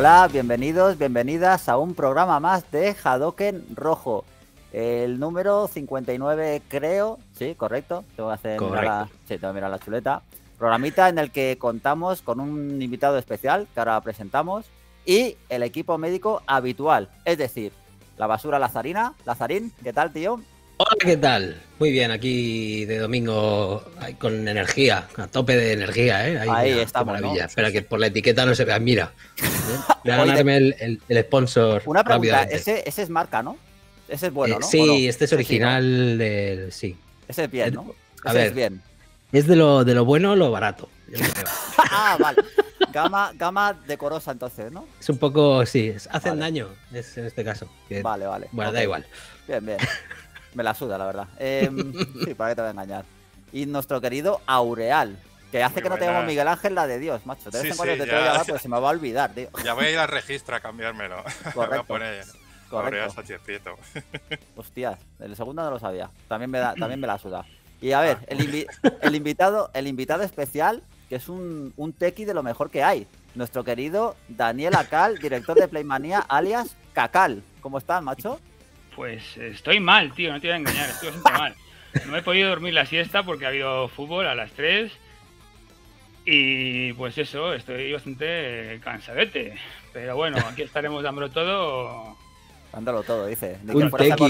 Hola, bienvenidos, bienvenidas a un programa más de Hadoken Rojo. El número 59, creo. Sí, correcto. Tengo que hacer la chuleta. Programita en el que contamos con un invitado especial que ahora presentamos y el equipo médico habitual. Es decir, la basura Lazarina. Lazarín, ¿qué tal, tío? Hola, ¿qué tal? Muy bien, aquí de domingo con energía, a tope de energía, ¿eh? Ahí, Ahí Maravilla. Espera, que por la etiqueta no se vea. Mira, ¿eh? voy a ganarme el, el, sponsor. Una pregunta, ese, ese, es marca, ¿no? Ese es bueno, eh, ¿no? sí, este es original del. Sí. Ese es bien, ¿no? A ver, es bien. Es de lo, de lo bueno lo barato. ah, vale. Gama, gama decorosa, entonces, ¿no? Es un poco, sí, hacen daño, en este caso. vale, vale. Bueno, da igual. Bien, bien. Me la suda, la verdad. Em, sí, para que te voy a engañar. Y nuestro querido Aureal, que hace que no tengamos Miguel Ángel, la de Dios, macho. De vez en cuando te se me va a olvidar, tío. Ya voy a ir al registro a cambiármelo. Correcto. Hostias, el segundo no lo sabía. También me, da, también me la suda. Y a ah. ver, el, invitado, el invitado especial, que es un, un tequi de lo mejor que hay. Nuestro querido Daniel Acal, director de Playmania, alias Cacal. ¿Cómo estás, macho? Pues estoy mal, tío, no te voy a engañar, estoy bastante mal. No he podido dormir la siesta porque ha habido fútbol a las 3. Y pues eso, estoy bastante cansadete. Pero bueno, aquí estaremos dándolo todo. Dándolo todo, dice. un tequi,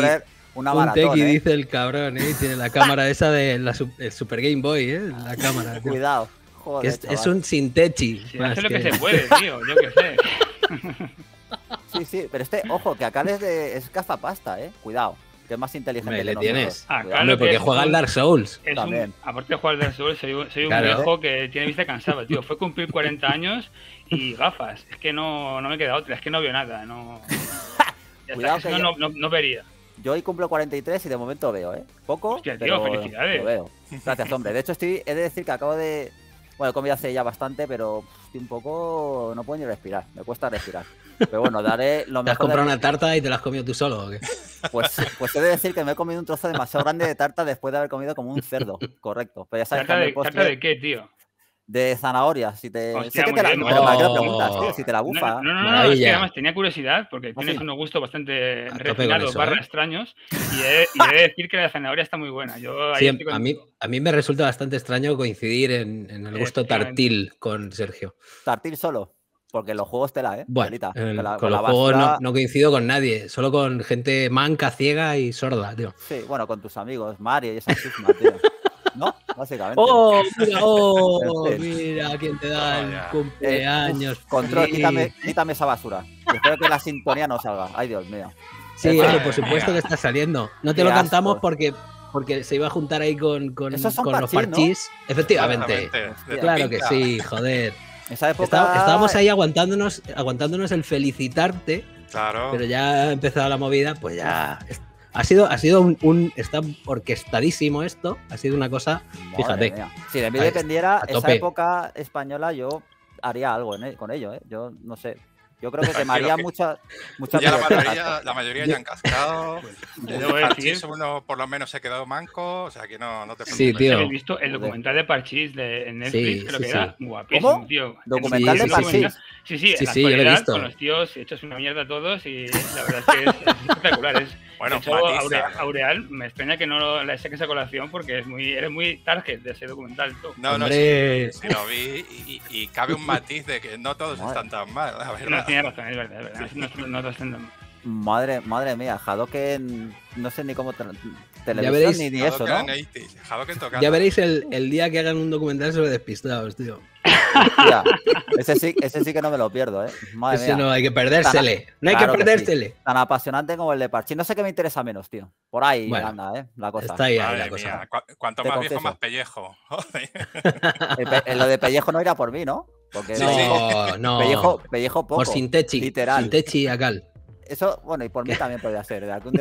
un ¿eh? dice el cabrón, y ¿eh? Tiene la cámara esa de la Super Game Boy, ¿eh? La cámara. Cuidado. Joder, es, es, un sintechi. hace lo que se puede, tío, yo qué sé. Sí, sí, pero este, ojo, que acá es, de, es pasta, ¿eh? Cuidado, que es más inteligente. que le tienes. Ah, claro, porque juega al Dark Souls. También. aparte de jugar al Dark Souls, soy, un viejo que tiene vista cansada, tío. Fue cumplir 40 años y gafas. Es que no, no me queda otra, es que no veo nada. No, Cuidado que yo... no, no, no vería. Yo hoy cumplo 43 y de momento veo, ¿eh? Poco, pero felicidades. Lo veo. Gracias, hombre. De hecho, estoy, he de decir que acabo de, bueno, he comido hace ya bastante, pero estoy un poco. No puedo ni respirar, me cuesta respirar. Pero bueno, daré lo mejor. ¿Te has comprado una tarta y te la has comido tú solo o qué? Pues, pues he de decir que me he comido un trozo demasiado grande de tarta después de haber comido como un cerdo, correcto. Pero de qué, tío? de zanahoria. Si te, la, si te la bufa. No, no, no, es que además tenía curiosidad porque ah, tienes un gusto gustos bastante refinado barra ¿eh? extraños. Y he, de decir que la zanahoria está muy buena. Yo a, mí, a mí me resulta bastante extraño coincidir en, el gusto tartil con Sergio. Tartil solo. Porque los juegos te la, ¿eh? Bueno, con, los juegos no, coincido con nadie, solo con gente manca, ciega y sorda, tío. Sí, bueno, con tus amigos, Mario y esa chisma, tío. ¿no? Básicamente. ¡Oh, oh, este, mira quién te da el cumpleaños! control, quítame, quítame, esa basura. Espero que la sintonía no salga. ¡Ay, Dios mío! Sí, por supuesto que está saliendo. No te lo cantamos porque porque se iba a juntar ahí con, con, con los parchís. Efectivamente. Claro que sí, joder. estábamos ahí aguantándonos, aguantándonos el felicitarte. Claro. Pero ya ha empezado la movida, pues ya ha sido, ha sido un, Está orquestadísimo esto. Ha sido una cosa. fíjate. Si de mí dependiera esa época española, yo haría algo e, con ello, ¿eh? Yo no sé. Yo creo que quemaría muchas. muchas ya la, mayoría, ya han cascado. Pues, eh, Parchís, uno por lo menos se ha quedado manco. O sea que no, no te Sí, tío. He visto el documental de Parchís en Netflix, creo que era guapísimo, ¿Cómo? ¿Documental de Parchís? Sí, sí, en la visto. con los tíos hechos una mierda a todos y la verdad es que es espectacular. Es, bueno, Aureal, me extraña que no la saques esa colación porque es muy, eres muy target de ese documental. No, no, sí, lo vi y, cabe un matiz de que no todos están tan mal. La verdad. No, tiene razón, es verdad, es verdad. No, todos están Madre, madre mía, Hadoken, no sé ni cómo televisión veréis, ni, eso, ¿no? ya veréis el, el, día que hagan un documental sobre despistados, tío ese, sí, ese sí que no me lo pierdo, ¿eh? Madre ese no hay que perdérsele. no hay que perdérsele. Tan apasionante como el de Parchi. No sé qué me interesa menos, tío. Por ahí anda, ¿eh? La cosa. Está ahí, la cosa. cuanto más viejo, más pellejo. En lo de pellejo no irá por mí, ¿no? Porque no, no. Pellejo, pellejo poco. Por Sintechi. Literal. Sintechi y Acal. Eso, bueno, y por mí también podría ser. De algún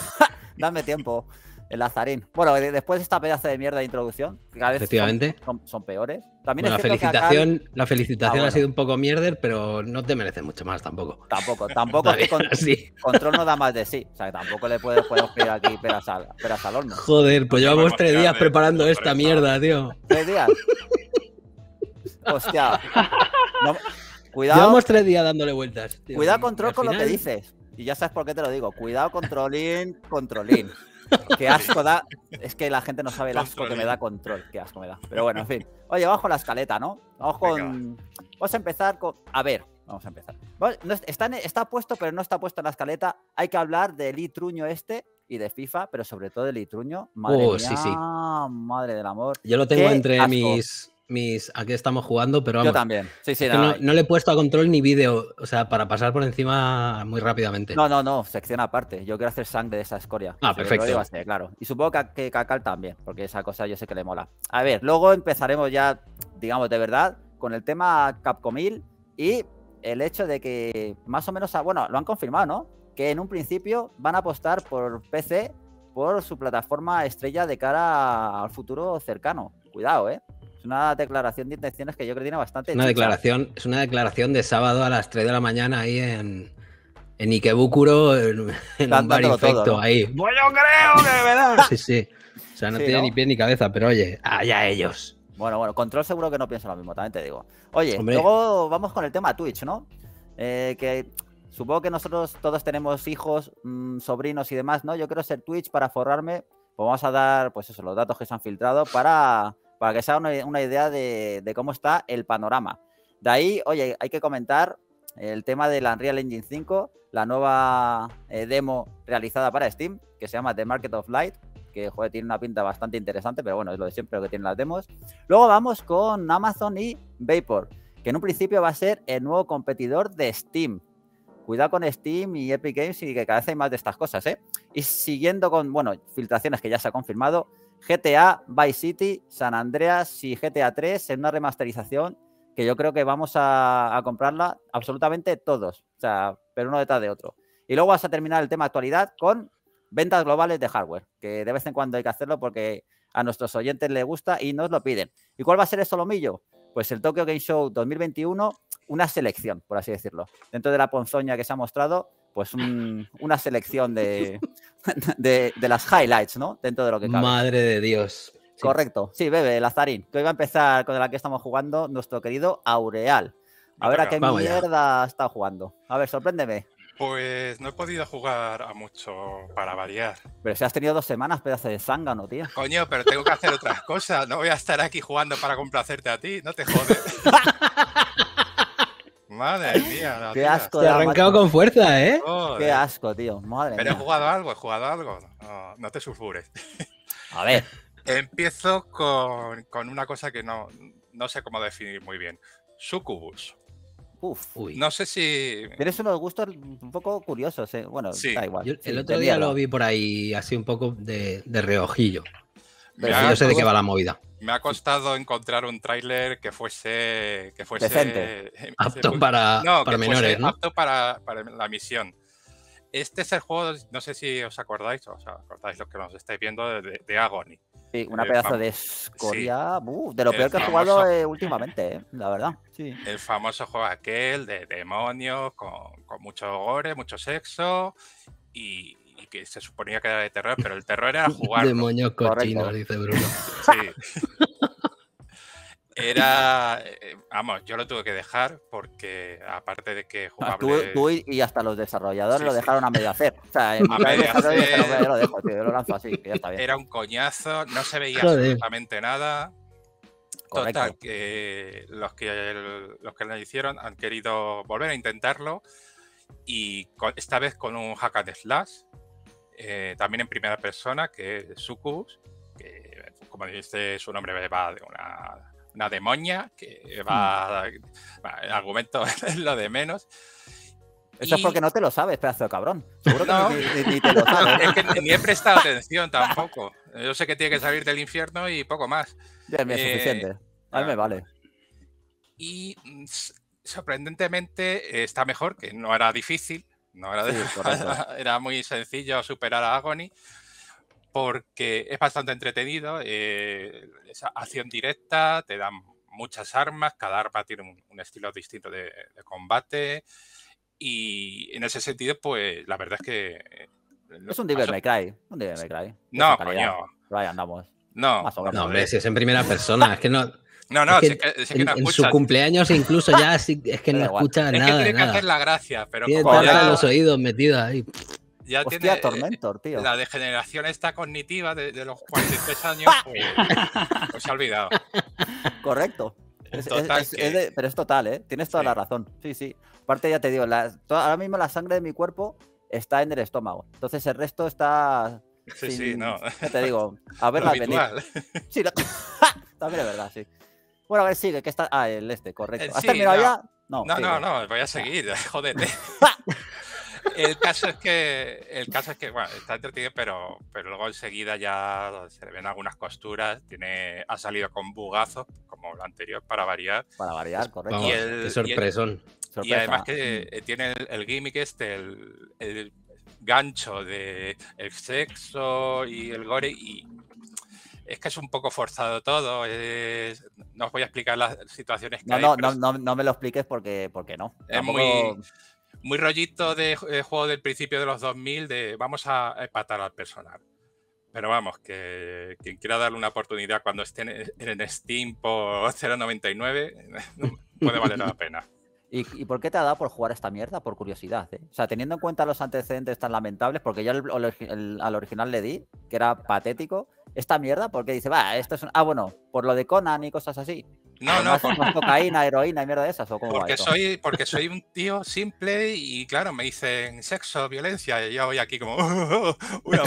Dame tiempo. El azarín. Bueno, después de esta pedazo de mierda de introducción, Efectivamente. Son, peores. También la, felicitación, la ah, felicitación ha sido un poco mierder, pero no te mereces mucho más tampoco. Tampoco, tampoco. Control no da más de sí. O sea, tampoco le puedes, poner aquí peras al, Joder, pues llevamos tres días preparando esta mierda, tío. ¿Tres días? Hostia. Llevamos tres días dándole vueltas. Tío. Cuidado, control, con lo que dices. Y ya sabes por qué te lo digo. Cuidado, controlín, controlín. Qué asco da. Es que la gente no sabe el asco que me da control. Qué asco me da. Pero bueno, en fin. Oye, bajo la escaleta, ¿no? Vamos con. Vamos a empezar con. A ver, vamos a empezar. está, puesto, pero no está puesto en la escaleta. Hay que hablar del Litruño este y de FIFA, pero sobre todo del Litruño. Madre oh, madre del amor. Yo lo tengo entre mis mis aquí estamos jugando, pero Yo también. Sí, sí, no, no, le he puesto a control ni vídeo, o sea, para pasar por encima muy rápidamente. No, no, no, sección aparte. Yo quiero hacer sangre de esa escoria. Ah, perfecto. claro. Y supongo que, que Cacal también, porque esa cosa yo sé que le mola. A ver, luego empezaremos ya, digamos, de verdad, con el tema Capcomil y el hecho de que más o menos, ah, bueno, lo han confirmado, ¿no? Que en un principio van a apostar por PC por su plataforma estrella de cara al futuro cercano. Cuidado, ¿eh? una declaración de intenciones que yo creo que tiene bastante. Es una, declaración, es una declaración de sábado a las 3 de la mañana ahí en, en Ikebukuro, en, un bar infecto ahí. Bueno, pues yo creo que, ¿verdad? Sí, sí. O sea, no tiene ni pie ni cabeza, pero oye, allá ellos. Bueno, bueno, control seguro que no piensa lo mismo, también te digo. Oye, luego vamos con el tema Twitch, ¿no? Eh, que supongo que nosotros todos tenemos hijos, mm, sobrinos y demás, ¿no? Yo quiero ser Twitch para forrarme. Pues vamos a dar, pues eso, los datos que se han filtrado para para que se haga una, idea de, cómo está el panorama. De ahí, oye, hay que comentar el tema de Unreal Engine 5, la nueva eh, demo realizada para Steam, que se llama The Market of Light, que tiene una pinta bastante interesante, pero bueno, es lo de siempre lo que tienen las demos. Luego vamos con Amazon y Vapor, que en un principio va a ser el nuevo competidor de Steam. Cuidado con Steam y Epic Games y que cada vez hay más de estas cosas, ¿eh? Y siguiendo con, bueno, filtraciones que ya se ha confirmado, GTA Vice City, San Andreas y GTA 3 en una remasterización que yo creo que vamos a, comprarla absolutamente todos, pero uno detrás de otro. Y luego vas a terminar el tema actualidad con ventas globales de hardware, que de vez en cuando hay que hacerlo porque a nuestros oyentes les gusta y nos lo piden. ¿Y cuál va a ser el solomillo? Pues el Tokyo Game Show 2021, una selección, por así decirlo, dentro de la ponzoña que se ha mostrado pues una selección de, de, las highlights, ¿no? Dentro de lo que cabe. Madre de Dios. Correcto. Sí, bebe, Lazarín. Que hoy va a empezar con la que estamos jugando nuestro querido Aureal. A ver a qué mierda ha está jugando. A ver, sorpréndeme. Pues no he podido jugar a mucho para variar. Pero si has tenido dos semanas, pedazo de zángano, tío. Coño, pero tengo que hacer otras cosas. No voy a estar aquí jugando para complacerte a ti, no te jodes. Madre mía. Qué asco. Te ha arrancado con fuerza, ¿eh? Qué asco, tío. Madre Pero he jugado algo, he jugado algo. No, te sulfures. A ver. Empiezo con, con, una cosa que no, no sé cómo definir muy bien. Sucubus. Uf, uy. No sé si. Tienes unos gustos un poco curiosos, ¿eh? Bueno, da igual. el otro día lo vi por ahí, así un poco de, de reojillo. Pero yo sé de qué va la movida. Me ha costado encontrar un tráiler que fuese. Que fuese Decente. apto para, no, para menores. ¿no? Apto para, la misión. Este es el juego, no sé si os acordáis, o sea, acordáis los que nos estáis viendo, de, Agony. Sí, una pedazo de escoria, de lo peor que he jugado eh, últimamente, eh, la verdad. Sí. El famoso juego aquel de demonios, con, con mucho gore, mucho sexo y, y que se suponía que era de terror, pero el terror era jugar. Demonio cotino dice Bruno. Sí. Era. Eh, eh, vamos, yo lo tuve que dejar porque, aparte de que ah, jugaba. Tú, y hasta los desarrolladores lo dejaron a medio hacer. a medio hacer. Yo lo dejo, lanzo así, que ya está bien. Era un coñazo, no se veía absolutamente nada. Total, que los que, los que lo hicieron han querido volver a intentarlo y esta vez con un hack and slash eh, también en primera persona, que es que como dice su nombre va de una, demonia, que va, hmm. el argumento es lo de menos. Eso es porque no te lo sabes, pedazo de cabrón. Seguro que ni, te lo sabes. Es que ni he prestado atención tampoco. Yo sé que tiene que salir del infierno y poco más. Ya es eh, suficiente. A me ah. vale. Y mm, sorprendentemente eh, está mejor, que no era difícil, no era, era muy sencillo superar a Agony porque es bastante entretenido, eh, esa acción directa, te dan muchas armas, cada arma tiene un, estilo distinto de, combate y en ese sentido, pues la verdad es que... Eh, es un Devil May Cry, No, coño. andamos. No, no, si es en primera persona, es que no... No, no, es que, en, su cumpleaños incluso ya es que no escucha nada. Es que tiene que hacer la gracia, pero tiene ya... los oídos metidos ahí. Ya Hostia, tiene eh, Tormentor, tío. La degeneración esta cognitiva de, los 43 años, pues, pues, se ha olvidado. Correcto. pero es total, ¿eh? Tienes toda la razón. Sí, sí. Aparte, ya te digo, ahora mismo la sangre de mi cuerpo está en el estómago. Entonces el resto está. Sí, sí, no. Ya te digo, a ver la venir. Sí, la... También es verdad, sí. Bueno, a ver, sigue, que está. Ah, el este, correcto. Eh, ¿Has terminado ya? No, no, no, voy a seguir, jódete. el caso es que el caso es que bueno, está entretenido pero pero luego enseguida ya se le ven algunas costuras tiene ha salido con bugazos como lo anterior para variar para variar correcto y y, además que mm. eh, tiene el, gimmick este el, gancho de el sexo y el gore y es que es un poco forzado todo. no os voy a explicar las situaciones que no, no, no, no, me lo expliques porque, no. Es muy, muy rollito de, eh, juego del principio de los 2000 de vamos a empatar al personal. Pero vamos, que quien quiera darle una oportunidad cuando esté en, en Steam por 0.99 puede valer la pena. ¿Y, por qué te ha dado por jugar esta mierda? Por curiosidad, ¿eh? O sea, teniendo en cuenta los antecedentes tan lamentables, porque yo al original le di, que era patético, esta mierda, porque dice, va, esto es un... Ah, bueno, por lo de Conan y cosas así. No, no. Por... cocaína, heroína y mierda de esas. porque, soy, porque soy un tío simple y, claro, me dicen sexo, violencia, y yo voy aquí como... Una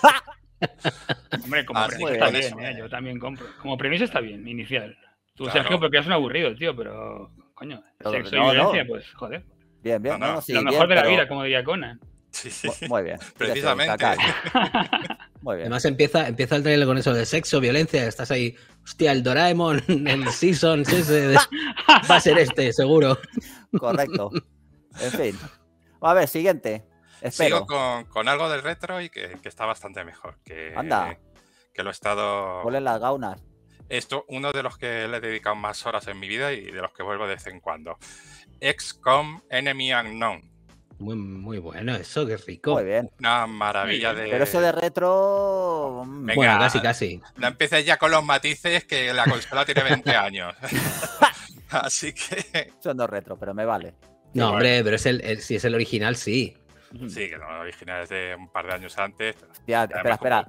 Hombre, como premisa está bien, ¿eh? yo también compro. Como premisa está bien, inicial. Tú, Sergio, porque es un aburrido, tío, pero coño, sexo y violencia, no. pues, joder. Bien, bien. sí, lo mejor de la vida, como diría Conan. Sí, sí. Muy bien. Precisamente. Muy bien. Además empieza, empieza el trailer con eso de sexo, violencia, estás ahí, hostia, el Doraemon, el Season, va a ser este, seguro. Correcto. En fin. A ver, siguiente. Sigo con, con, algo del retro y que, que está bastante mejor. Que, Anda. Que lo he estado... ¿Cuáles las gaunas? Esto, uno de los que le he dedicado más horas en mi vida y de los que vuelvo de vez en cuando. XCOM Enemy Unknown. Muy, muy bueno, eso, qué rico. Muy bien. Una maravilla de. Pero eso de retro. Mm. bueno, casi, casi. No empieces ya con los matices que la consola tiene 20 años. Así que. Son dos retro, pero me vale. No, hombre, pero es si es el original, sí. Sí, que no, original es de un par de años antes. espera, espera.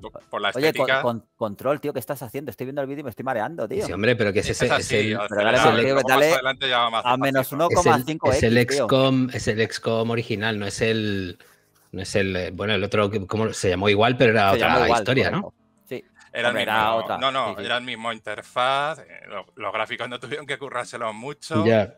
Oye, con, control, tío, ¿qué estás haciendo? Estoy viendo el vídeo y me estoy mareando, tío. Sí, hombre, pero que es ese. Es, a menos 1,5 Es el XCOM, es el XCOM original, no es el. No es el. Bueno, el otro ¿cómo, se llamó igual, pero era otra historia, ¿no? Sí. Era, otra. No, no, era el mismo interfaz. Eh, los, gráficos no tuvieron que currárselos mucho. Ya.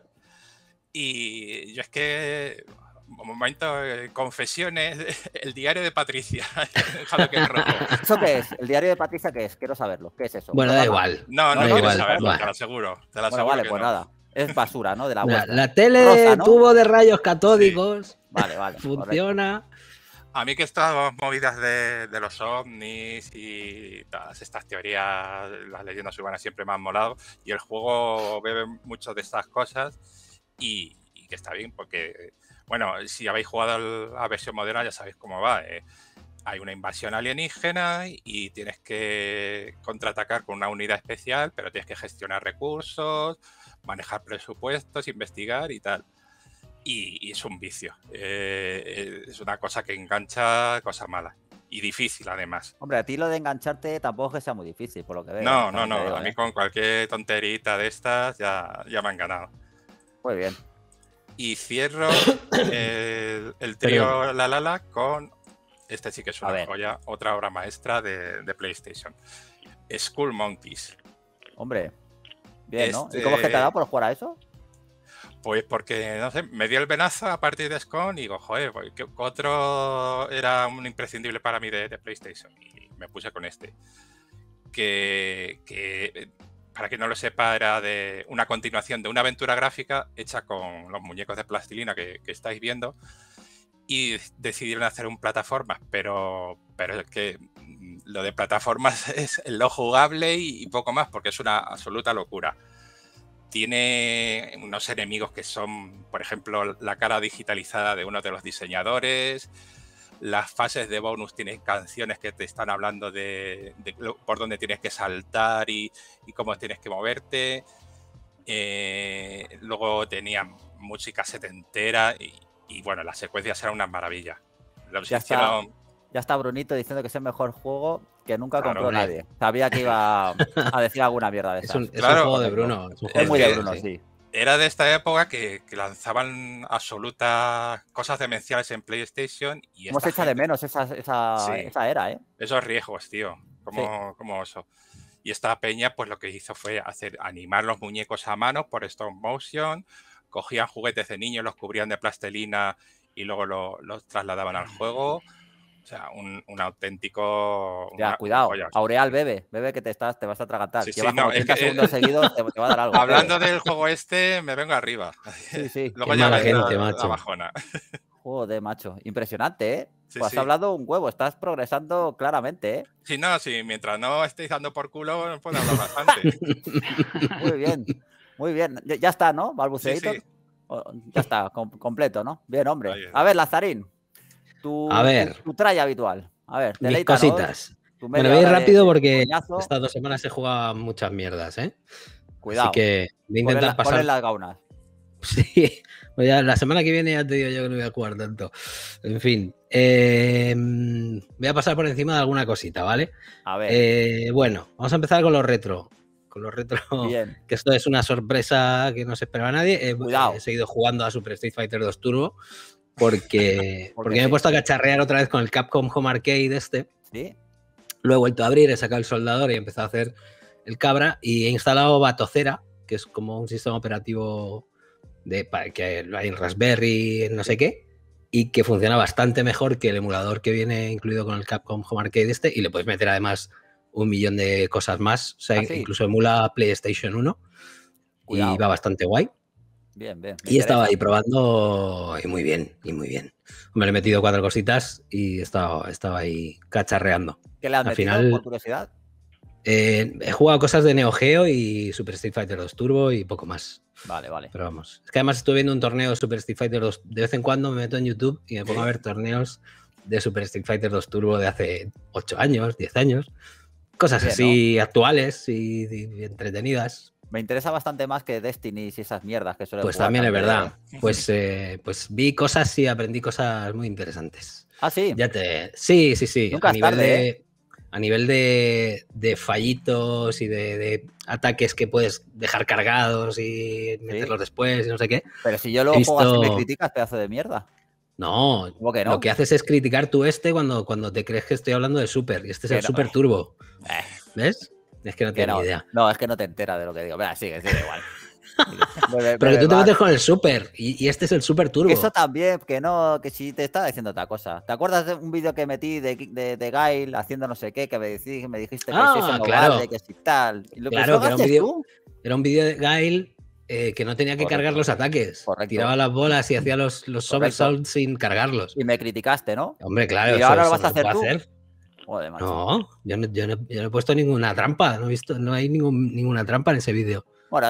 Y yo es que momento, eh, confesiones, el diario de Patricia. ¿Eso qué es? ¿El diario de Patricia qué es? Quiero saberlo. ¿Qué es eso? Bueno, da igual. No, no, no, saberlo, te lo aseguro. Te lo aseguro vale, pues nada. Es basura, ¿no? De la, la tele tuvo de rayos catódicos. Vale, vale. Funciona. A mí que estas movidas de, los ovnis y todas estas teorías, las leyendas urbanas siempre me han molado y el juego bebe muchas de estas cosas y, que está bien porque, bueno, si habéis jugado a versión moderna ya sabéis cómo va. Eh. Hay una invasión alienígena y tienes que contraatacar con una unidad especial, pero tienes que gestionar recursos, manejar presupuestos, investigar y tal. Y, es un vicio. Eh, es una cosa que engancha cosas malas y difícil además. Hombre, a ti lo de engancharte tampoco es que sea muy difícil, por lo que veo. No, no, no. a mí ¿eh? con cualquier tonterita de estas ya, ya me han ganado. Muy bien. Y cierro el, trío La Lala con. Este sí que es una joya, otra obra maestra de, PlayStation. School Monkeys. Hombre, bien, ¿no? ¿Y cómo es que te ha este por jugar a eso? Pues porque, no sé, me dio el venazo a partir de Scone y digo, joder, pues, otro era un imprescindible para mí de, PlayStation y me puse con este. Que, que para quien no lo sepa, era de una continuación de una aventura gráfica hecha con los muñecos de plastilina que, estáis viendo. Y decidieron hacer un plataformas, pero, pero es que lo de plataformas es lo jugable y poco más, porque es una absoluta locura tiene unos enemigos que son, por ejemplo, la cara digitalizada de uno de los diseñadores, las fases de bonus tienen canciones que te están hablando de, por dónde tienes que saltar y, cómo tienes que moverte. Eh, luego tenían música setentera y, bueno, las secuencias eran una maravilla. ya, está, Brunito diciendo que es el mejor juego que nunca compró nadie. Sabía que iba a decir alguna mierda de eso Es un, juego de Bruno. Es, muy de Bruno, sí era de esta época que, lanzaban absolutas cosas demenciales en PlayStation. Y Hemos hecho de menos esa, esa, esa, era, ¿eh? Esos riesgos, tío. Como, como eso. Y esta peña, pues lo que hizo fue hacer animar los muñecos a mano por stop motion. Cogían juguetes de niños, los cubrían de plastelina y luego los trasladaban al juego. O sea, un, auténtico. Ya, cuidado. Aureal, bebe, bebe que te estás, te vas a atragantar. Sí, va a dar algo. Hablando del juego este, me vengo arriba. Sí, sí. Luego ya la, gente, macho. la macho. Impresionante, ¿eh? Pues has hablado un huevo, estás progresando claramente, ¿eh? Sí, no, sí, mientras no estéis dando por culo, puedo hablar bastante. muy bien, muy bien. Ya está, ¿no? Balbuceito. ya está, completo, ¿no? Bien, hombre. A ver, Lazarín, tu, a ver, tu, habitual. A ver, mis cositas. Me lo voy rápido porque estas dos semanas se jugado muchas mierdas, ¿eh? Cuidado. Así que voy a intentar la, pasar. las gaunas. Sí, pues la semana que viene ya te digo yo que no voy a jugar tanto. En fin, em, voy a pasar por encima de alguna cosita, ¿vale? A ver. Eh, bueno, vamos a empezar con los retro. Con los retro, que esto es una sorpresa que no se esperaba nadie. Cuidado. he seguido jugando a Super Street Fighter 2 Turbo, porque, me he puesto a cacharrear otra vez con el Capcom Home Arcade este. ¿Sí? Lo he vuelto a abrir, he sacado el soldador y he empezado a hacer el cabra y he instalado Batocera, que es como un sistema operativo de, para que hay en Raspberry, no sé qué, y que funciona bastante mejor que el emulador que viene incluido con el Capcom Home Arcade este y le puedes meter además un millón de cosas más, o sea, ah, incluso emula PlayStation 1 y va bastante guay. Y estaba ahí probando y muy bien, y muy bien. Me le he metido cuatro cositas y estaba, estaba ahí cacharreando. ¿Qué le has Al metido, final, por curiosidad? Eh, he jugado cosas de Neo Geo y Super Street Fighter 2 Turbo y poco más. Vale, vale. Pero vamos. Es que además estuve viendo un torneo de Super Street Fighter 2. De vez en cuando me meto en YouTube y me pongo a ver torneos de Super Street Fighter 2 Turbo de hace ocho años, 10 años. Cosas así actuales y entretenidas me interesa bastante más que Destiny y esas mierdas que suelen Pues también es verdad. Pues, eh, pues vi cosas y aprendí cosas muy interesantes. Ah, sí. Ya te... Sí, sí, sí. ¿eh? a, nivel de, a nivel de. fallitos y de, ataques que puedes dejar cargados y meterlos después y no sé qué. Pero si yo luego visto... así me criticas, pedazo de mierda. No, lo que haces es criticar tú este cuando, cuando te crees que estoy hablando de Super y este es el Super Turbo. Eh. ¿Ves? Es que no tengo no, idea. No, es que no te entera de lo que digo. sigue, igual. Pero que tú te metes con el super y, este es el super turbo. Eso también, que no, que si te estaba diciendo otra cosa. ¿Te acuerdas de un vídeo que metí de, de, Gail haciendo no sé qué? Que me dijiste, me dijiste que si ah, claro. que si tal. claro, que era un, era un vídeo de Gail eh, que no tenía que cargar los ataques. Tiraba las bolas y hacía los, los sin cargarlos. Y me criticaste, ¿no? Hombre, claro. Y ahora lo vas a hacer, tú. hacer no, yo no, he puesto ninguna trampa, no, he visto, no hay ninguna trampa en ese vídeo. Bueno,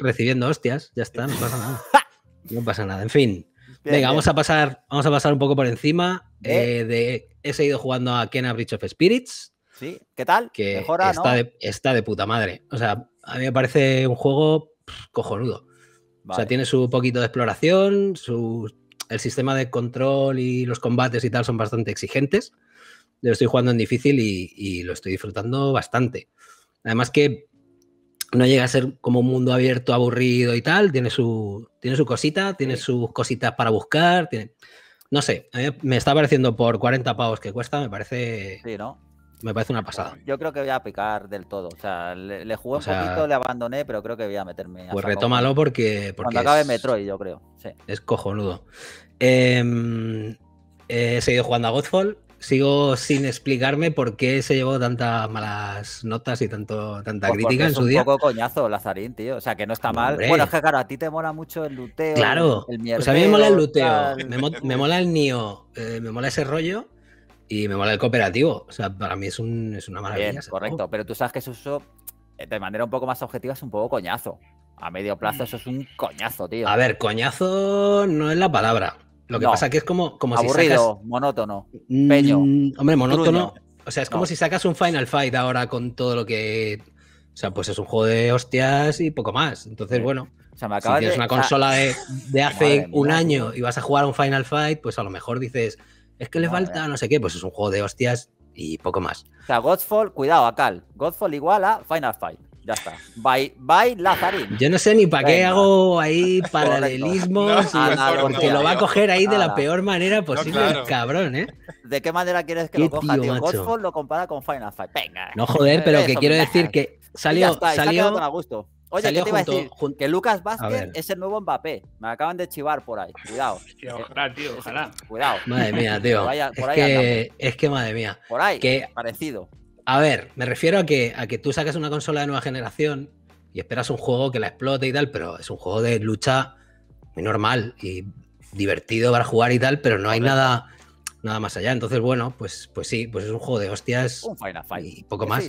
recibiendo hostias, ya está, no pasa nada. no pasa nada, en fin. Venga, Vamos, a pasar, vamos a pasar un poco por encima eh. Eh, de... He seguido jugando a a Bridge of Spirits. Sí, ¿qué tal? Que está, de, está de puta madre. O sea, a mí me parece un juego cojonudo. O sea, tiene su poquito de exploración, el sistema de control y los combates y tal son bastante exigentes lo estoy jugando en difícil y, lo estoy disfrutando bastante. Además que no llega a ser como un mundo abierto, aburrido y tal, tiene su, tiene su cosita, tiene sus cositas para buscar, No sé, me está pareciendo por 40 pavos que cuesta, me parece... Sí, ¿no? Me parece una pasada. Yo creo que voy a picar del todo. O sea, le, jugué un poquito, le abandoné, pero creo que voy a meterme. A pues retómalo porque, Cuando acabe Metroid, yo creo. Es cojonudo. Em, he seguido jugando a Godfall sigo sin explicarme por qué se llevó tantas malas notas y tanto, tanta pues crítica en su día. Es un poco coñazo, Lazarín, tío. O sea, que no está mal. Bueno, es que claro, a ti te mola mucho el luteo. Claro. O sea a mí me mola el luteo. Me, mola el nio. Eh, me mola ese rollo. Y me mola el cooperativo. O sea, para mí es, una maravilla. Bien, correcto. Pero tú sabes que eso, eh, de manera un poco más objetiva, es un poco coñazo. A medio plazo, eso es un coñazo, tío. A ver, coñazo no es la palabra. Lo que pasa que es como, como Aburrido, si monótono, mm, peño. hombre, monótono. O sea, es como si sacas un Final Fight ahora con todo lo que. O sea, pues es un juego de hostias y poco más. Entonces, bueno. O me si tienes una consola de, hace un año y vas a jugar un Final Fight, pues a lo mejor dices, es que le falta no sé qué, pues es un juego de hostias y poco más. O sea, Godfall, cuidado, Akal. Godfall igual a Final Fight. Ya está. Bye, bye Lazarín. Yo no sé ni para qué hago ahí paralelismos, porque lo va a coger ahí de la peor manera posible, cabrón, ¿eh? ¿De qué manera quieres que lo coja, tío? tío? lo compara con Final Fight. Venga. No joder, eh, pero que quiero decir que salió. salió gusto. Oye, ¿qué te iba a decir? Que Lucas Vázquez es el nuevo Mbappé. Me acaban de chivar por ahí. Cuidado. ojalá, tío, ojalá. Cuidado. Madre mía, tío. Por es, que, es, que, madre mía. Por ahí, que... parecido. A ver, me refiero a que, a que tú sacas una consola de nueva generación y esperas un juego que la explote y tal, pero es un juego de lucha muy normal y divertido para jugar y tal, pero no hay nada, nada más allá. Entonces, bueno, pues, pues sí, pues es un juego de hostias un Final Fight. y poco más.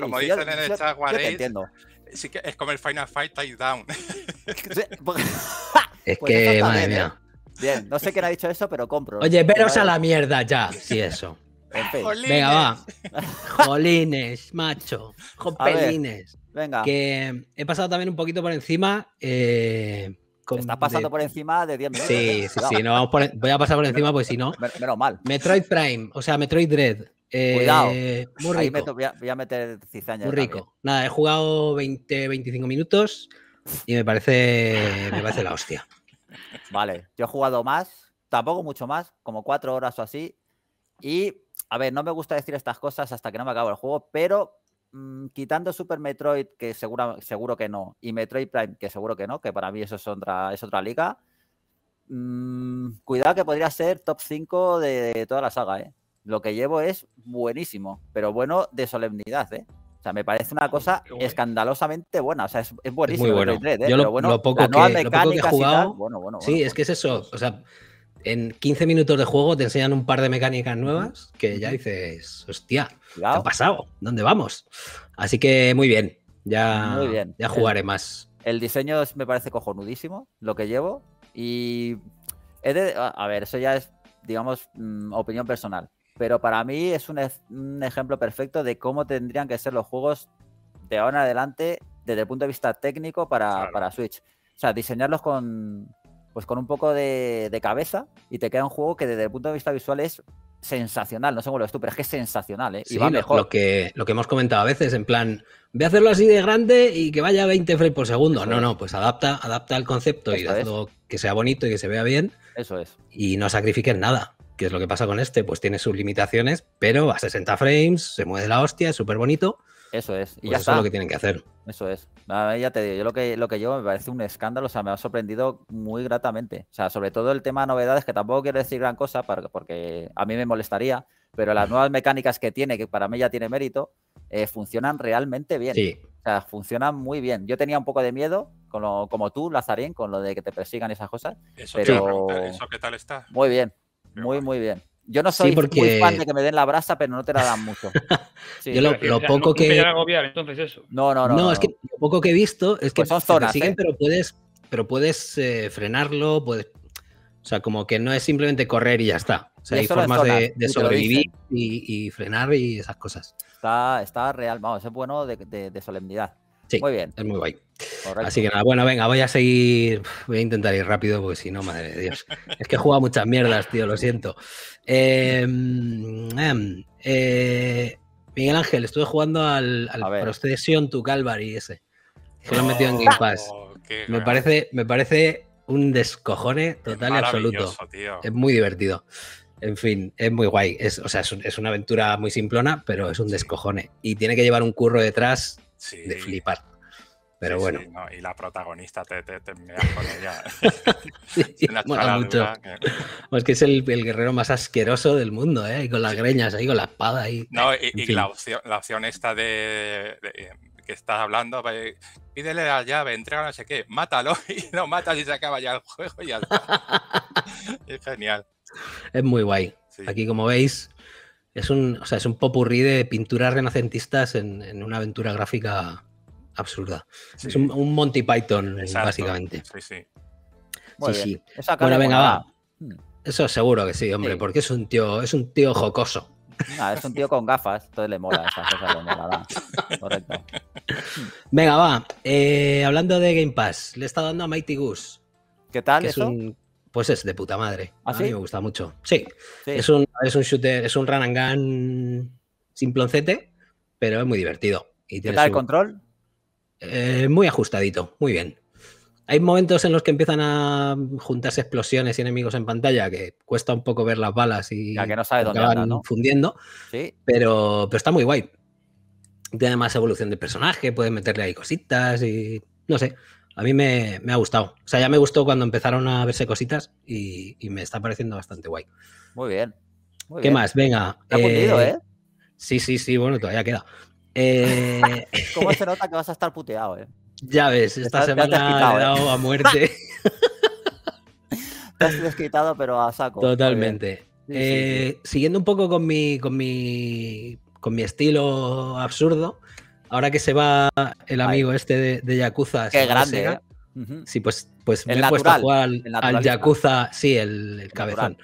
como, dicen en el chat Entiendo. sí que es como el Final Fight Down. Pues, es pues que, madre mía. ¿eh? Bien, no sé quién ha dicho eso, pero compro. Oye, veros a la mierda ya, sí, eso. Venga, va. Jolines, macho. Jopelines. Venga. Que he pasado también un poquito por encima. Eh, Estás pasando por encima de 10 minutos. Sí, sí, sí. E-, voy a pasar por encima pues, si no. Menos mal. Metroid Prime, o sea, Metroid Dread. Eh, Cuidado. Muy rico. Ahí voy, a, meter cizaña. Muy rico. Nada, he jugado 20, 25 minutos y me parece, me parece la hostia. Vale, yo he jugado más, tampoco mucho más, como cuatro horas o así. Y a ver, no me gusta decir estas cosas hasta que no me acabo el juego, pero mm, quitando Super Metroid, que seguro que no, y Metroid Prime, que seguro que no, que para mí eso es otra, es otra liga, mm, cuidado que podría ser top 5 de, toda la saga, ¿eh? Lo que llevo es buenísimo, pero bueno de solemnidad, ¿eh? O sea, me parece una cosa escandalosamente buena. O sea, es, buenísimo. muy ¿eh? bueno. lo, bueno, poco, que, he jugado. sí, es que es eso. O sea, en 15 minutos de juego te enseñan un par de mecánicas nuevas que ya dices, hostia, ¿qué ha pasado? ¿Dónde vamos? Así que muy bien, ya, ya jugaré más. El diseño me parece cojonudísimo, lo que llevo. Y a ver, eso ya es, digamos, mm, opinión personal. Pero para mí es un, ejemplo perfecto de cómo tendrían que ser los juegos de ahora en adelante desde el punto de vista técnico para Switch. O sea, diseñarlos con, pues con un poco de, cabeza y te queda un juego que desde el punto de vista visual es sensacional. No sé cómo lo ves tú, pero es que es sensacional, ¿eh? y va mejor. Lo que, lo que hemos comentado a veces, en plan, ve a hacerlo así de grande y que vaya a 20 frames por segundo. no, no, pues adapta, adapta el concepto y hazlo que sea bonito y que se vea bien. Eso es. Y no sacrifiques nada. Que es lo que pasa con este, pues tiene sus limitaciones, pero a 60 frames, se mueve la hostia, es súper bonito eso es. Pues ya eso es lo que tienen que hacer. Eso es. Nada, ya te digo, yo lo que, lo que llevo me parece un escándalo, o sea, me ha sorprendido muy gratamente. O sea, sobre todo el tema de novedades, que tampoco quiero decir gran cosa, porque a mí me molestaría, pero las nuevas mecánicas que tiene, que para mí ya tiene mérito, eh, funcionan realmente bien. Sí. O sea, funcionan muy bien. Yo tenía un poco de miedo, como tú, Lazarín, con lo de que te persigan esas cosas. Eso, pero... ¿eso qué tal está? Muy bien, muy, muy bien. Yo no soy muy fan de que me den la brasa, pero no te la dan mucho. yo lo, poco que. No, no, no, no, es que lo poco que he visto es que pues siguen, ¿eh? pero puedes, pero puedes eh, frenarlo, puedes. O sea, como que no es simplemente correr y ya está. O hay formas de, sobrevivir y, frenar y esas cosas. Está, real, vamos, es bueno de, solemnidad. Sí, muy bien. Es muy guay. Así que nada, bueno, venga, voy a seguir. Voy a intentar ir rápido porque si no, madre de Dios. es que he jugado muchas mierdas, tío, lo siento. Em, em, eh, Miguel Ángel, estuve jugando al, Procession to Calvary ese. Que lo he oh, metido en Game Pass. me, parece, me parece un descojone total y absoluto. Es muy divertido. En fin, es muy guay. Es, o sea, es, una aventura muy simplona, pero es un descojone. Y tiene que llevar un curro detrás de flipar. Pero bueno. y la protagonista te, te, te con ella. es pues Que... es el, guerrero más asqueroso del mundo, ¿eh? Y con las greñas ahí, con la espada ahí. No, y, la, opción, esta de, eh, que estás hablando, pídele la llave, entrega no sé qué, mátalo y lo matas y se acaba ya el juego es genial. Es muy guay. Aquí, como veis, es un, o sea, es un popurrí de pinturas renacentistas en una aventura gráfica absurda. Es un, Monty Python, eh, básicamente. Sí, sí. sí, Bueno, venga, va. Mm. Eso seguro que sí, hombre, porque es un tío, es un tío jocoso. Ah, es un tío con gafas, entonces le mola esas cosas, le mola, va. Correcto. Venga, va. Eh, hablando de Game Pass, le está dando a Mighty Goose. ¿Qué tal eso? pues es de puta madre. ¿Ah, a mí me gusta mucho. Sí. Es, un, shooter, es un run and gun sin pero es muy divertido. Y ¿Qué el control? Eh, muy ajustadito, muy bien. Hay momentos en los que empiezan a juntarse explosiones y enemigos en pantalla que cuesta un poco ver las balas y ya que no sabe dónde fundiendo, pero, está muy guay. Tiene más evolución de personaje, puede meterle ahí cositas y no sé. A mí me, ha gustado. O sea, ya me gustó cuando empezaron a verse cositas y, me está pareciendo bastante guay. Muy bien. ¿Qué más? Venga. Eh, ¿eh? Sí, sí, sí, bueno, todavía queda. Eh, ¿Cómo se nota que vas a estar puteado, eh? Ya ves, esta semana te he dado eh. a muerte. te has desquitado, pero a saco. Totalmente. Eh, siguiendo un poco con mi, con mi, con mi estilo absurdo, ahora que se va el amigo este de, de Yakuza. Qué grande, Sí, pues, pues me he puesto a jugar al, Yakuza. Sí, el, cabezón.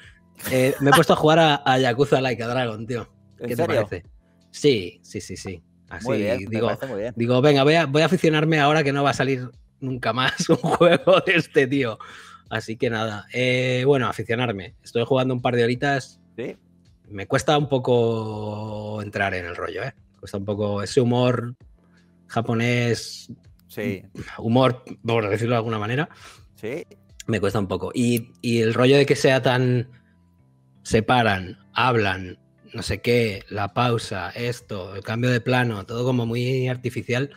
me he puesto a jugar a, Yakuza Like a Dragon, tío. ¿Qué te parece? Sí, sí, sí, sí. Así, digo, digo, venga, voy a, aficionarme ahora que no va a salir nunca más un juego de este tío. Así que nada, eh, bueno, aficionarme. Estoy jugando un par de horitas. ¿Sí? Me cuesta un poco entrar en el rollo, ¿eh? Cuesta un poco ese humor japonés. Sí. Humor, por decirlo de alguna manera. Sí. Me cuesta un poco. Y, el rollo de que sea tan. se paran, hablan, no sé qué, la pausa, esto, el cambio de plano, todo como muy artificial,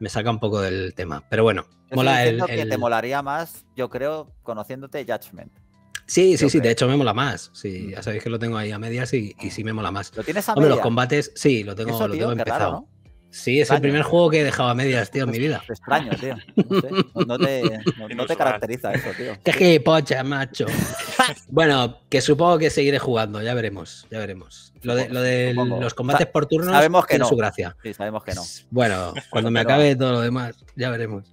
me saca un poco del tema. Pero bueno, mola el, Que te molaría más, yo creo, conociéndote Judgment. Sí, sí, sí, de hecho me mola más. Sí, mm. ya sabéis que lo tengo ahí a medias y, y sí me mola más. ¿Lo tienes a los combates, sí, lo tengo, lo tengo empezado. Sí, es el primer juego que he dejado a medias, tío, en mi vida. Extraño, tío. No, te, caracteriza eso, tío. Qué pocha, macho. bueno, que supongo que seguiré jugando, ya veremos, ya veremos. Lo de, los combates por turnos sabemos que tiene su gracia. Sí, sabemos que no. Bueno, cuando me acabe todo lo demás, ya veremos.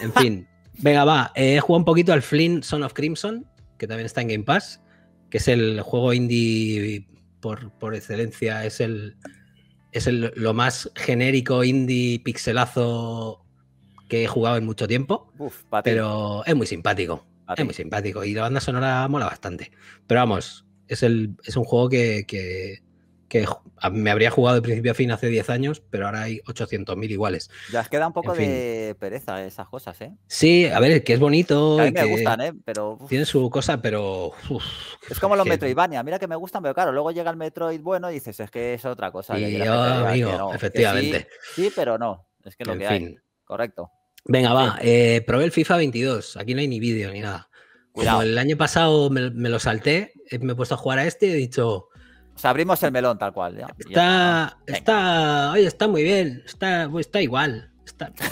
En fin. Venga, va. Eh, he jugado un poquito al Flynn Son of Crimson, que también está en Game Pass, que es el juego indie por, por excelencia, es el, es lo más genérico indie pixelazo que he jugado en mucho tiempo. pero es muy simpático. Es muy simpático. Y la banda sonora mola bastante. Pero vamos, es, el, es un juego que, que me habría jugado de principio a fin hace 10 años, pero ahora hay 800.000 iguales. Ya os queda un poco de pereza esas cosas, ¿eh? Sí, a ver, que es bonito. Que a mí me gustan, ¿eh? Pero. Tienen su cosa, pero. es como los Metroidvania, mira que me gustan, pero claro, luego llega el Metroid bueno y dices, es que es otra cosa. Y, yo amigo, efectivamente. Sí, pero no. Es que lo que hay. Correcto. Venga, va. Eh, probé el FIFA 22. Aquí no hay ni vídeo ni nada. Como el año pasado me lo salté, eh, me he puesto a jugar a este y he dicho pues abrimos el melón tal cual. Está, está, está muy bien, está, pues, está igual.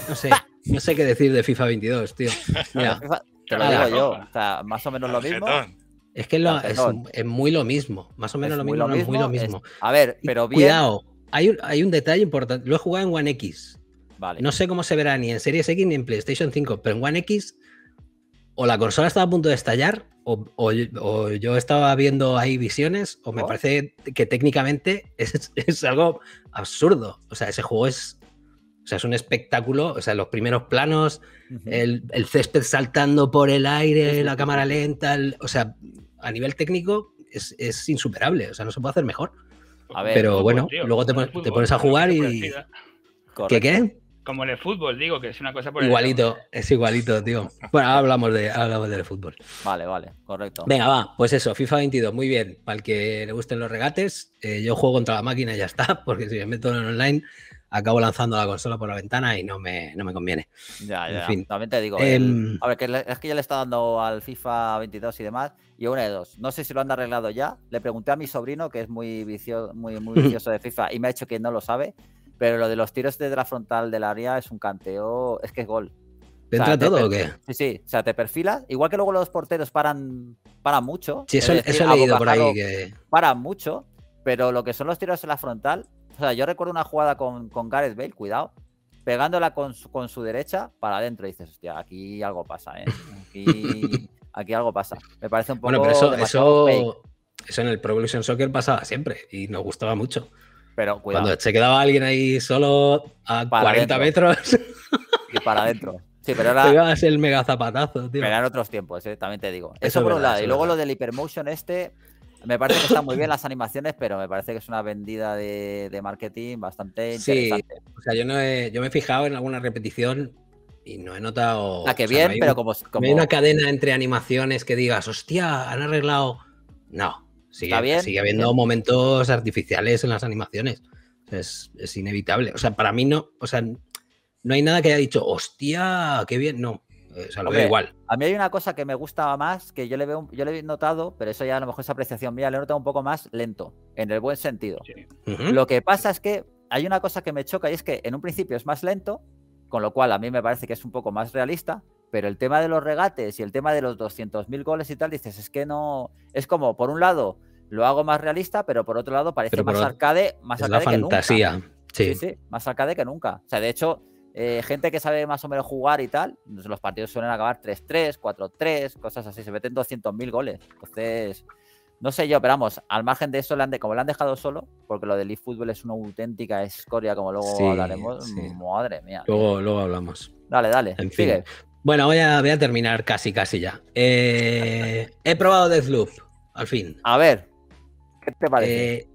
no sé, no sé qué decir de FIFA 22, tío. te lo digo yo, o más o menos lo mismo. Es que es, muy lo mismo, más o menos lo mismo, muy lo mismo. a ver, pero bien. Cuidado, hay un, hay un detalle importante. Lo he jugado en One X. Vale. No sé cómo se verá ni en Series X ni en PlayStation 5, pero en One X o la consola estaba a punto de estallar, o, yo estaba viendo ahí visiones, o me oh. parece que técnicamente es, algo absurdo. O sea, ese juego es. O sea, es un espectáculo. O sea, los primeros planos, el, césped saltando por el aire, la cámara lenta. o sea, a nivel técnico es, insuperable. O sea, no se puede hacer mejor. Pero bueno, luego te, pones, a jugar y. ¿eh? qué? Como el fútbol, digo, que es una cosa por Igualito, es igualito, tío. Bueno, hablamos, de, hablamos del fútbol. Vale, vale, correcto. Venga, va, pues eso, FIFA 22, muy bien. Para el que le gusten los regates, eh, yo juego contra la máquina y ya está, porque si me meto en online, acabo lanzando la consola por la ventana y no me, no me conviene. Ya, ya, también te digo. Em, a ver, es que ya le está dando al FIFA 22 y demás, y una de dos. No sé si lo han arreglado ya. Le pregunté a mi sobrino, que es muy, muy, muy vicioso de FIFA, y me ha dicho que no lo sabe. Pero lo de los tiros desde la frontal del área es un canteo, es que es gol. entra todo o qué? Sí, sí, o sea, te perfilas. Igual que luego los porteros paran, paran mucho. Sí, eso, es por ahí. Que... Paran mucho, pero lo que son los tiros en la frontal. O sea, yo recuerdo una jugada con, Gareth Bale, cuidado, pegándola con su, con su derecha para adentro. Y dices, hostia, aquí algo pasa, ¿eh? Aquí, algo pasa. Me parece un poco. Bueno, pero eso, eso en el Pro Evolution Soccer pasaba siempre y nos gustaba mucho. Pero Cuando se quedaba alguien ahí solo a 40 metros. Y para adentro. Sí, pero era. el mega zapatazo, tío. Pero eran otros tiempos, ¿eh? también te digo. Eso, por un lado. Y luego lo del Hypermotion este. Me parece que están muy bien las animaciones, pero me parece que es una vendida de, marketing bastante interesante. Sí, o sea, yo, no yo me he fijado en alguna repetición y no he notado. La ah, que bien, pero como, como, hay una cadena entre animaciones que digas, hostia, han arreglado. No. Sigue, habiendo momentos artificiales en las animaciones. Es, inevitable. O sea, para mí no, o sea, no hay nada que haya dicho, hostia, qué bien. No, o sea, lo igual. A mí hay una cosa que me gustaba más, que yo le veo, yo le he notado, pero eso ya a lo mejor es apreciación mía, le he notado un poco más lento, en el buen sentido. Lo que pasa es que hay una cosa que me choca y es que en un principio es más lento, con lo cual a mí me parece que es un poco más realista, pero el tema de los regates y el tema de los 200.000 goles y tal, dices, es que no. Es como, por un lado, lo hago más realista, pero por otro lado, parece más arcade, más es arcade la fantasía. Nunca. Sí. sí. sí, más arcade que nunca. O sea, de hecho, eh, gente que sabe más o menos jugar y tal, pues los partidos suelen acabar 3-3, 4-3, cosas así. Se meten 200.000 goles. Entonces. No sé yo, pero vamos, al margen de eso, como le han dejado solo, porque lo del eFootball es una auténtica escoria, como luego hablaremos. Madre mía. Luego, luego hablamos. Dale, dale. En sigue. Bueno, voy a, terminar casi, casi ya. Eh, he probado Deathloop, al fin. A ver, ¿qué te parece? Eh,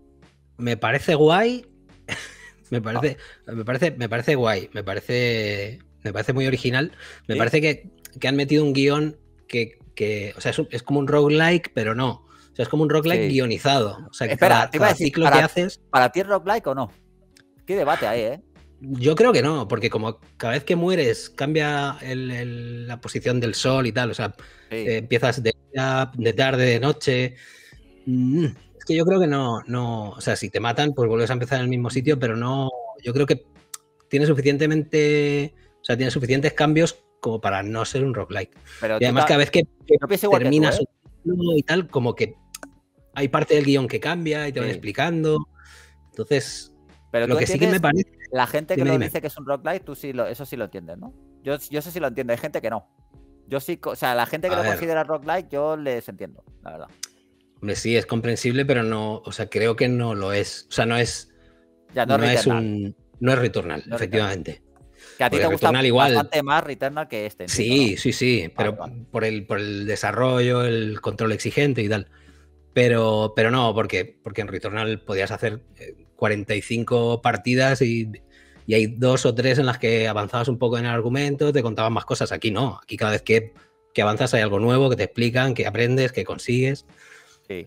me parece guay. me, parece, me, parece, me parece guay. Me parece, me parece muy original. Me parece que, han metido un guión que, o sea, es, como un roguelike, pero no. O sea, es como un roguelike guionizado. O sea, que Espera, para, haces. ¿Para ti es roguelike o no? Qué debate hay, ¿eh? Yo creo que no, porque como cada vez que mueres cambia la posición del sol y tal, o sea, eh, empiezas de, tarde, de noche. Mm, es que yo creo que no, no, o sea, si te matan, pues vuelves a empezar en el mismo mm. sitio, pero no, yo creo que tiene suficientemente, o sea, tiene suficientes cambios como para no ser un rock y además cada vez que, terminas ¿eh? y tal, como que hay parte del guión que cambia y te van explicando. Entonces, pero lo que sí que me parece la gente que dime, dice que es un rock light, tú sí lo, eso sí lo entiendes, ¿no? Yo, yo eso sí lo entiendo, hay gente que no. Yo sí, o sea, la gente que lo considera rock light, yo les entiendo, la verdad. Hombre, sí, es comprensible, pero no, o sea, creo que no lo es. O sea, no es. Ya, no, es un. No es Returnal, efectivamente. Que a ti te gusta bastante más Returnal que este. Sí, sí, sí, pero Por, el, por el desarrollo, el control exigente y tal. Pero, pero no, porque, porque en Returnal podías hacer eh, 45 partidas y, hay dos o tres en las que avanzabas un poco en el argumento, te contaban más cosas. Aquí no, aquí cada vez que, avanzas hay algo nuevo que te explican, que aprendes, que consigues.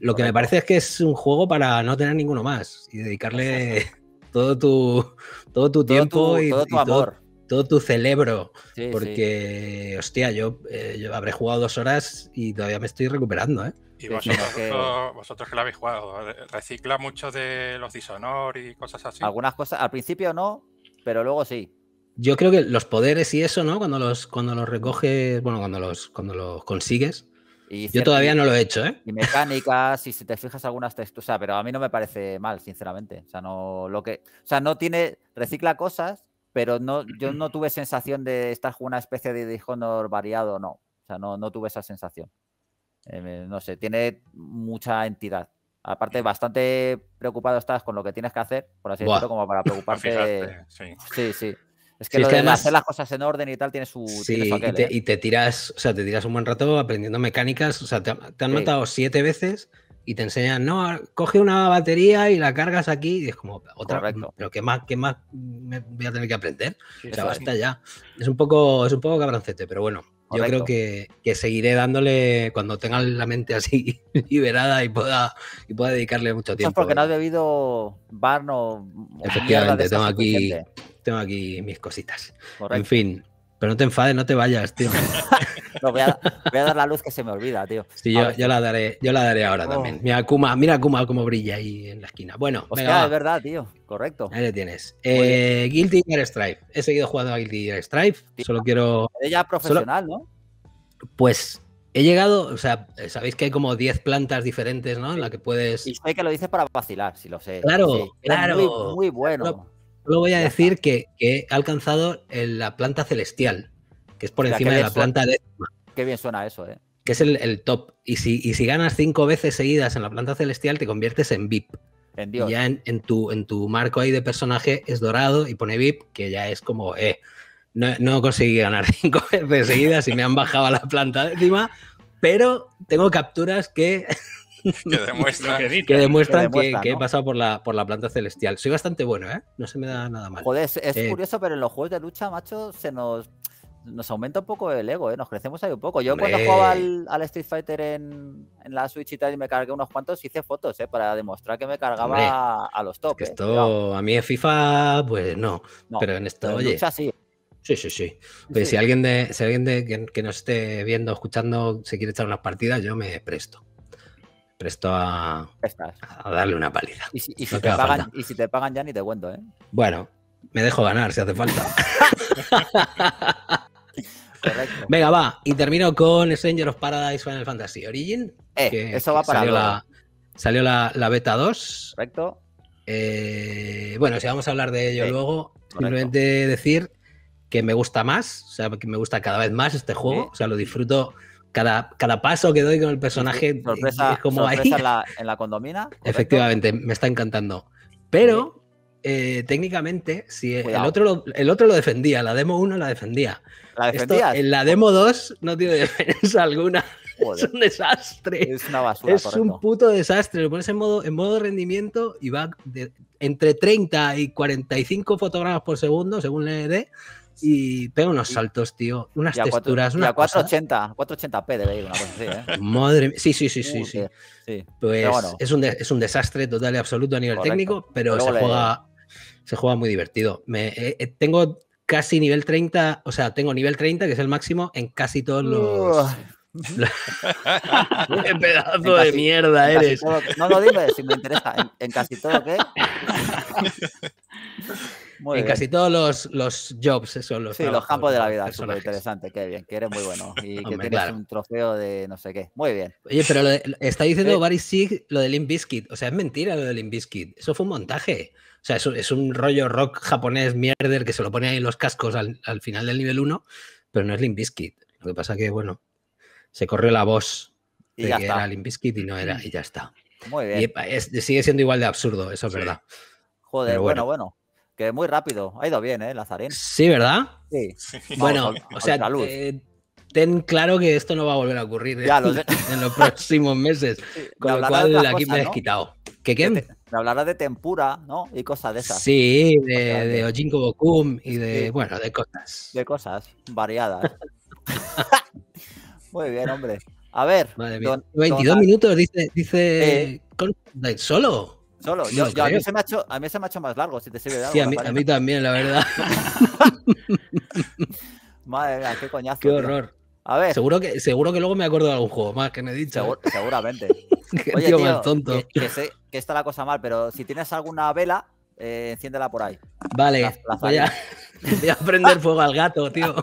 Lo que me parece es que es un juego para no tener ninguno más y dedicarle todo tu, todo tu tiempo y, todo tu Todo, tu cerebro. porque, hostia, yo, eh, yo habré jugado dos horas y todavía me estoy recuperando, ¿eh? vosotros, que... lo habéis jugado, eh, recicla mucho de los Dishonor y cosas así. Algunas cosas, al principio no, pero luego sí. Yo creo que los poderes y eso, ¿no? Cuando los, cuando los recoges, bueno, cuando los, cuando los consigues. yo todavía no lo he hecho, ¿eh? Y mecánicas, y si te fijas algunas texturas, pero a mí no me parece mal, sinceramente. O sea, no lo que, o sea, no tiene recicla cosas, pero no, yo no tuve sensación de estar jugando una especie de Dishonor variado, no. O sea, no, no tuve esa sensación no sé, tiene mucha entidad. Aparte, bastante preocupado estás con lo que tienes que hacer, por así decirlo, como para preocuparte. sí. sí, Es que, lo de hacer las cosas en orden y tal tiene su. Sí, ¿eh? y, te, tiras, o sea, te tiras un buen rato aprendiendo mecánicas. O sea, te, han matado siete veces y te enseñan, no, coge una batería y la cargas aquí. Y es como, otra. vez Pero ¿qué más, que más voy a tener que aprender? o sea, basta ya. Es un poco, es un poco cabroncete, pero bueno. Yo creo que, seguiré dándole cuando tenga la mente así liberada y pueda, y pueda dedicarle mucho tiempo. es porque no ha ¿eh? bebido bar no. Efectivamente, tengo aquí, tengo aquí mis cositas. En fin, pero no te enfades, no te vayas, tío. voy a, dar la luz que se me olvida, tío. Sí, yo, la daré, yo la daré ahora oh. también. Mira Kuma, mira Kuma cómo brilla ahí en la esquina. Bueno, es verdad, tío. Correcto. Ahí le tienes. Eh, Guilty Gear Strife. He seguido jugando a Guilty Gear Strife. solo quiero. Ella profesional, ¿no? Pues He llegado, o sea, sabéis que hay como 10 plantas diferentes, ¿no? En la que puedes. Y que lo dices para vacilar, si lo sé. Claro, claro. muy, bueno. Luego voy a decir que, he alcanzado la planta celestial, que es por encima de la planta décima. Qué bien suena eso, ¿eh? Que es el, top. Y si, si, ganas cinco veces seguidas en la planta celestial, te conviertes en VIP. ya en, tu, en tu marco ahí de personaje es dorado y pone VIP, que ya es como, eh, no, no conseguí ganar cinco veces seguidas y me han bajado a la planta décima, pero tengo capturas que que que, que, demuestran que, demuestra, que, he pasado por la, por la planta celestial. Soy bastante bueno, ¿eh? No se me da nada mal. Joder, es, eh, curioso, pero en los juegos de lucha, macho, se nos, nos aumenta un poco el ego, ¿eh? Nos crecemos ahí un poco. Yo cuando jugaba al, Street Fighter en, la Switch y tal y me cargué unos cuantos, hice fotos, ¿eh? Para demostrar que me cargaba a los top. ¿eh? esto, a mí en FIFA, pues no. pero en esto, Lucha, sí. Sí, sí, sí. Si alguien, de, alguien que, que nos esté viendo, escuchando, se quiere echar unas partidas, yo me presto presto a, darle una paliza. Y si, te pagan, ya ni te cuento, ¿eh? Bueno, me dejo ganar si hace falta. Venga, va. Y termino con Stranger of Paradise Final Fantasy Origin. Eh, eso va para salió la, salió la, beta 2. Correcto. Eh, bueno, si vamos a hablar de ello luego, simplemente decir que me gusta más, o sea, que me gusta cada vez más este juego. O sea, lo disfruto cada, paso que doy con el personaje es como ahí. En la, en la condomina. Efectivamente, me está encantando. Pero eh, técnicamente, si el otro, lo, el otro lo defendía, la demo 1 la defendía. ¿La defendías? en la demo 2 no tiene defensa alguna. Es un desastre. Es una basura. Es un puto desastre. Lo pones en modo, en modo rendimiento y va entre 30 y 45 fotogramas por segundo, según le dé y pega unos saltos, tío. Unas texturas. una 480, 480p de ir, una cosa así, ¿eh? Madre mía. Sí, sí, sí, sí. sí. Pues es, un desastre total y absoluto a nivel técnico, pero se juega, se juega muy divertido. Me, eh, eh, tengo casi nivel 30, o sea, tengo nivel 30, que es el máximo, en casi todos los. Uh. ¡Qué pedazo de mierda eres! no lo dime si me interesa. ¿En, en casi todo qué? en casi todos los, los jobs son los Sí, los campos de la vida, súper interesante, qué bien, que eres muy bueno y que tienes un trofeo de no sé qué. Muy bien. Oye, pero está diciendo eh. Barry Sig lo de Limp Bizkit, o sea, es mentira lo de Limp Bizkit, eso fue un montaje. O sea, es un, es un rollo rock japonés mierder que se lo pone ahí en los cascos al, final del nivel 1, pero no es Limp Bizkit. Lo que pasa que, bueno, se corrió la voz y era Limp y no era, y ya está. Muy bien. sigue siendo igual de absurdo, eso es verdad. Joder, bueno. bueno que muy rápido. Ha ido bien, ¿eh, Lazarín? Sí, ¿verdad? Sí. Bueno, o sea, eh, ten claro que esto no va a volver a ocurrir ¿eh? en los próximos meses. con lo cual, aquí me has quitado. ¿Qué qué? Me hablarás de tempura, ¿no? Y cosas de esas. Sí, de, Ojinko Bokum y de, bueno, de cosas. De cosas variadas. muy bien, hombre. A ver. 22 minutos, dice, dice solo. Solo. a, mí se me ha hecho, más largo, si te sirve de Sí, a mí, también, la verdad. Madre mía, qué coñazo. Qué horror. A ver. Seguro que, seguro que luego me acuerdo de algún juego más que me he dicho. ¿eh? seguramente. Oye, tío, Que, está la cosa mal, pero si tienes alguna vela, eh, enciéndela por ahí. Vale. La, voy, a, prender fuego al gato, tío.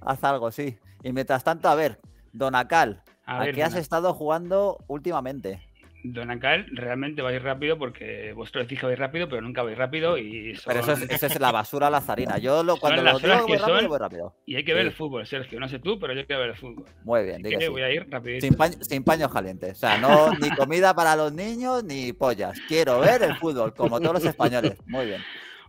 Haz algo, sí. Y mientras tanto, a ver, Donacal, ¿a, qué has estado jugando últimamente? Don Ancal, realmente vais rápido porque vuestro decís que vais rápido, pero nunca vais rápido y Pero eso es, es, la basura lazarina. Yo cuando lo digo voy rápido, voy rápido. Y hay que ver el fútbol, Sergio. No sé tú, pero yo quiero ver el fútbol. Muy bien, dígame. voy a ir rapidito. Sin, paños calientes. O sea, no ni comida para los niños ni pollas. Quiero ver el fútbol, como todos los españoles. Muy bien.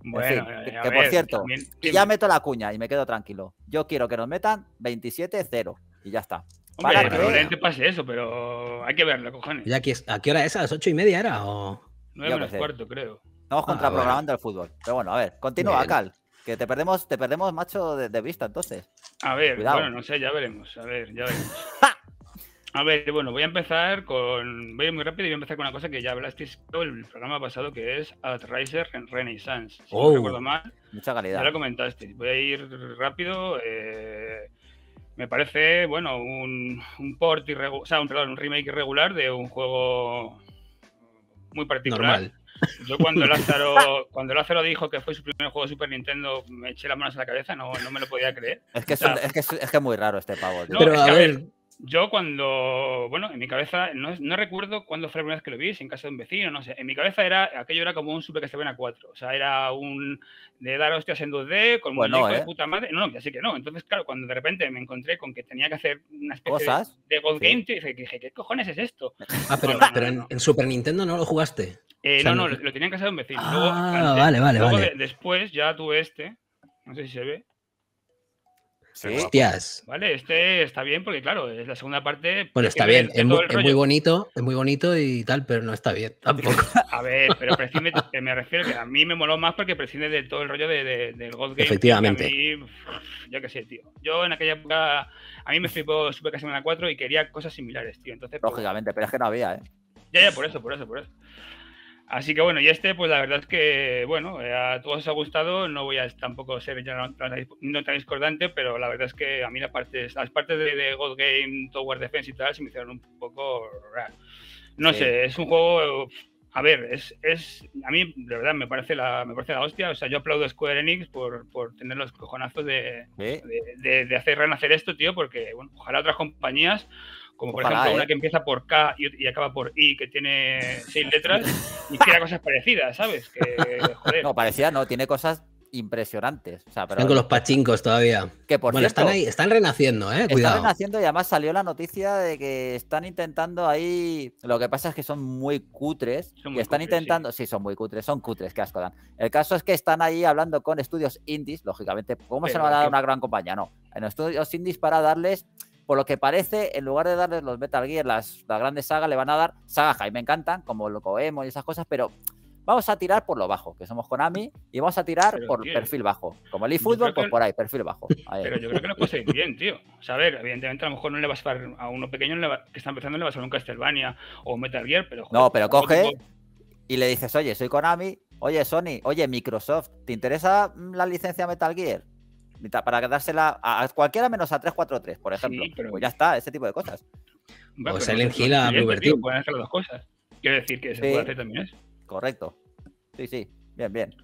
Bueno, eh, que por cierto, ya meto la cuña y me quedo tranquilo. Yo quiero que nos metan 27-0 y ya está. Hombre, probablemente pase eso, pero hay que verlo, cojones. ¿A qué hora es? ¿A las ocho y media era? O... Nueve menos cuarto, creo. Estamos ah, contraprogramando el fútbol. Pero bueno, a ver, continúa, Cal. Que te perdemos, te perdemos, macho, de, vista entonces. A ver, bueno, no sé, ya veremos. A ver, ya veremos. a ver, bueno, voy a empezar con. Voy muy rápido y voy a empezar con una cosa que ya hablasteis el programa pasado, que es Adriser Renaissance. Si no oh. recuerdo mal. Mucha calidad. Ya lo comentasteis. Voy a ir rápido. Eh, me parece, bueno, un, un port irregular, o sea, un, remake irregular de un juego muy particular. Normal. Yo cuando Lázaro, cuando Lázaro dijo que fue su primer juego de Super Nintendo, me eché las manos a la cabeza, no, no me lo podía creer. Es que, es, muy raro este pavo. pero a, ver, yo cuando, bueno, en mi cabeza, no, no, recuerdo cuándo fue la primera vez que lo vi, si en casa de un vecino, no sé, en mi cabeza era, aquello era como un super que se ven a cuatro, o sea, era un de dar hostias en 2D con bueno, un de ¿eh? puta madre, no, no, así que no, entonces claro, cuando de repente me encontré con que tenía que hacer una especie ¿Cosas? de, gold God Game, dije, ¿qué cojones es esto? Ah, ah pero, pero en, Super Nintendo no lo jugaste. Eh, no, no, lo, tenía en casa de un vecino. Ah, vale, vale, vale. después ya tuve este, no sé si se ve, Vale, este está bien porque, claro, es la segunda parte. Bueno, está bien, es, muy, bonito, es muy bonito y tal, pero no está bien tampoco. A ver, pero prescinde, me refiero que a mí me moló más porque prescinde de todo el rollo de, del God Game. Efectivamente. yo qué sé, tío. Yo en aquella época, a mí me flipó Super la 4 y quería cosas similares, tío. Entonces, pues Lógicamente, pero es que no había, ¿eh? Ya, ya, por eso, por eso, por eso. Así que bueno, y este, pues la verdad es que, bueno, eh, a todos os ha gustado, no voy a tampoco ser ya no, tan discordante, pero la verdad es que a mí las partes, las partes de, God Game, Tower Defense y tal se me hicieron un poco No sé, es un juego, a ver, es, es, a mí de verdad me parece, la, me parece la hostia, o sea, yo aplaudo a Square Enix por, por tener los cojonazos de, de, de hacer renacer esto, tío, porque, bueno, ojalá otras compañías como por ejemplo, una ¿eh? que empieza por K y, acaba por I, que tiene seis letras, y tiene cosas parecidas, ¿sabes? No, parecida no, tiene cosas impresionantes. Están con los pachincos todavía. Que por bueno, están ahí, están renaciendo, eh. Cuidado. Están renaciendo y además salió la noticia de que están intentando ahí. Lo que pasa es que son muy cutres. y están intentando. Sí. son muy cutres, son cutres, que asco dan. El caso es que están ahí hablando con estudios indies, lógicamente. ¿Cómo se nos va a dar una gran compañía? No. En estudios indies para darles por lo que parece, en lugar de darles los Metal Gear, las, grandes sagas, le van a dar sagas que me encantan, como lo Emo y esas cosas, pero vamos a tirar por lo bajo, que somos Konami, y vamos a tirar por perfil bajo. Como el eFootball, pues por ahí, perfil bajo. Pero yo creo que no puede ir bien, tío. O a ver, evidentemente a lo mejor no le vas a dar a uno pequeño que está empezando, le vas a dar un Castlevania o Metal Gear, pero... no, pero coge y le dices, oye, soy Konami, oye, Sony, oye, Microsoft, ¿te interesa mm, la licencia Metal Gear? para dársela a, cualquiera menos a 343, por ejemplo. Pues ya está, ese tipo de cosas. Pues o Silent Hill a Pueden hacer las dos cosas. Quiero decir que se puede hacer también eso. ¿eh? Correcto. Sí, sí. Bien, bien.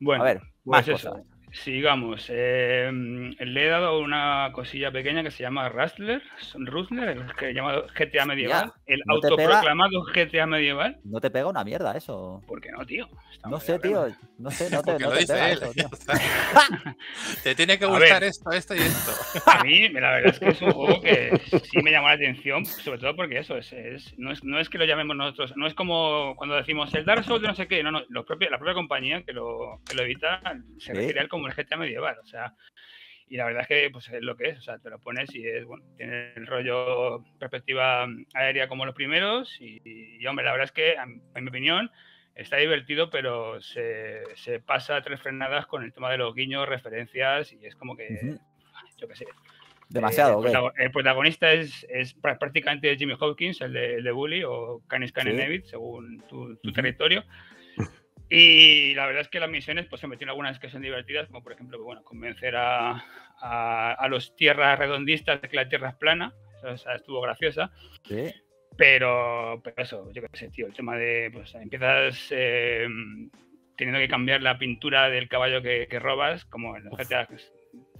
Bueno, a ver, pues más cosas. Sigamos. Eh, le he dado una cosilla pequeña que se llama Rustler, Rustler, el que he llamado GTA medieval, el autoproclamado GTA medieval. No te pega una mierda eso. ¿Por qué no, tío? no sé, tío. No sé, no te, no pega eso, te tiene que gustar esto, esto y esto. A mí, la verdad es que es un juego que sí me llama la atención, sobre todo porque eso es, no, es no es que lo llamemos nosotros, no es como cuando decimos el Dark Souls de no sé qué, no, no, los la propia compañía que lo, que lo evita se ¿Sí? refiere como el medieval, o sea, y la verdad es que pues es lo que es, o sea, te lo pones y es, bueno, tiene el rollo perspectiva mm, aérea como los primeros y, hombre, la verdad es que, en, mi opinión, está divertido, pero se, se pasa tres frenadas con el tema de los guiños, referencias y es como que, yo qué sé. Demasiado. Eh, el protagonista es, es, prácticamente Jimmy Hopkins, el de, Bully o Canis Canenevit, según tu, territorio. Y la verdad es que las misiones pues, se metieron algunas que son divertidas, como por ejemplo bueno, convencer a, a, los tierras redondistas de que la tierra es plana. O estuvo graciosa. Pero, pero, eso, yo qué sé, tío, el tema de, pues empiezas eh, teniendo que cambiar la pintura del caballo que, que robas, como en los pues. GTA.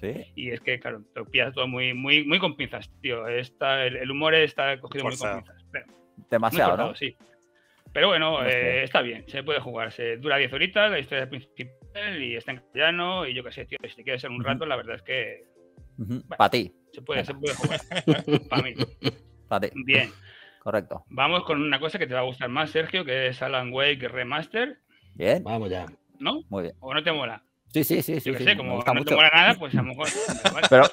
¿Sí? Y es que, claro, te pillas todo muy, muy, muy con pinzas, tío. Está, el, humor está cogido muy con pinzas. Pero, Demasiado, ¿no? Sí. Pero bueno, eh, está bien, se puede jugar. Se dura 10 horitas, la historia principal y está en castellano. Y yo qué sé, tío, si te quieres hacer un rato, la verdad es que. Para ti. Se puede, se puede jugar. Para mí. Para ti. Bien. Correcto. Vamos con una cosa que te va a gustar más, Sergio, que es Alan Wake Remaster. Bien. Vamos ya. ¿No? Muy bien. ¿O no te mola? Sí, sí, sí. Yo sé, como no te mola nada, pues a lo mejor. Pero...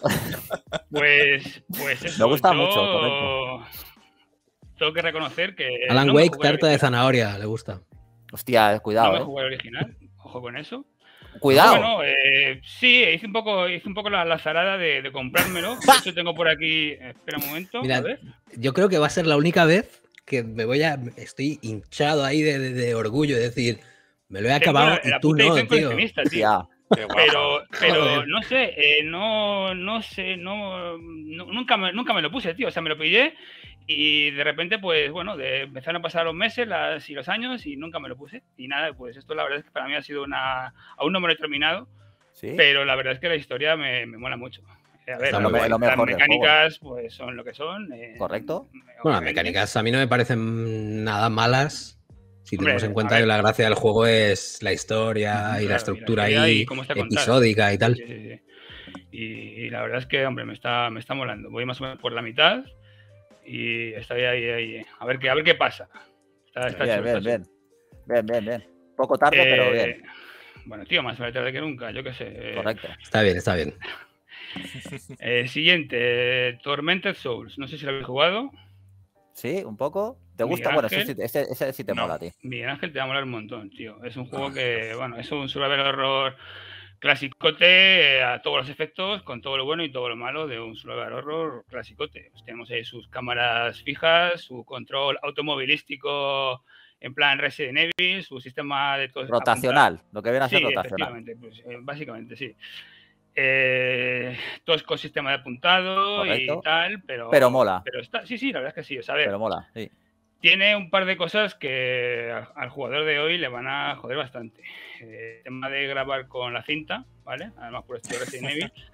Pues, pues Me gusta mucho, correcto tengo que reconocer que. Alan Wake, tarta de zanahoria, le gusta. Hostia, cuidado. me eh. original, ojo con eso. Cuidado. Eh, sí, hice un poco, hice un poco la, la de, comprármelo. Yo tengo por aquí. Espera un momento. Mira, a Yo creo que va a ser la única vez que me voy a. Estoy hinchado ahí de, orgullo, es decir, me lo he acabado y tú no, tío. tío. Pero, pero eh, no sé, no, no sé, no, nunca, me, nunca me lo puse, tío. O sea, me lo pillé y de repente, pues bueno, de, empezaron a pasar los meses y los años y nunca me lo puse. Y nada, pues esto la verdad es que para mí ha sido una. Aún no me lo he terminado, ¿Sí? pero la verdad es que la historia me, me mola mucho. Eh, a ver, las mecánicas pues, son lo que son. Eh, Correcto. Bueno, las mecánicas a mí no me parecen nada malas. Si tenemos en cuenta que la gracia del juego es la historia y la estructura y episódica y tal. Y, la verdad es que, hombre, me está, me está molando. Voy más o menos por la mitad y estoy ahí, A, ver qué, a ver qué pasa. bien, bien, bien, bien, bien, Poco tarde, pero eh, bien. Bueno, tío, más tarde que nunca, yo qué sé. Correcto. Está bien, está bien. Eh, siguiente, Tormented Souls. No sé si lo habéis jugado. Sí, un poco. ¿Te gusta? bueno, ese, ese, sí te mola a ti. Miguel Ángel te va a molar un montón, tío. Es un ah, juego que, bueno, es un survival horror clasicote eh, a todos los efectos, con todo lo bueno y todo lo malo de un survival horror clasicote. Pues tenemos ahí sus cámaras fijas, su control automovilístico en plan Resident Evil, su sistema de todo. Rotacional, lo que viene a ser sí, rotacional. Pues, eh, básicamente, sí. Eh, con sistema de apuntado y tal, pero. Pero mola. Pero está, sí, sí, la verdad es que sí. O sea, a ver, pero mola, sí tiene un par de cosas que al jugador de hoy le van a joder bastante. Eh, el tema de grabar con la cinta, ¿vale? Además, por esto Resident Evil.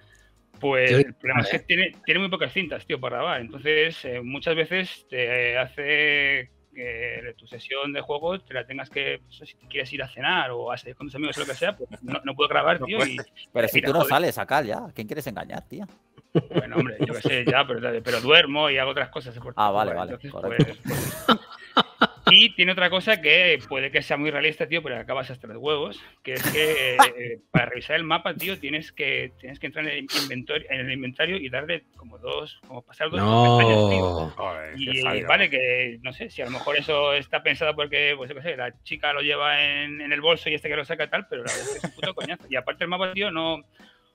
Pues el problema es que tiene, muy pocas cintas, tío, para grabar. Entonces, eh, muchas veces te hace que tu sesión de juego te la tengas que, pues, si quieres ir a cenar o a salir con tus amigos o lo que sea, pues no, puedo grabar, tío. pero si tú no sales acá ya, ¿quién quieres engañar, tío? Bueno, hombre, yo qué sé, ya, pero, duermo y hago otras cosas. Ah, vale, vale. Pues, pues. Y tiene otra cosa que puede que sea muy realista, tío, pero acabas hasta los huevos, que es que eh, eh, para revisar el mapa, tío, tienes que, tienes que entrar en el, inventario, en el inventario y darle como dos, como pasar dos no. y vale, que no sé, si a lo mejor eso está pensado porque, pues yo qué sé, la chica lo lleva en, en el bolso y este que lo saca tal, pero la verdad es que es un puto coñazo. Y aparte el mapa, tío, no,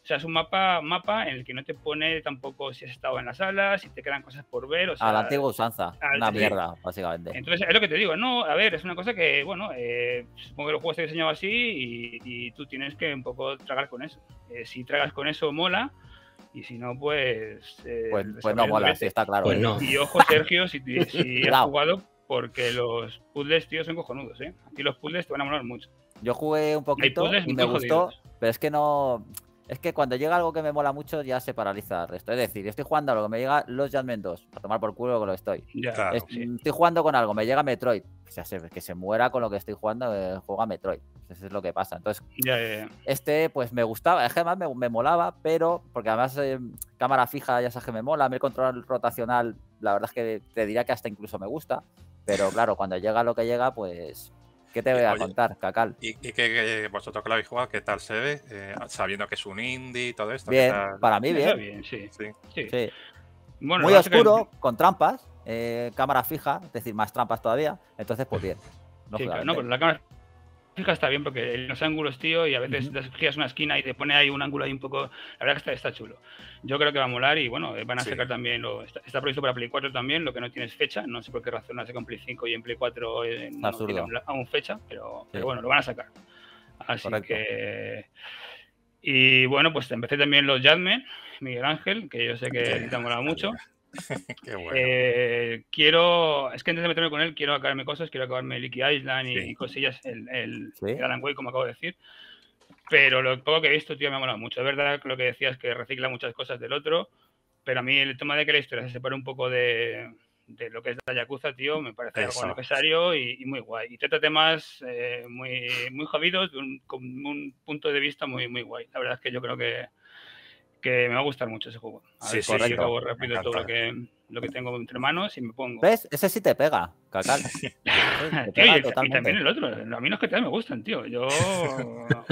o sea, es un mapa, mapa en el que no te pone tampoco si has estado en la sala, si te quedan cosas por ver. O a la antigua usanza. Una mierda, básicamente. Entonces, es lo que te digo, no, a ver, es una cosa que, bueno, eh, supongo que los juegos se diseñado así y, tú tienes que un poco tragar con eso. Eh, si tragas con eso, mola. Y si no, pues. Eh, pues, pues, no mola, sí, está claro. Pues y ojo, Sergio, si, has jugado, porque los puzzles, tío, son cojonudos, ¿eh? Y los puzzles te van a molar mucho. Yo jugué un poquito y me gustó, pero es que no es que cuando llega algo que me mola mucho ya se paraliza el resto. Es decir, estoy jugando a lo que me llega Los Jasmine 2, para tomar por culo que lo estoy. estoy, jugando con algo, me llega Metroid. O sea, que se muera con lo que estoy jugando, eh, juega Metroid. Eso es lo que pasa. Entonces, este pues me gustaba, es que además me, molaba, pero porque además eh, cámara fija ya sabes que me mola, a el control rotacional, la verdad es que te diría que hasta incluso me gusta. Pero claro, cuando llega lo que llega, pues ¿Qué te voy a contar, Cacal? Y, que, vosotros que lo habéis jugado, ¿qué tal se ve? Eh, sabiendo que es un indie y todo esto. Bien, para mí bien. sí. Muy oscuro, con trampas, eh, cámara fija, es decir, más trampas todavía. Entonces, pues bien. No, la cámara fija está bien porque los ángulos, tío, y a veces te giras una esquina y te pone ahí un ángulo ahí un poco. La verdad que está, está chulo. Yo creo que va a molar y bueno, eh, van a sacar también. Lo, está, previsto para Play 4 también, lo que no tienes fecha. No sé por qué razón hace en Play 5 y en Play 4 eh, eh, no aún fecha, pero, bueno, lo van a sacar. Así que. Y bueno, pues empecé también los Jadmen, Miguel Ángel, que yo sé que te ha molado mucho. Qué bueno. Eh, quiero, es que antes de meterme con él, quiero acabarme cosas, quiero acabarme Liquid Island y, cosillas, el, el, como acabo de decir. Pero lo poco que he visto, tío, me ha molado mucho. Es verdad lo que decías que recicla muchas cosas del otro, pero a mí el tema de que la historia se separe un poco de, de lo que es la Yakuza, tío, me parece algo necesario y, muy guay. Y trata temas eh, muy, muy jodidos con un punto de vista muy, muy guay. La verdad es que yo creo que, que me va a gustar mucho ese juego. A ver si rápido todo lo que, lo que tengo entre manos y me pongo. ¿Ves? Ese sí te pega, cacal. Sí, y, también el otro. A mí los que te me gustan, tío. Yo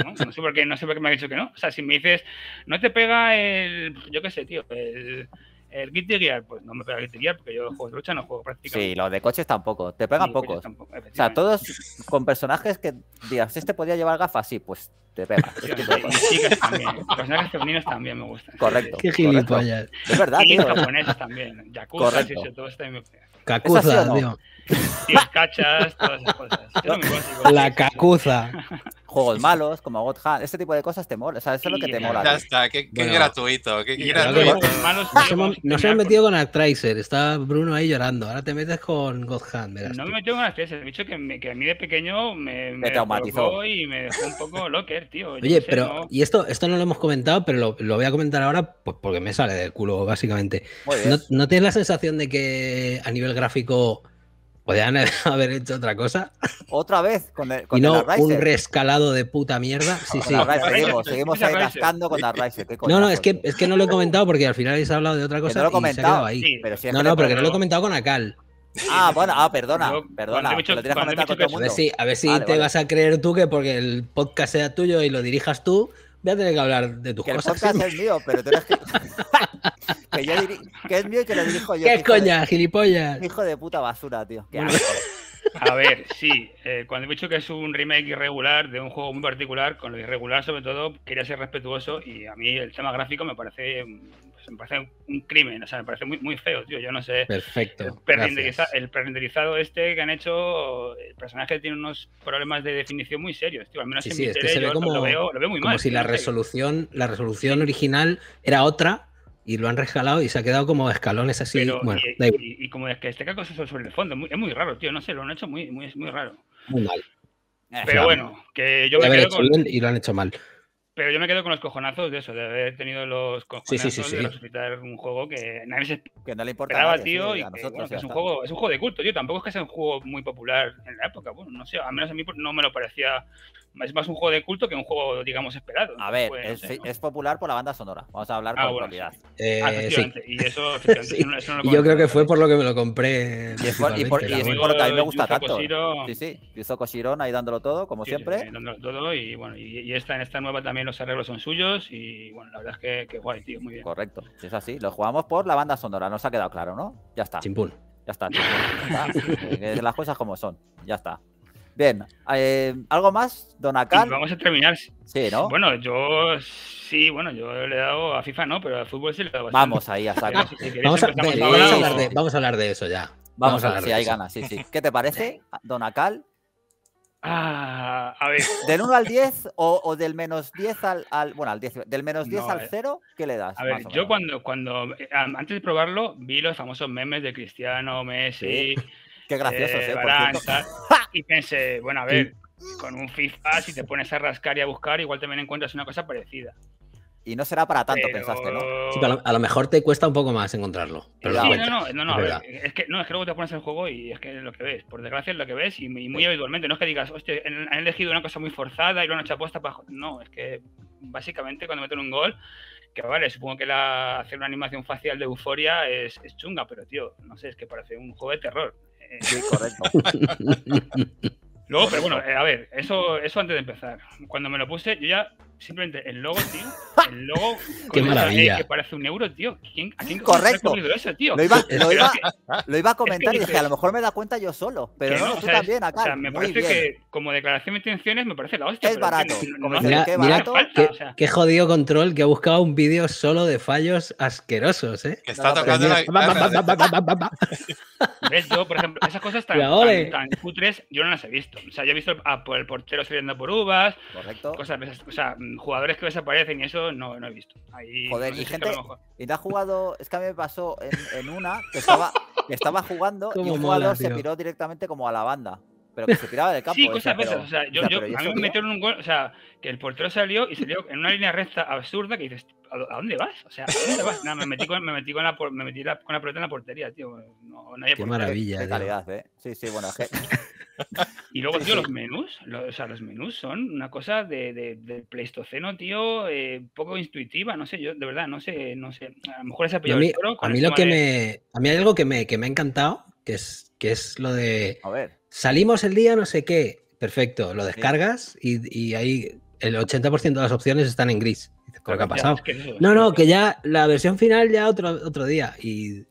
no, no, sé por qué, no sé por qué me ha dicho que no. O sea, si me dices, no te pega el. Yo qué sé, tío. El, el Guilty Gear, pues no me pega el Guilty Gear porque yo los juegos de lucha no juego prácticamente. Sí, los de coches tampoco, te pegan pocos. o sea, todos con personajes que digas, este podía llevar gafas, sí, pues te pega. Sí, que y chicas también, personajes femeninos también me gustan. Correcto. Qué gilipollas. Es verdad, tío. Y japoneses también, Yakuza, y eso, todo este también me pega. Kakuza, tío. Y cachas, todas esas cosas. La cacuza. juegos malos, como God Hand, este tipo de cosas te mola. O sea, eso es lo que te mola. Ya está, qué, gratuito. Qué, gratuito. No nos, hemos, metido con Actraiser, está Bruno ahí llorando. Ahora te metes con God Hand. Verás no me metió con Actraiser, he dicho que, a mí de pequeño me, traumatizó y me dejó un poco locker, tío. Oye, pero, y esto, esto no lo hemos comentado, pero lo, voy a comentar ahora pues porque me sale del culo, básicamente. ¿No tienes la sensación de que a nivel gráfico Podrían pues haber hecho otra cosa. Otra vez con el con Y no un rescalado de puta mierda. Sí, sí. seguimos, seguimos ahí cascando con la No, no, es que, es que no lo he comentado porque al final habéis hablado de otra cosa. no lo he comentado. Ahí. no, no, porque no lo he comentado con Acal. Ah, bueno, ah, perdona, perdona. A ver si, a ver si te vas a creer tú que porque el podcast sea tuyo y lo dirijas tú, voy a tener que hablar de tus cosas. El podcast es mío, pero tienes que. que, es mío y que lo dirijo yo. ¿Qué coña, gilipollas? Hijo de puta basura, tío. a ver, sí, eh, cuando he dicho que es un remake irregular de un juego muy particular, con lo irregular sobre todo, quería ser respetuoso y a mí el tema gráfico me parece, pues, un crimen, o sea, me parece muy, feo, tío, yo no sé. Perfecto. El perrenderizado este que han hecho, el personaje tiene unos problemas de definición muy serios, tío, al menos en como, lo, veo, como si la resolución, la resolución original era otra y lo han rescalado y se ha quedado como escalones así. y, como es que este caco es sobre el fondo, es muy raro, tío, no sé, lo han hecho muy, muy, muy raro. Muy mal. Eh, Pero bueno, que yo me quedo con... Y lo han hecho mal. Pero yo me quedo con los cojonazos de eso, de haber tenido los cojonazos de resucitar un juego que nadie se que no tío, nosotros, es, un juego, es un juego de culto, tío, tampoco es que sea un juego muy popular en la época, bueno, no sé, a menos a mí no me lo parecía es más un juego de culto que un juego, digamos, esperado. A ver, pues, es, popular por la banda sonora. Vamos a hablar ah, con bueno, Y Yo creo que fue por lo que me lo compré. Y es por, lo que a mí me gusta tanto. sí, sí. ahí dándolo todo, como sí, siempre. dándolo todo. Y bueno, en esta nueva también los arreglos son suyos. Y bueno, la verdad es que, guay, tío, muy bien. Correcto. es así, lo jugamos por la banda sonora. Nos ha quedado claro, ¿no? Ya está. Chimpul. Ya está. las cosas como son. Ya está. Bien, eh, ¿algo más, Don Vamos a terminar. Sí, ¿no? Bueno, yo sí, bueno, yo le he dado a FIFA, no, pero al fútbol sí le he dado bastante. Vamos ahí a saco. vamos, a, hablar de, vamos, a, hablar de, eso ya. Vamos, a hablar si hay ganas, sí, sí. ¿Qué te parece, Don Ah, a ver. ¿Del 1 al 10 o, del menos 10 al, Bueno, al 10, del menos 10 al 0, eh, ¿qué le das? A ver, yo cuando, cuando. Eh, antes de probarlo, vi los famosos memes de Cristiano, Messi. Qué gracioso, eh, ¿eh? Y pensé, bueno, a ver, con un FIFA, si te pones a rascar y a buscar, igual también encuentras una cosa parecida. Y no será para tanto, pensaste, ¿no? a lo mejor te cuesta un poco más encontrarlo. no, es, que, no, que luego te pones el juego y es que lo que ves. Por desgracia es lo que ves y, muy habitualmente. No es que digas, hostia, han elegido una cosa muy forzada y lo han hecho apuesta para... No, es que básicamente cuando meten un gol, que vale, supongo que la, hacer una animación facial de euforia es chunga, pero tío, no sé, es que parece un juego de terror. Sí, correcto. Luego, pero bueno, eh, a ver, eso, eso antes de empezar. Cuando me lo puse, yo ya simplemente el logo, tío. El logo Qué eh, maravilla. que parece un euro, tío. ¿Quién, ¿A quién Correcto. tío? Lo, iba, lo, iba, a comentar y dije, a lo mejor me da cuenta yo solo, pero no, tú también acá. O sea, me parece que como declaración de intenciones me parece la hostia. Es barato. mira, qué, jodido control que ha buscado un vídeo solo de fallos asquerosos, ¿eh? Que está tocando ¿Ves? Yo, por ejemplo, esas cosas tan, tan, cutres yo no las he visto. O sea, yo he visto por el portero saliendo por uvas. Correcto. Cosas, o sea, jugadores que desaparecen y eso no, no he visto. Ahí, Joder, y gente. Y te ha jugado. Es que a mí me pasó en, una que estaba, que estaba jugando y un jugador se piró directamente como a la banda. Pero que se tiraba del campo. Sí, cosas veces. O sea, yo, yo a mí me metieron un gol. O sea, que el portero salió y salió en una línea recta absurda que dices, ¿a dónde vas? O sea, ¿a dónde vas? Nada, me metí con, me metí con la, me metí con la pelota en la portería, tío. No, Qué portería. maravilla. Qué calidad, eh. Sí, sí, bueno, es que Y luego, tío, los menús, o sea, los menús son una cosa de, pleistoceno, tío, eh, poco intuitiva, no sé, yo de verdad, no sé, no sé, a lo mejor esa A mí, a mí lo que me, a mí hay algo que me, ha encantado, que es, que es lo de, a ver. salimos el día no sé qué, perfecto, lo descargas y, ahí el 80% de las opciones están en gris. qué ha pasado? No, no, que ya la versión final ya otro, otro día y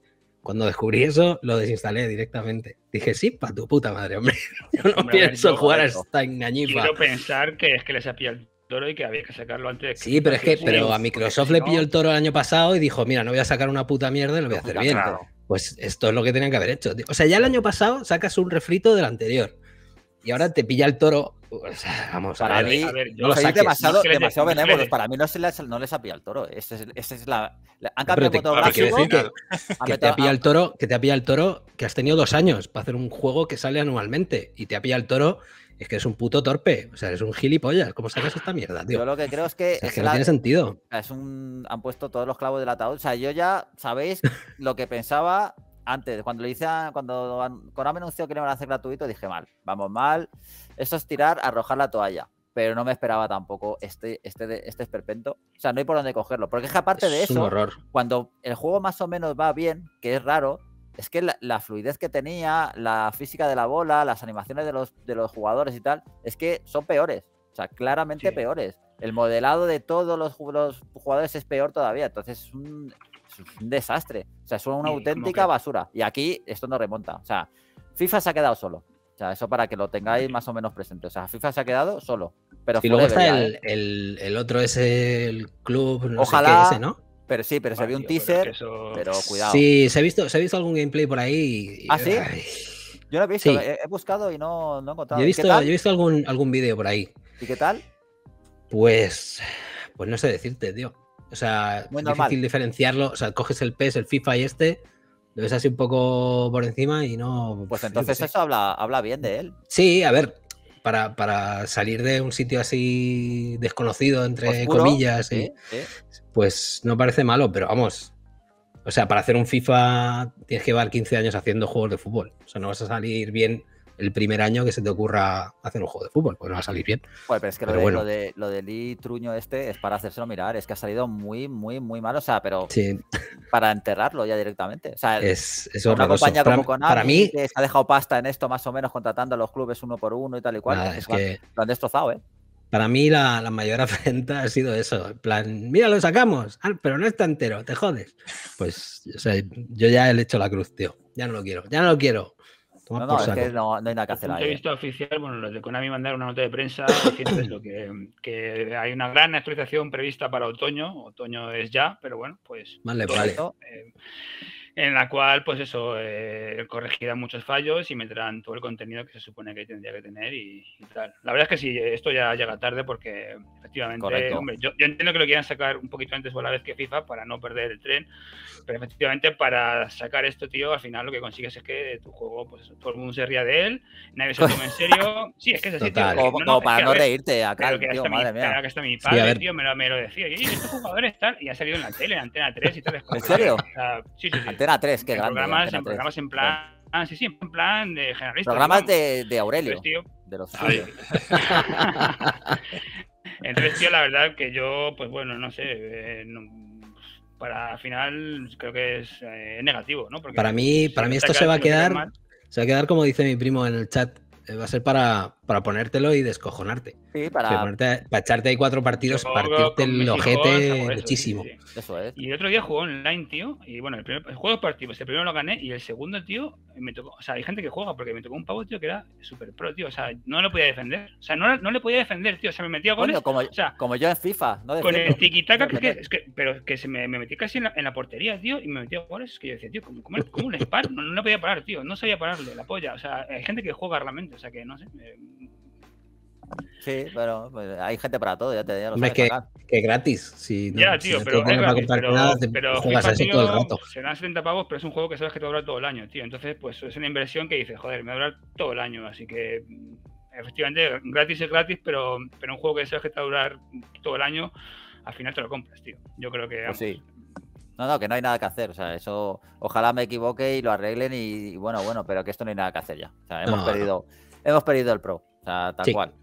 cuando descubrí eso, lo desinstalé directamente. Dije, sí, pa' tu puta madre, hombre. Yo no pienso jugar a esta engañifa. Quiero pensar que es que les ha pillado el toro y que había que sacarlo antes. sí, pero es que pero a Microsoft le pilló el toro el año pasado y dijo, mira, no voy a sacar una puta mierda y lo voy a hacer bien. Pues esto es lo que tenían que haber hecho. O sea, ya el año pasado sacas un refrito del anterior y ahora te pilla el toro. O sea, vamos, para mí, yo no lo demasiado, demasiado Para mí no, se les, ha pillado el toro. es, la, Han cambiado te, Que, te ha el toro, que te ha pillado el toro, que has tenido dos años para hacer un juego que sale anualmente y te ha pillado el toro es que es un puto torpe, o sea, es un gilipollas. ¿Cómo sabes esta mierda, tío? Yo lo que creo es que. es que no tiene sentido. Es un, han puesto todos los clavos del ataúd. O sea, yo ya sabéis lo que pensaba antes, cuando le hice cuando Konami anunció que lo iban a hacer gratuito, dije mal, vamos mal. Eso es tirar, arrojar la toalla. Pero no me esperaba tampoco este, este, este esperpento. O sea, no hay por dónde cogerlo. Porque es que aparte de eso, horror. cuando el juego más o menos va bien, que es raro, es que la, fluidez que tenía, la física de la bola, las animaciones de los, de los jugadores y tal, es que son peores. O sea, claramente peores. El modelado de todos los, los, jugadores es peor todavía. Entonces, es un, un desastre. O sea, es una auténtica basura. Y aquí esto no remonta. O sea, FIFA se ha quedado solo. O sea, eso para que lo tengáis más o menos presente. O sea, FIFA se ha quedado solo. Pero y luego está el, otro, es el club, no Ojalá, sé qué, ¿no? Pero sí, pero se vio un teaser, pero cuidado. Sí, se ha visto, se ha visto algún gameplay por ahí. ¿Ah, sí? Yo lo he visto, he, buscado y no, he encontrado. Yo he visto, he visto algún, algún vídeo por ahí. ¿Y qué tal? Pues pues no sé decirte, tío. O sea, es difícil diferenciarlo. O sea, coges el PES, el FIFA y este, lo ves así un poco por encima y no. Pues entonces eso habla, habla bien de él. Sí, a ver, para, salir de un sitio así desconocido, entre comillas, pues no parece malo, pero vamos. O sea, para hacer un FIFA tienes que llevar 15 años haciendo juegos de fútbol. O sea, no vas a salir bien el primer año que se te ocurra hacer un juego de fútbol, pues no va a salir bien. lo, de, Lee Truño este es para hacérselo mirar, es que ha salido muy, muy, muy mal, o sea, pero sí. para enterrarlo ya directamente. O sea, es, una compañía para, como para mí, ha dejado pasta en esto más o menos contratando a los clubes uno por uno y tal y cual, es que lo han destrozado, ¿eh? Para mí la, mayor afrenta ha sido eso, en plan, mira, lo sacamos, ah, pero no está entero, te jodes. Pues yo ya he hecho la cruz, tío, ya no lo quiero, ya no lo quiero, no, ah, no, es que no, no, hay nada que hacer ahí. Desde el eh. oficial, bueno, los de Konami mandaron una nota de prensa diciendo que, hay una gran actualización prevista para otoño. Otoño es ya, pero bueno, pues. Vale, vale en la cual, pues eso, eh, corregirán muchos fallos y meterán todo el contenido que se supone que tendría que tener y, tal. La verdad es que sí, esto ya llega tarde porque efectivamente, hombre, yo, entiendo que lo quieran sacar un poquito antes o a la vez que FIFA para no perder el tren, pero efectivamente para sacar esto, tío, al final lo que consigues es que tu juego, pues todo el mundo se ría de él, nadie se toma en serio. Sí, es que es así, tío. Como, no, para no reírte acá, tío, madre mi, mía. Que hasta mi padre, tío, me lo, me lo decía. Y estos jugadores están, y ha salido en la tele, en Antena 3 y tal. ¿En serio? O sí, sí, sí era tres que Programas, en programas en plan. Sí. sí, en plan de generalista. Programas de, de, Aurelio. Entonces, tío, de los Entonces, tío, la verdad que yo, pues bueno, no sé. Eh, para final creo que es eh, negativo, ¿no? para mí, para mí esto se va a quedar. Se va a quedar como dice mi primo en el chat. Eh, va a ser para, para ponértelo y descojonarte. Sí, para... echarte ahí cuatro partidos, partirte el ojete muchísimo. Eso es. Y el otro día jugó online, tío, y bueno, el juego partido, pues el primero lo gané y el segundo, tío, me tocó, o sea, hay gente que juega porque me tocó un pavo, tío, que era súper pro, tío, o sea, no lo podía defender, o sea, no, le podía defender, tío, o sea, me metía goles, como, o sea, como yo en FIFA, Con el tiquitaca, que, es que, pero que se me, me metí casi en la, portería, tío, y me metía goles, es que yo decía, tío, como, un spar, no, no podía parar, tío, no sabía pararle, la polla, o sea, hay gente que juega realmente, o sea, que no sé, eh, Sí, pero pues, hay gente para todo, ya te digo que, gratis. Si, pero, nada, todo el rato. Se dan 70 pavos, pero es un juego que sabes que te va a durar todo el año, tío. Entonces, pues es una inversión que dices, joder, me va a durar todo el año. Así que, mm, efectivamente, gratis es gratis, pero, pero un juego que sabes que te va a durar todo el año, al final te lo compras, tío. Yo creo que. Pues no, no, que no hay nada que hacer. O sea, eso. Ojalá me equivoque y lo arreglen. Y, bueno, bueno, pero que esto no hay nada que hacer ya. O sea, hemos perdido. Hemos perdido el pro. O sea, tal cual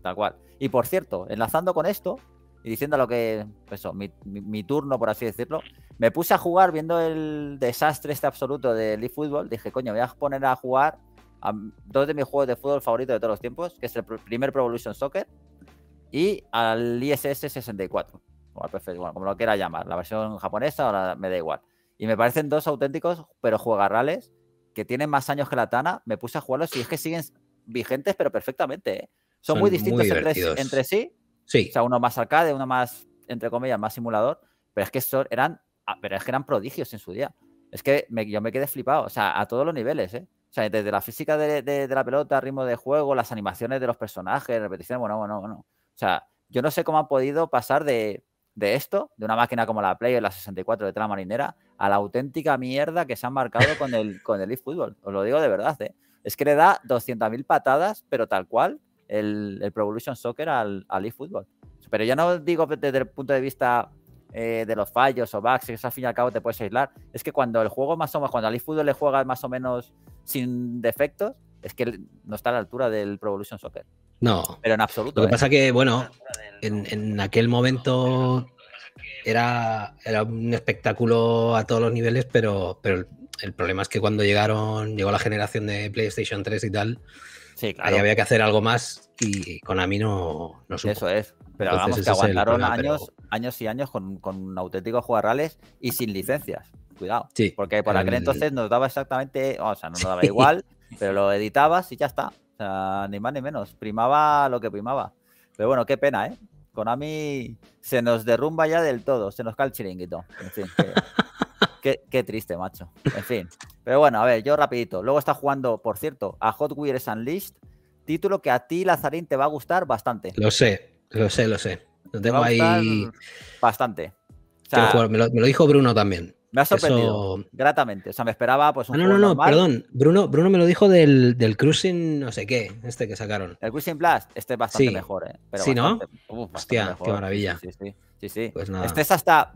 tal cual. Y por cierto, enlazando con esto y diciendo lo que, eso, mi, turno, por así decirlo, me puse a jugar viendo el desastre este absoluto del eFootball. Dije, coño, voy a poner a jugar a dos de mis juegos de fútbol favoritos de todos los tiempos, que es el primer Pro Evolution Soccer y al ISS 64, como lo quiera llamar, la versión japonesa ahora me da igual. Y me parecen dos auténticos, pero juegarrales, que tienen más años que la Tana. Me puse a jugarlos y es que siguen vigentes, pero perfectamente. ¿eh? Son, muy distintos entre, sí. Sí. O sea, uno más arcade, uno más, entre comillas, más simulador. Pero es que eran, ah, pero es que eran prodigios en su día. Es que yo me quedé flipado. O sea, a todos los niveles, ¿eh? O sea, desde la física de, la pelota, ritmo de juego, las animaciones de los personajes, repeticiones, bueno, bueno, bueno. O sea, yo no sé cómo han podido pasar de, esto, de una máquina como la Play o la 64 de tela marinera, a la auténtica mierda que se han marcado con el, con el eFootball. Os lo digo de verdad, ¿eh? Es que le da 200.000 patadas, pero tal cual, el, Pro Soccer al, eFootball. Pero ya no digo desde el punto de vista eh, de los fallos o bugs, que al fin y al cabo te puedes aislar. Es que cuando el juego más o menos, cuando al eFootball le juegas más o menos sin defectos, es que no está a la altura del Pro Soccer. No. Pero en absoluto. Lo que ¿eh? pasa que, bueno, en, aquel momento era, un espectáculo a todos los niveles, pero, pero el, el, problema es que cuando llegaron, llegó la generación de PlayStation 3 y tal, Sí, claro. había que hacer algo más y Konami no, no Eso es. Pero vamos que aguantaron años, años y años con, con auténticos jugarrales y sin licencias cuidado. Sí, porque por aquel entonces nos daba exactamente, o sea, no nos daba igual, pero lo editabas y ya está. O sea, ni más ni menos. Primaba lo que primaba. Pero bueno, qué pena, ¿eh? Konami se nos derrumba ya del todo, se nos cae el chiringuito. En fin, qué, qué triste, macho. En fin. Pero bueno, a ver, yo rapidito. Luego está jugando, por cierto, a Hot Wheels Unleashed, título que a ti, Lazarín, te va a gustar bastante. Lo sé, lo sé, lo sé. Lo tengo ahí. Bastante. me, lo, dijo Bruno también. Me ha sorprendido gratamente. O sea, me esperaba pues un ah, No, no, no, perdón. Bruno, Bruno me lo dijo del, Cruising no sé qué, este que sacaron. El Cruising Blast, este es bastante mejor, ¿eh? sí, ¿no? Hostia, qué maravilla. sí, sí. sí. Sí, sí. Pues nada. Este es hasta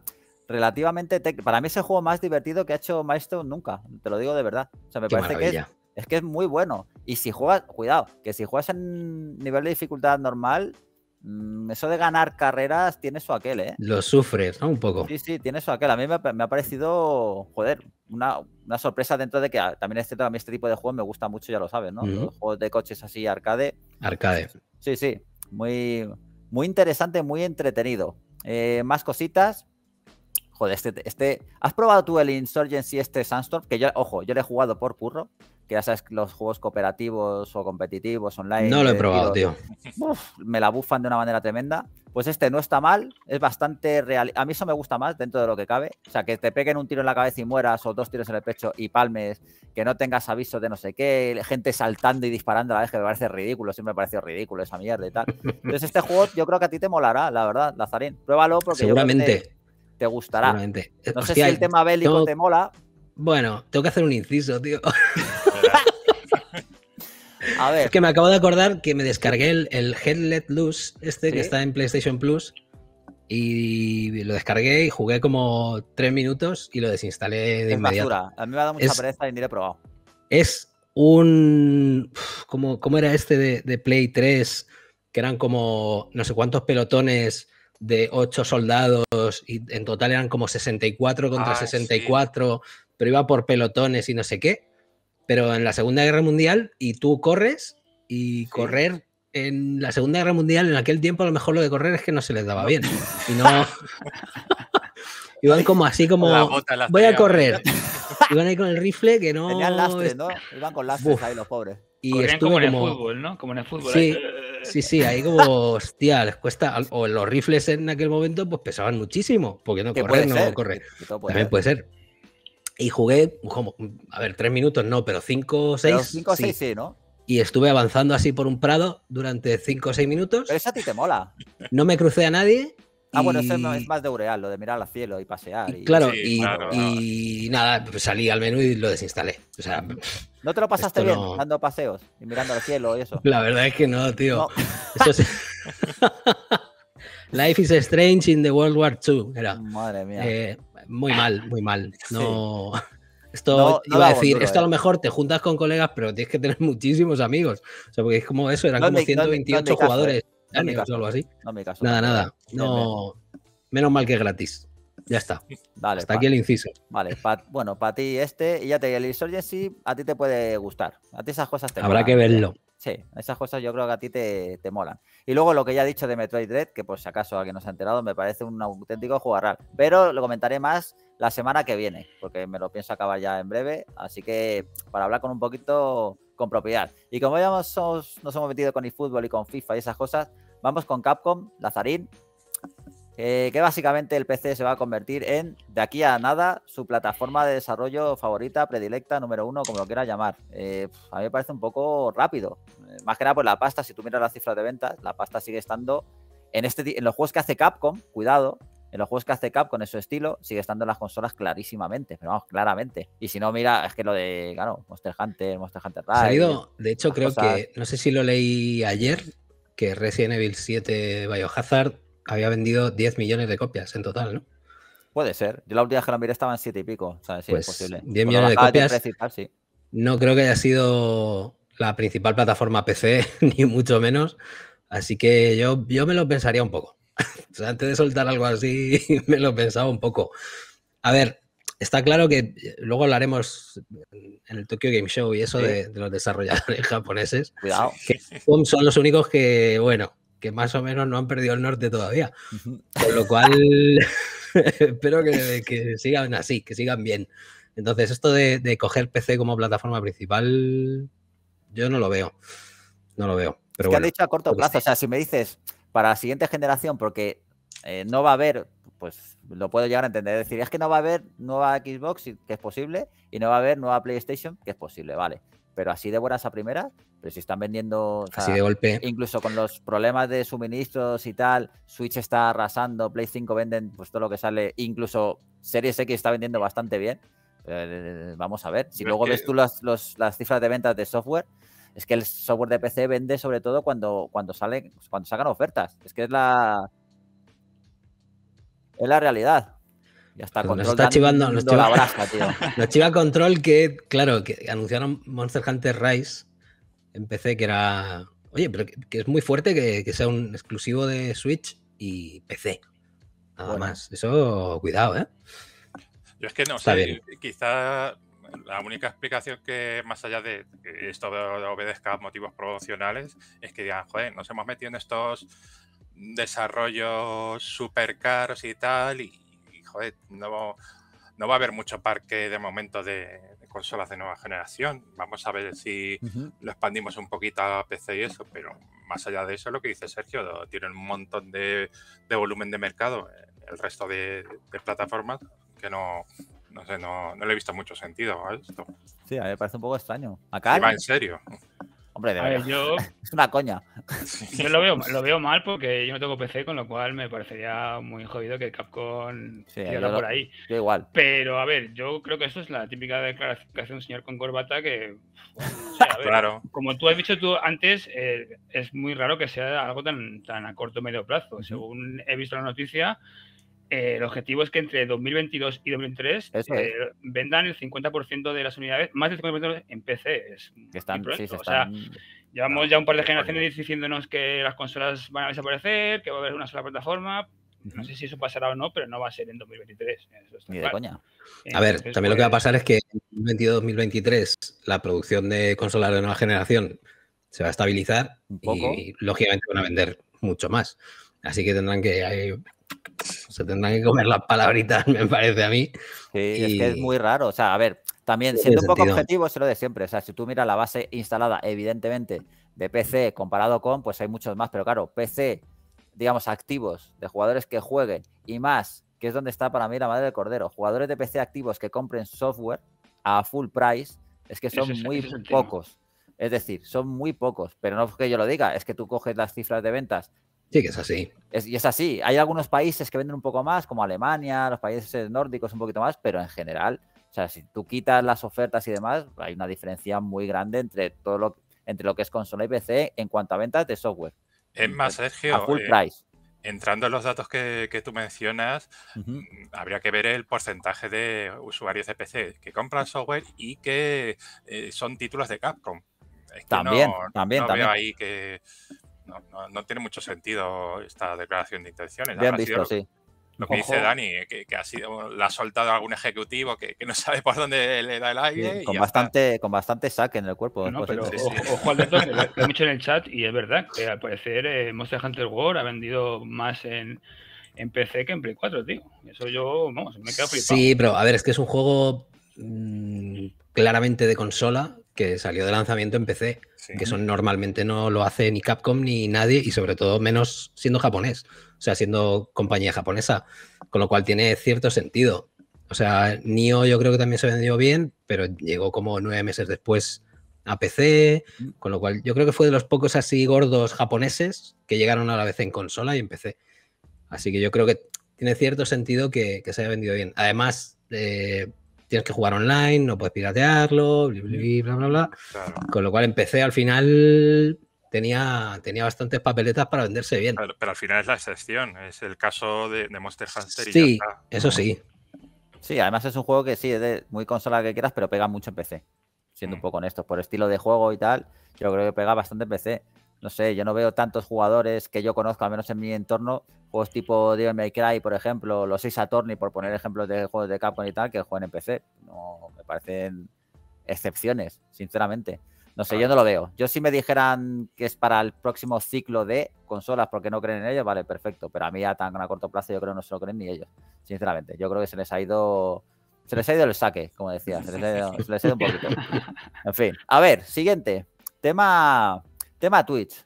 relativamente Para mí es el juego más divertido que ha hecho Maestro nunca, te lo digo de verdad. O sea, me parece que es, que es muy bueno. Y si juegas, cuidado, que si juegas en nivel de dificultad normal, mm, eso de ganar carreras tiene su aquel, ¿eh? Lo sufres, Un poco. Sí, sí, tiene su aquel. A mí me, ha parecido, joder, una, sorpresa dentro de que ah, también este, también este tipo de juegos me gusta mucho, ya lo sabes, ¿no? Los juegos de coches así, arcade. Arcade. Sí, sí. Muy, muy interesante, muy entretenido. Eh, más cositas. Joder, este, este. ¿Has probado tú el Insurgency este Sandstorm? Que yo, ojo, yo le he jugado por curro. Que ya sabes, los juegos cooperativos o competitivos online. No lo he probado, tío. me la bufan de una manera tremenda. Pues este no está mal, es bastante real. A mí eso me gusta más dentro de lo que cabe. O sea, que te peguen un tiro en la cabeza y mueras, o dos tiros en el pecho y palmes, que no tengas aviso de no sé qué, gente saltando y disparando a la vez, que me parece ridículo, siempre me pareció ridículo esa mierda y tal. Entonces, este juego yo creo que a ti te molará, la verdad, Lazarín. Pruébalo porque. Seguramente gustará. No sé si el tema bélico te mola. Bueno, tengo que hacer un inciso, tío. A ver. Es que me acabo de acordar que me descargué el, el Head Loose, este que está en PlayStation Plus, y lo descargué y jugué como tres minutos y lo desinstalé de es Basura. A mí me mucha es, pereza y he probado. Es un. como cómo era este de, de, Play 3? Que eran como no sé cuántos pelotones de ocho soldados y en total eran como 64 contra 64, ah, pero iba por pelotones y no sé qué. Pero en la Segunda Guerra Mundial y tú corres y correr en la Segunda Guerra Mundial en aquel tiempo a lo mejor lo de correr es que no se les daba bien. Y no... Iban como así como... voy a correr. Iban ahí con el rifle que no... Tenían ¿no? Iban con lastres ahí los pobres. Y Corrían como en el fútbol, ¿no? Como en el fútbol. Sí, sí, sí, ahí como, hostia, les cuesta. O los rifles en aquel momento, pues pesaban muchísimo, porque no correr, no correr. También puede ser. Y jugué, a ver, tres minutos no, pero cinco, seis. cinco, seis, sí, ¿no? Y estuve avanzando así por un prado durante cinco o seis minutos. Pero esa a ti te mola. No me crucé a nadie Ah, bueno, eso es más de Ureal, lo de mirar al cielo y pasear. Claro, y, nada, salí al menú y lo desinstalé. O sea, ¿No te lo pasaste bien dando paseos y mirando al cielo y eso? La verdad es que no, tío. Life is Strange in the World War II. Era. Madre mía. Eh, muy mal, muy mal. No. Esto iba a decir, esto a eh. lo mejor te juntas con colegas, pero tienes que tener muchísimos amigos. O sea, porque es como eso, eran como 128 eh. jugadores no caso, algo ¿eh? así. Nada, nada. No, menos mal que es gratis. Ya está. Vale, está aquí el inciso. Vale, bueno, para ti este, y ya te digo, el Insurgency a ti te puede gustar. A ti esas cosas te Habrá que ¿eh? verlo. Sí, esas cosas yo creo que a ti te, te, molan. Y luego lo que ya he dicho de Metroid Dread, que por si acaso alguien nos ha enterado, me parece un auténtico jugarral. Pero lo comentaré más la semana que viene, porque me lo pienso acabar ya en breve. Así que para hablar con un poquito con propiedad. Y como ya nos, hemos metido con el fútbol y con FIFA y esas cosas, Vamos con Capcom, Lazarín, eh, que básicamente el PC se va a convertir en, de aquí a nada, su plataforma de desarrollo favorita, predilecta, número uno, como lo quieras llamar. Eh, a mí me parece un poco rápido. Eh, más que nada por la pasta, si tú miras las cifras de ventas, la pasta sigue estando en, este, los juegos que hace Capcom, cuidado, en los juegos que hace Capcom en su estilo, sigue estando en las consolas clarísimamente, pero vamos, claramente. Y si no, mira, es que lo de, claro, Monster Hunter, Monster Hunter Rise. De hecho, creo que, no sé si lo leí ayer, que Resident Evil 7 Biohazard había vendido 10 millones de copias en total, ¿no? Puede ser. Yo la última vez que la miré estaba en 7 y pico. O es 10 pues, millones de copias. No creo que haya sido la principal plataforma PC, ni mucho menos. Así que yo, yo me lo pensaría un poco. antes de soltar algo así, me lo pensaba un poco. A ver, está claro que eh, luego hablaremos en el Tokyo Game Show y eso de, los desarrolladores japoneses. Cuidado. Que son los únicos que, bueno, que más o menos no han perdido el norte todavía. Con lo cual, espero que, sigan así, que sigan bien. Entonces, esto de, coger PC como plataforma principal, yo no lo veo. No lo veo. Pero es que dicho a corto plazo. O sea, si me dices para la siguiente generación, porque eh, no va a haber pues lo puedo llegar a entender. decir, es que no va a haber nueva Xbox, que es posible, y no va a haber nueva PlayStation, que es posible, vale. Pero así de buenas a primeras, pero si están vendiendo. así de golpe. Incluso con los problemas de suministros y tal, Switch está arrasando, Play 5 venden pues todo lo que sale, incluso Series X está vendiendo bastante bien. Eh, vamos a ver. Si luego ves tú las cifras de ventas de software, es que el software de PC vende sobre todo cuando, cuando, cuando sacan ofertas. Es que es la. Es la realidad. Ya está, pues Nos está chivando, nos la brasca, tío. Nos chiva Control que, claro, que anunciaron Monster Hunter Rise. Empecé que era Oye, pero que, es muy fuerte que, sea un exclusivo de Switch y PC. Nada más. Eso, cuidado, ¿eh? Yo es que no sé. Quizá la única explicación que, más allá de que esto obedezca a motivos promocionales, es que digan, joder, nos hemos metido en estos desarrollos super caros y tal, y, joder, no, no, va a haber mucho parque de momento de, consolas de nueva generación. Vamos a ver si lo expandimos un poquito a PC y eso, pero más allá de eso, lo que dice Sergio, tiene un montón de, volumen de mercado eh, el resto de, plataformas que no, no sé, no, le he visto mucho sentido a esto. Sí, a mí me parece un poco extraño. Acá. va en serio. Hombre, de verdad. es una coña. Yo lo veo, lo veo mal porque yo no tengo PC, con lo cual me parecería muy jodido que Capcom sí, por ahí. igual. Pero a ver, yo creo que eso es la típica declaración que hace un señor con corbata que. claro. Como tú has dicho tú antes, eh, es muy raro que sea algo tan, tan a corto o medio plazo. Según he visto la noticia, eh, el objetivo es que entre 2022 y 2023 eh, vendan el 50% de las unidades, más del 50% en PC. están, llevamos ya un par de generaciones diciéndonos que las consolas van a desaparecer, que va a haber una sola plataforma. No sé si eso pasará o no, pero no va a ser en 2023. Ni de coña. a ver, también lo que va a pues pasar es que en 2022-2023 la producción de consolas de nueva generación se va a estabilizar y lógicamente van a vender mucho más. Así que tendrán que eh, se tendrán que comer las palabritas, me parece a mí. es que es muy raro. O sea, a ver, también siendo un poco objetivo, es lo de siempre. O sea, si tú miras la base instalada, evidentemente, de PC comparado con, pues hay muchos más, pero claro, PC, digamos, activos de jugadores que jueguen y más, que es donde está para mí la madre del cordero, jugadores de PC activos que compren software a full price, es que son muy pocos. Es decir, son muy pocos, pero no es que yo lo diga, es que tú coges las cifras de ventas Sí, que es así. y es así. Hay algunos países que venden un poco más, como Alemania, los países nórdicos un poquito más, pero en general, o sea, si tú quitas las ofertas y demás, hay una diferencia muy grande entre todo lo, entre lo que es consola y PC en cuanto a ventas de software. Es más, Sergio. A full eh, price. Entrando en los datos que, tú mencionas, mm, habría que ver el porcentaje de usuarios de PC que compran software y que eh, son títulos de Capcom. también, no, también, también. Veo ahí que no, tiene mucho sentido esta declaración de intenciones. lo, que dice Dani, que, ha sido la ha soltado algún ejecutivo que, no sabe por dónde le da el aire. con, bastante, con bastante saque en el cuerpo. No, ¿eh? Ojo al lo he dicho en el chat y es verdad que al parecer eh, Monster Hunter World ha vendido más en, PC que en Play 4, tío. Eso yo, vamos, me quedo flipado. Sí, pero a ver, es que es un juego mm, claramente de consola que salió de lanzamiento en PC, que eso normalmente no lo hace ni Capcom ni nadie, y sobre todo menos siendo japonés, o sea, siendo compañía japonesa, con lo cual tiene cierto sentido. O sea, Nio yo creo que también se vendió bien, pero llegó como nueve meses después a PC, con lo cual yo creo que fue de los pocos así gordos japoneses que llegaron a la vez en consola y en PC. Así que yo creo que tiene cierto sentido que, se haya vendido bien. Además, eh, tienes que jugar online, no puedes piratearlo, bla, bla, bla, Con lo cual empecé al final tenía, tenía bastantes papeletas para venderse bien. Pero, al final es la excepción, es el caso de, de Monster Hunter. Y sí, eso sí. Sí, además es un juego que sí, es muy consola que quieras, pero pega mucho en PC. Siendo mm. un poco honestos, por estilo de juego y tal, yo creo que pega bastante en PC no sé, yo no veo tantos jugadores que yo conozco, al menos en mi entorno, juegos tipo Devil May por ejemplo, los 6 Attorney, por poner ejemplos de juegos de Capcom y tal, que juegan en PC. No, me parecen excepciones, sinceramente. No sé, yo no lo veo. Yo si me dijeran que es para el próximo ciclo de consolas porque no creen en ellos, vale, perfecto. Pero a mí ya tan a corto plazo yo creo que no se lo creen ni ellos, sinceramente. Yo creo que se les ha ido... Se les ha ido el saque, como decía. se les ha ido un poquito. En fin. A ver, siguiente. Tema Tema Twitch.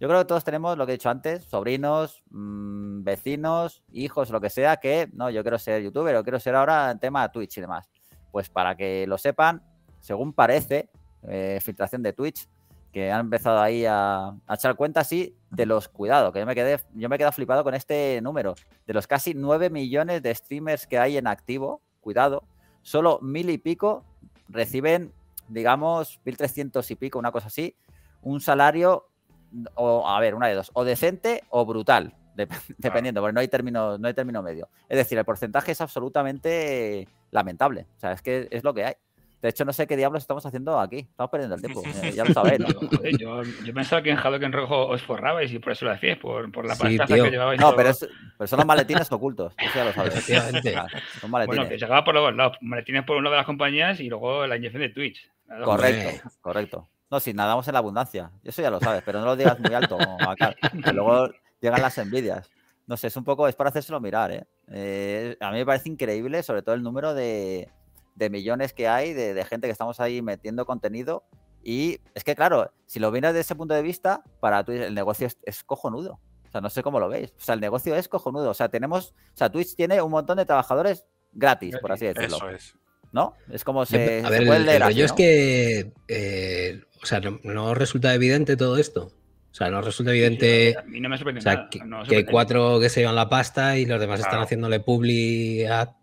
Yo creo que todos tenemos lo que he dicho antes, sobrinos, mm, vecinos, hijos, lo que sea, que no, yo quiero ser youtuber o quiero ser ahora en tema Twitch y demás. Pues para que lo sepan, según parece, eh, filtración de Twitch, que han empezado ahí a, echar cuenta y de los cuidados, que yo me quedé, yo me he quedado flipado con este número, de los casi 9 millones de streamers que hay en activo, cuidado, solo mil y pico reciben, digamos, 1.300 y pico, una cosa así, un salario, o a ver, una de dos, o decente o brutal, dependiendo, porque no hay, término, no hay término medio. Es decir, el porcentaje es absolutamente lamentable. O sea, es que es lo que hay. De hecho, no sé qué diablos estamos haciendo aquí. Estamos perdiendo el tiempo. Eh, ya lo sabéis. yo, pensaba que en Jalo que en Rojo os forrabais y por eso lo hacíais, por, la sí, que llevabais. No, pero, es, son los maletines ocultos. ya lo sabéis. maletines. Bueno, que llegaba por los Maletines por una de las compañías y luego la inyección de Twitch. Correcto, correcto. No, si nadamos en la abundancia. Eso ya lo sabes, pero no lo digas muy alto. Acá, luego llegan las envidias. No sé, es un poco, es para hacérselo mirar, ¿eh? eh a mí me parece increíble, sobre todo el número de, millones que hay de, gente que estamos ahí metiendo contenido. Y es que, claro, si lo vienes desde ese punto de vista, para Twitch el negocio es, cojonudo. O sea, no sé cómo lo veis. O sea, el negocio es cojonudo. O sea, tenemos, o sea, Twitch tiene un montón de trabajadores gratis, por así decirlo. ¿no? Es como se. A ver, el, es que. Eh, o sea, no, resulta evidente todo esto. O sea, no resulta evidente. que, cuatro que se llevan la pasta y los demás están haciéndole publi a,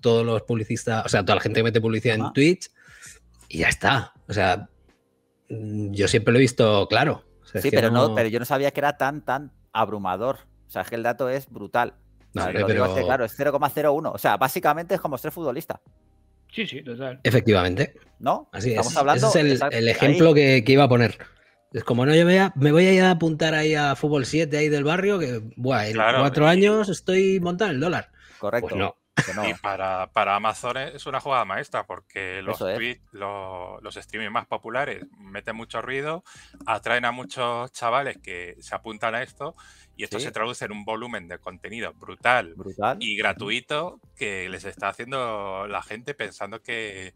todos los publicistas. O sea, a toda la gente que mete publicidad en Twitch. Y ya está. O sea, yo siempre lo he visto claro. sí, pero no... pero yo no sabía que era tan, tan abrumador. O sea, es que el dato es brutal. claro, es 0,01. O sea, básicamente es como ser futbolista. Sí, sí, Efectivamente. ¿No? Así Estamos Hablando Ese es el, ejemplo que, iba a poner. Es como no, yo me voy, a, me voy a ir a apuntar ahí a Fútbol 7 ahí del barrio, que en cuatro años estoy montando el dólar. Pues Correcto. no. Y ¿eh? para, Amazon es una jugada maestra porque los, es. los, streaming más populares meten mucho ruido, atraen a muchos chavales que se apuntan a esto y esto se traduce en un volumen de contenido brutal, brutal, y gratuito que les está haciendo la gente pensando que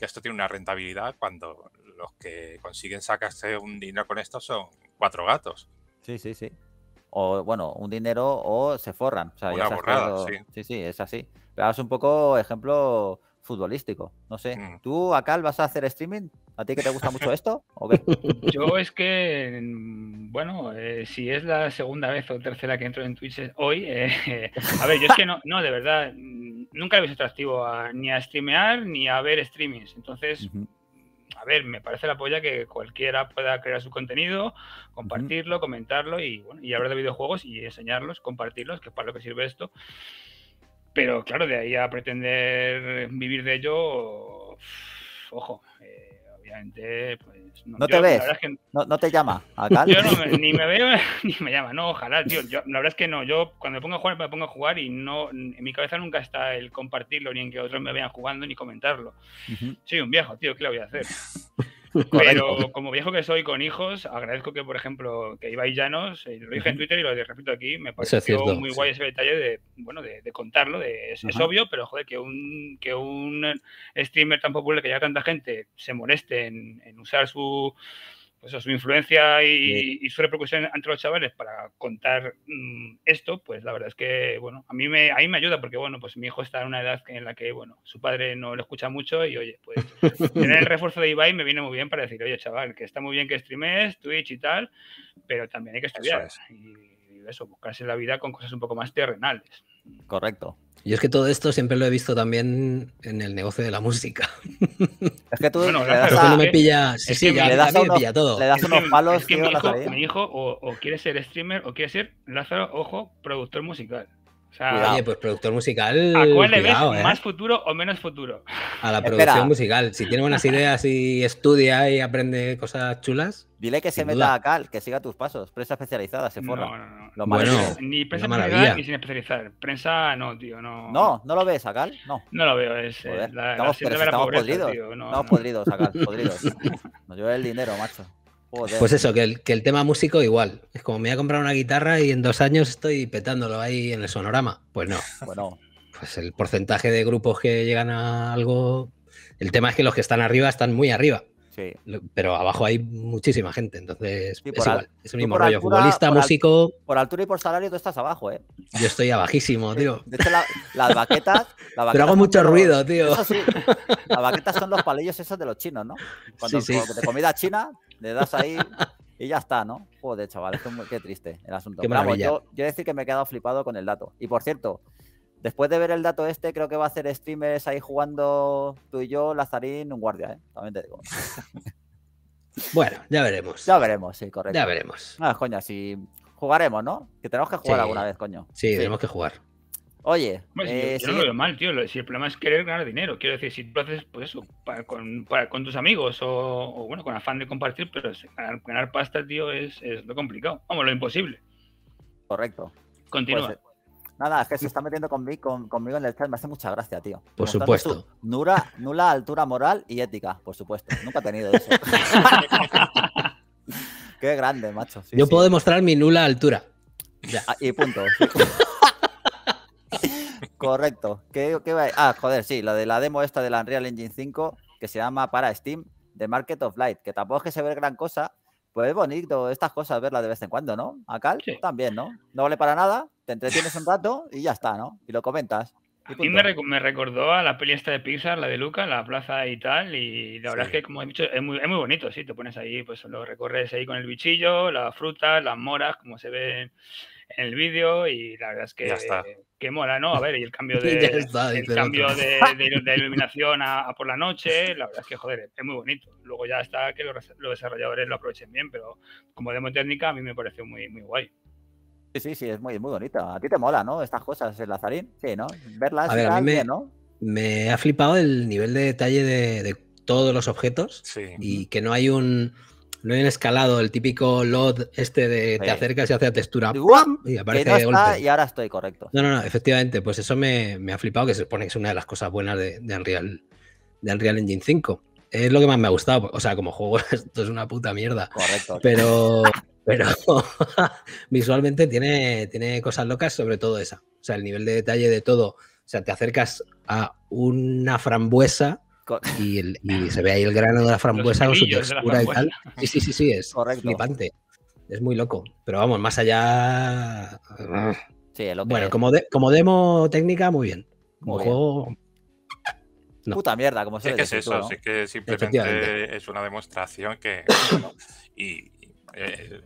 esto tiene una rentabilidad cuando los que consiguen sacarse un dinero con esto son cuatro gatos. Sí, sí, sí o bueno, un dinero o se forran. O sea, Una borrada, sí. Sí, es así. Pero es un poco ejemplo futbolístico. No sé, mm. ¿tú, acá vas a hacer streaming? ¿A ti que te gusta mucho esto? Yo es que, mm, bueno, eh, si es la segunda vez o tercera que entro en Twitch eh, hoy, eh, a ver, yo es que no, no, de verdad, mm, nunca he visto atractivo ni a streamear ni a ver streamings. Entonces, a ver, me parece la polla que cualquiera pueda crear su contenido, compartirlo, comentarlo y, bueno, y hablar de videojuegos y enseñarlos, compartirlos, que es para lo que sirve esto. Pero claro, de ahí a pretender vivir de ello, ojo, pues... No, te ves, ¿No, te llama. ni me veo ni me llama, no, ojalá, tío. la verdad es que no, yo cuando me pongo a jugar me pongo a jugar y no, en mi cabeza nunca está el compartirlo, ni en que otros me vean jugando, ni comentarlo. Soy un viejo, tío, ¿qué le voy a hacer? Pero como viejo que soy con hijos, agradezco que, por ejemplo, que ibais Llanos, eh, lo dije en Twitter y lo repito aquí, me pareció muy guay ese detalle de, bueno, de, contarlo. es, obvio, pero joder, que un, que un streamer tan popular que haya tanta gente se moleste en usar su su influencia y, su repercusión entre los chavales para contar mm, esto, pues la verdad es que, bueno, a mí, me, a me ayuda porque, bueno, pues mi hijo está en una edad en la que, bueno, su padre no lo escucha mucho y, oye, pues tener el refuerzo de Ibai me viene muy bien para decir, oye, chaval, que está muy bien que streames, Twitch y tal, pero también hay que estudiar. y, y eso, buscarse la vida con cosas un poco más terrenales. Correcto. Yo es que todo esto siempre lo he visto también en el negocio de la música. Es que tú bueno, le das a, no me pillas... sí, le das me pilla todo. Le das unos palos. Es que, mi hijo, o, o, quiere ser streamer o quiere ser Lázaro, ojo, productor musical. O sea, Oye, pues productor musical. ¿A cuál le ves ¿eh? más futuro o menos futuro? A la producción musical. Si tiene buenas ideas y estudia y aprende cosas chulas. Dile que se meta a Cal, que siga tus pasos. Prensa especializada, se forra. No, no, no. bueno, ni prensa especializada ni sin especializar. Prensa no, tío. No, no, no lo ves a Cal. No. No lo veo. Es, eh, estamos, podridos. Tío, no, podridos, a Cal. Podridos. Nos lleva el dinero, macho. Pues eso, que el, que el, tema músico igual. Es como me voy a comprar una guitarra y en dos años estoy petándolo ahí en el sonorama. Pues no. Bueno. Pues el porcentaje de grupos que llegan a algo. El tema es que los que están arriba están muy arriba. Pero abajo hay muchísima gente, entonces es igual, mismo rollo. Futbolista, músico. por altura y por salario tú estás abajo, ¿eh? Yo estoy abajísimo, tío. De hecho, las baquetas. Pero hago mucho ruido, tío. las baquetas son los palillos esos de los chinos, ¿no? Cuando te comida china le das ahí y ya está, ¿no? Joder, chaval, qué triste el asunto. Qué yo, yo decir que me he quedado flipado con el dato. Y por cierto, Después de ver el dato este, creo que va a hacer streamers ahí jugando tú y yo, Lazarín, un guardia, ¿eh? También te digo. bueno, ya veremos. Ya veremos, sí, correcto. Ya veremos. No, ah, coño, si jugaremos, ¿no? Que tenemos que jugar alguna vez, coño. Sí, tenemos que jugar. Oye, eh, yo, no lo veo mal, tío. Si el problema es querer ganar dinero, quiero decir, si tú haces, pues eso, con, tus amigos o, bueno, con afán de compartir, pero ganar, pasta, tío, es, lo complicado. Vamos, lo imposible. Correcto. Continúa. Pues, eh, Nada, es que se está metiendo conmigo, conmigo en el chat. Me hace mucha gracia, tío. Por supuesto. Nula, altura moral y ética, por supuesto. Nunca he tenido eso. Qué grande, macho. Yo puedo demostrar mi nula altura. Ah, y punto. Correcto. ah, joder, sí, la de la demo esta de la Unreal Engine 5 que se llama para Steam de Market of Light, que tampoco es que se ve gran cosa, pues es bonito estas cosas verlas de vez en cuando, ¿no? A también, ¿no? No vale para nada, te entretienes un rato y ya está, ¿no? Y lo comentas. Y a mí me, recordó a la peli esta de Pixar, la de Luca, la plaza y tal, y la verdad es que, como he dicho, es muy, bonito, sí, te pones ahí, pues lo recorres ahí con el bichillo, las frutas, las moras, como se ve en el vídeo, y la verdad es que, ya está. que mola, ¿no? A ver, y el cambio de, el cambio de, iluminación a, por la noche, la verdad es que, joder, es muy bonito. Luego ya está que los, desarrolladores lo aprovechen bien, pero como demo técnica a mí me pareció muy, muy guay. Sí, sí, es muy, es muy bonito. A ti te mola, ¿no? Estas cosas, el Lazarín. Sí, ¿no? Verlas, a ver, a mí me, ¿no? me ha flipado el nivel de detalle de, todos los objetos sí. y que no hay un no hay un escalado, el típico LOD este de te acercas y hace la textura y aparece de golpe. Y ahora estoy correcto. No, no, no, efectivamente, pues eso me, ha flipado, que se supone que es una de las cosas buenas de, de, Unreal, de Unreal Engine 5. Es lo que más me ha gustado, o sea, como juego esto es una puta mierda. Correcto. Pero... Pero visualmente tiene, tiene cosas locas, sobre todo esa. O sea, el nivel de detalle de todo. O sea, te acercas a una frambuesa y, se ve ahí el grano de la frambuesa con su textura y tal. Sí, sí, sí, sí, es flipante. Es muy loco. Pero vamos, más allá. Sí, bueno, como, como demo técnica, muy bien. Como juego. Puta mierda, como se Es que es eso, que simplemente es una demostración que. y. Eh,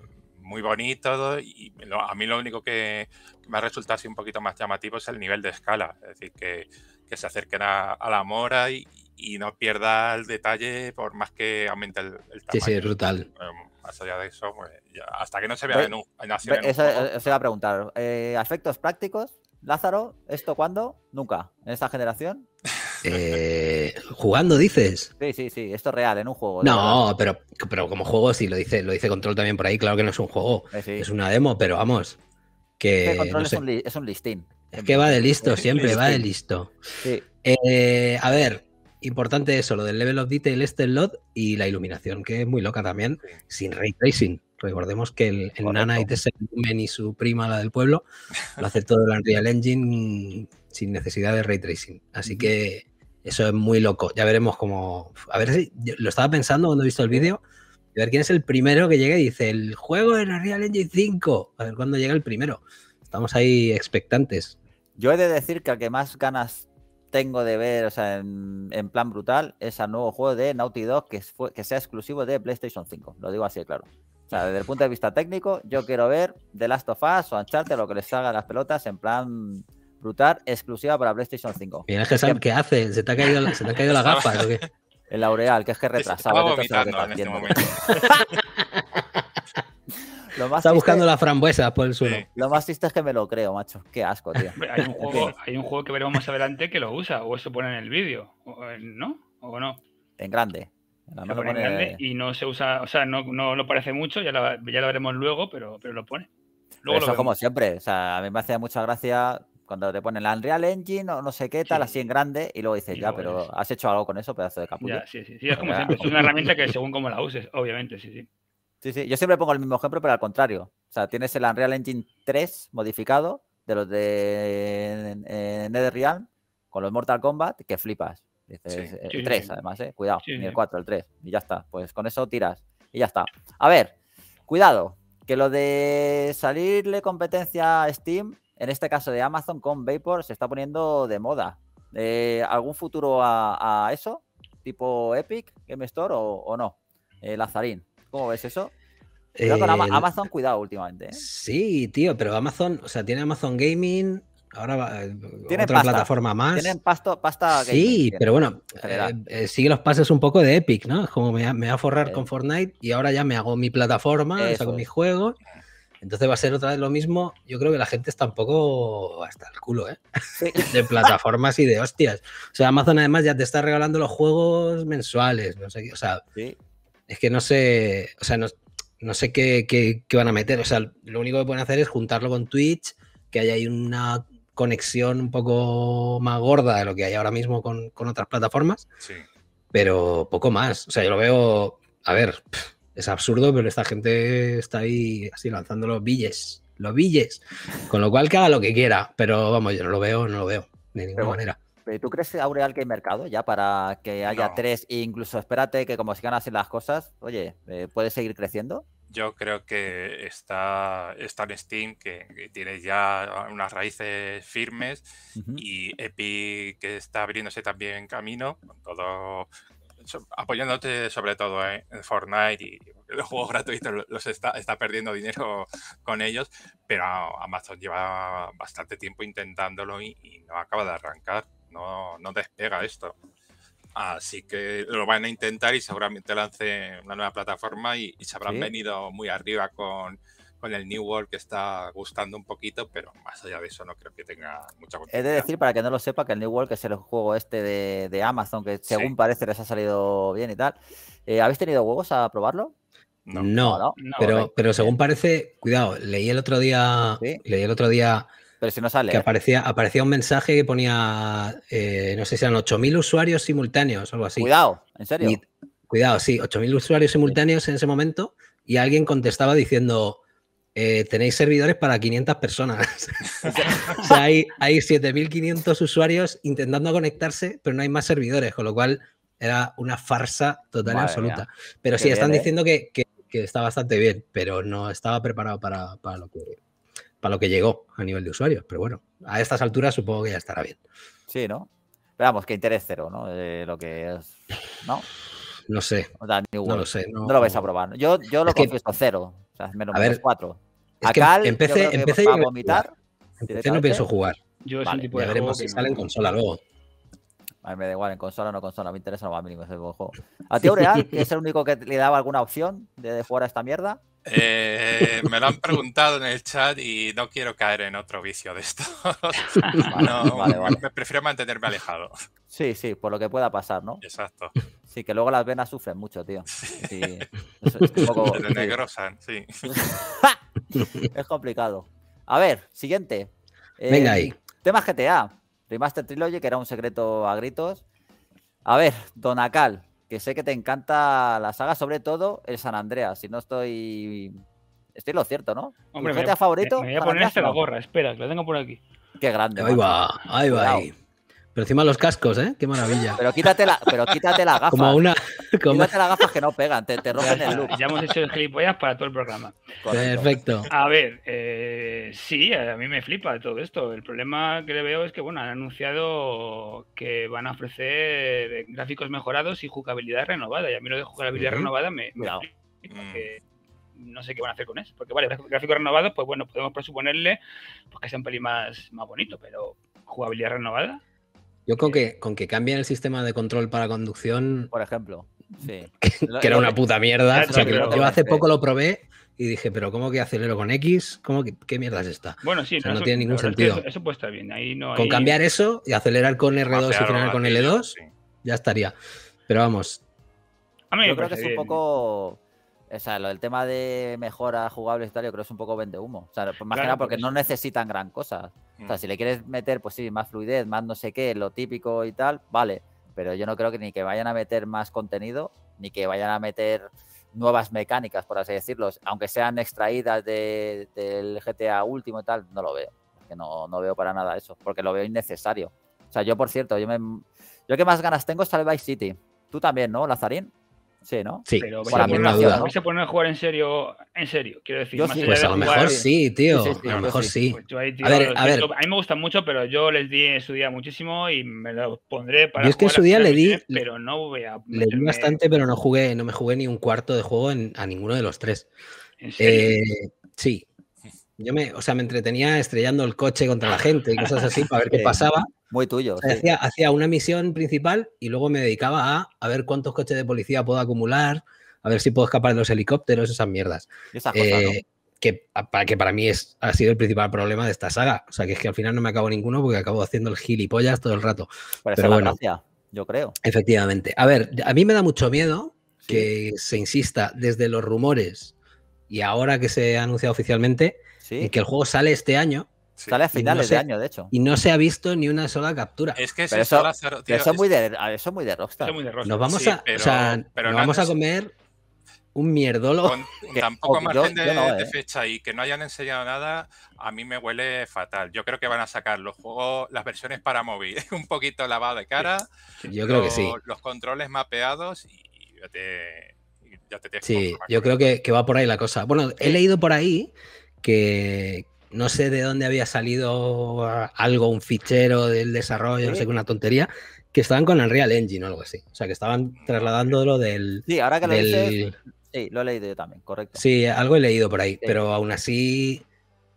muy bonito y a mí lo único que, me ha resultado así un poquito más llamativo es el nivel de escala, es decir, que, que se acerquen a, la mora y, no pierda el detalle por más que aumente el, tamaño. Sí, sí, brutal. más allá de eso, pues, hasta que no se vea de un, se va a preguntar. Eh, ¿Efectos prácticos? Lázaro, ¿esto cuándo? Nunca. ¿En esta generación? Eh, jugando, dices. Sí, sí, sí, esto es real, en un juego. No, pero, pero como juego, sí, lo dice, lo dice Control también por ahí, claro que no es un juego, es una demo, pero vamos. Que, es, un listín. Es que va de listo, siempre va de listo. Eh, a ver, importante eso, lo del level of detail, este lot y la iluminación, que es muy loca también, sin ray tracing. Recordemos que el, Nanite es y su prima, la del pueblo, lo hace todo el Unreal Engine sin necesidad de ray tracing. Así que eso es muy loco. Ya veremos cómo. A ver si. Lo estaba pensando cuando he visto el vídeo. A ver quién es el primero que llegue y dice: El juego de la Real Engine 5. A ver cuándo llega el primero. Estamos ahí expectantes. Yo he de decir que al que más ganas tengo de ver, o sea, en, plan brutal, es al nuevo juego de Naughty Dog que, fue, que sea exclusivo de PlayStation 5. Lo digo así claro. O sea, desde el punto de vista técnico, yo quiero ver The Last of Us o Uncharted, lo que les salga las pelotas en plan Disfrutar, exclusiva para PlayStation 5. Mira, que saber ¿qué hace? ¿Se te ha caído, la gafa? El Laureal, que es que retrasaba. Este lo más Está buscando las la frambuesa por el suelo. Lo más triste es que me lo creo, macho. Qué asco, tío. Hay un, juego, que veremos más adelante que lo usa, o eso pone en el vídeo, eh, ¿no? ¿O no? En grande. En grande y no se usa, o sea, no, no, parece mucho, ya lo, ya lo veremos luego, pero, lo pone. Luego eso como siempre, o sea, a mí me hace mucha gracia cuando te ponen la Unreal Engine o no sé qué, tal, así en grande, y luego dices, ya, pero has hecho algo con eso, pedazo de capullo. sí, sí, es como siempre, es una herramienta que según cómo la uses, obviamente, sí, sí. Sí, sí, yo siempre pongo el mismo ejemplo, pero al contrario. O sea, tienes el Unreal Engine 3 modificado de los de NetherRealm con los Mortal Kombat, que flipas. Dices, el eh, 3 además, ¿eh? Cuidado, el 4, el 3. Y ya está, pues con eso tiras. Y ya está. A ver, cuidado, que lo de salirle competencia a Steam en este caso de Amazon con Vapor, se está poniendo de moda. Eh, ¿Algún futuro a, eso? ¿Tipo Epic, Game Store o, no? Eh, Lazarín, ¿cómo ves eso? Eh, Amazon, cuidado últimamente. Sí, tío, pero Amazon, o sea, tiene Amazon Gaming, ahora va, otra plataforma más. Tienen pasta pasta. Sí, pero bueno, sigue los pases un poco de Epic, ¿no? Es como me, me voy a forrar con Fortnite y ahora ya me hago mi plataforma, hago mis juegos. Entonces va a ser otra vez lo mismo. Yo creo que la gente está un poco hasta el culo, ¿eh? De plataformas y de hostias. O sea, Amazon además ya te está regalando los juegos mensuales, no sé O sea, es que no sé, o sea, no, sé qué, van a meter. O sea, lo único que pueden hacer es juntarlo con Twitch, que haya ahí una conexión un poco más gorda de lo que hay ahora mismo con, otras plataformas. Sí. Pero poco más. O sea, yo lo veo, a ver. Es absurdo, pero esta gente está ahí así lanzando los billes, los billes. Con lo cual que haga lo que quiera, pero vamos, yo no lo veo, no lo veo, de ninguna manera. ¿Pero tú crees, Aureal, que hay mercado ya para que haya tres e incluso espérate que como sigan así las cosas, oye, eh, ¿puede seguir creciendo? Yo creo que está, está en Steam, que, tiene ya unas raíces firmes, y Epic que está abriéndose también camino, con todo apoyándote sobre todo eh, en, Fortnite y los juegos gratuitos los está, perdiendo dinero con ellos, pero Amazon lleva bastante tiempo intentándolo y, no acaba de arrancar, no, no despega esto. Así que lo van a intentar y seguramente lance una nueva plataforma y, se habrán venido muy arriba con con el New World que está gustando un poquito, pero más allá de eso no creo que tenga mucha Es de decir, para que no lo sepa, que el New World, que es el juego este de, Amazon, que según parece les ha salido bien y tal. Eh, ¿Habéis tenido huevos a probarlo? No, no, pero, según parece, cuidado, leí el otro día, leí el otro día Que ¿eh? aparecía, un mensaje que ponía, eh, no sé si eran 8.000 usuarios simultáneos o algo así. Cuidado, ¿en serio? cuidado, sí, 8.000 usuarios simultáneos en ese momento y alguien contestaba diciendo, eh, tenéis servidores para 500 personas. o sea, hay, 7.500 usuarios intentando conectarse, pero no hay más servidores, con lo cual era una farsa total y absoluta. Pero sí, están ¿eh? diciendo que, está bastante bien, pero no estaba preparado para, lo que, para lo que llegó a nivel de usuarios. Pero bueno, a estas alturas supongo que ya estará bien. Sí, ¿no? Pero vamos, que interés cero, ¿no? lo que es. ¿No? No sé. no lo sé. No, lo vais a probar. Yo, lo confieso, cero. O sea, menos, menos cuatro a Acá empecé, a vomitar. Empecé no pienso ¿eh? jugar. ya veremos si sale en consola luego. A mí me da igual, en consola o no consola, me interesa lo más mínimo ese juego. ¿A ti, real, es el único que le daba alguna opción de, jugar a esta mierda? Eh, me lo han preguntado en el chat y no quiero caer en otro vicio de esto. Vale, vale, vale. prefiero mantenerme alejado. Sí, sí, por lo que pueda pasar, ¿no? Exacto. Sí, que luego las venas sufren mucho, tío. Sí, es un poco, sí. negrosan, sí. es complicado. A ver, siguiente. Venga eh, ahí. Temas GTA. Remaster Trilogy, que era un secreto a gritos. A ver, Donacal, que sé que te encanta la saga, sobre todo el San Andreas. Si no estoy. Estoy lo cierto, ¿no? me, favorito? voy a poner hasta este la gorra, espera, que lo tengo por aquí. Qué grande. Ahí va, ahí va encima los cascos, ¿eh? Qué maravilla. Pero quítate la, pero quítate gafa. Como una. las gafas que no pegan, te, te el look. Ya hemos hecho el gilipollas para todo el programa. Perfecto. A ver, eh, sí, a mí me flipa todo esto. El problema que le veo es que, bueno, han anunciado que van a ofrecer gráficos mejorados y jugabilidad renovada. Y a mí lo de jugabilidad renovada me, no sé qué van a hacer con eso. Porque, vale, gráficos renovados, pues bueno, podemos presuponerle pues, que sea un pelín más, más bonito, pero jugabilidad renovada. Yo creo eh, que con que cambien el sistema de control para conducción. Por ejemplo. Sí. que era una puta mierda. yo hace poco lo probé y dije, pero ¿cómo que acelero con X? ¿Cómo ¿Qué mierda es esta? Bueno, sí, no tiene ningún sentido. Eso, puede estar bien. Con cambiar eso y acelerar con R2 y frenar con L2, ya estaría. Pero vamos. yo creo que es un poco o sea, lo del tema de mejora jugable y tal, yo creo que es un poco vende humo. O sea, más que nada porque, no necesitan gran cosa. O sea, mm. si le quieres meter, pues sí, más fluidez, más no sé qué, lo típico y tal, vale. Pero yo no creo que ni que vayan a meter más contenido, ni que vayan a meter nuevas mecánicas, por así decirlo. Aunque sean extraídas del GTA último y tal, no lo veo. Que no, no veo para nada eso, porque lo veo innecesario. O sea, yo, por cierto, yo, me, yo que más ganas tengo es tal Vice City. Tú también, ¿no, Lazarín? Sí, ¿no? Sí, pero vais, a, duda. a a jugar en serio, en serio, quiero decir. Pues a lo mejor sí, tío. a lo mejor pues sí. Pues a, ver, a, ver. a mí me gustan mucho, pero yo les di en su día muchísimo y me lo pondré para. es que en su día le di. Pero no voy a Le di bastante, pero no jugué, no me jugué ni un cuarto de juego a ninguno de los tres. ¿En serio? Eh, sí, yo me, o sea, me entretenía estrellando el coche contra la gente y cosas así para ver qué pasaba. Muy tuyo. hacía, una misión principal y luego me dedicaba a, ver cuántos coches de policía puedo acumular, a ver si puedo escapar de los helicópteros, esas mierdas. Eh, que, para, que para mí es, ha sido el principal problema de esta saga. O sea, que es que al final no me acabo ninguno porque acabo haciendo el gilipollas todo el rato. Pero, bueno, yo creo. Efectivamente. A ver, a mí me da mucho miedo que se insista desde los rumores y ahora que se ha anunciado oficialmente es que el juego sale este año. Sale a finales de año, de hecho. Y no se ha visto ni una sola captura. Es que eso, es, muy de, eso Rockstar. Nos vamos, a, pero, o vamos a comer un mierdolo. tampoco más margen de, ¿eh? fecha y que no hayan enseñado nada, a mí me huele fatal. Yo creo que van a sacar los juegos, las versiones para móvil, un poquito lavado de cara. Yo creo que sí. Los controles mapeados y, ya te. Ya sí, yo creo que, va por ahí la cosa. Bueno, he leído por ahí que no sé de dónde había salido algo, un fichero del desarrollo, no sé qué, una tontería, que estaban con el real Engine o algo así. O sea, que estaban trasladándolo del. Sí, ahora que lo dices. Sí, lo he leído yo también, correcto. Sí, algo he leído por ahí, pero aún así.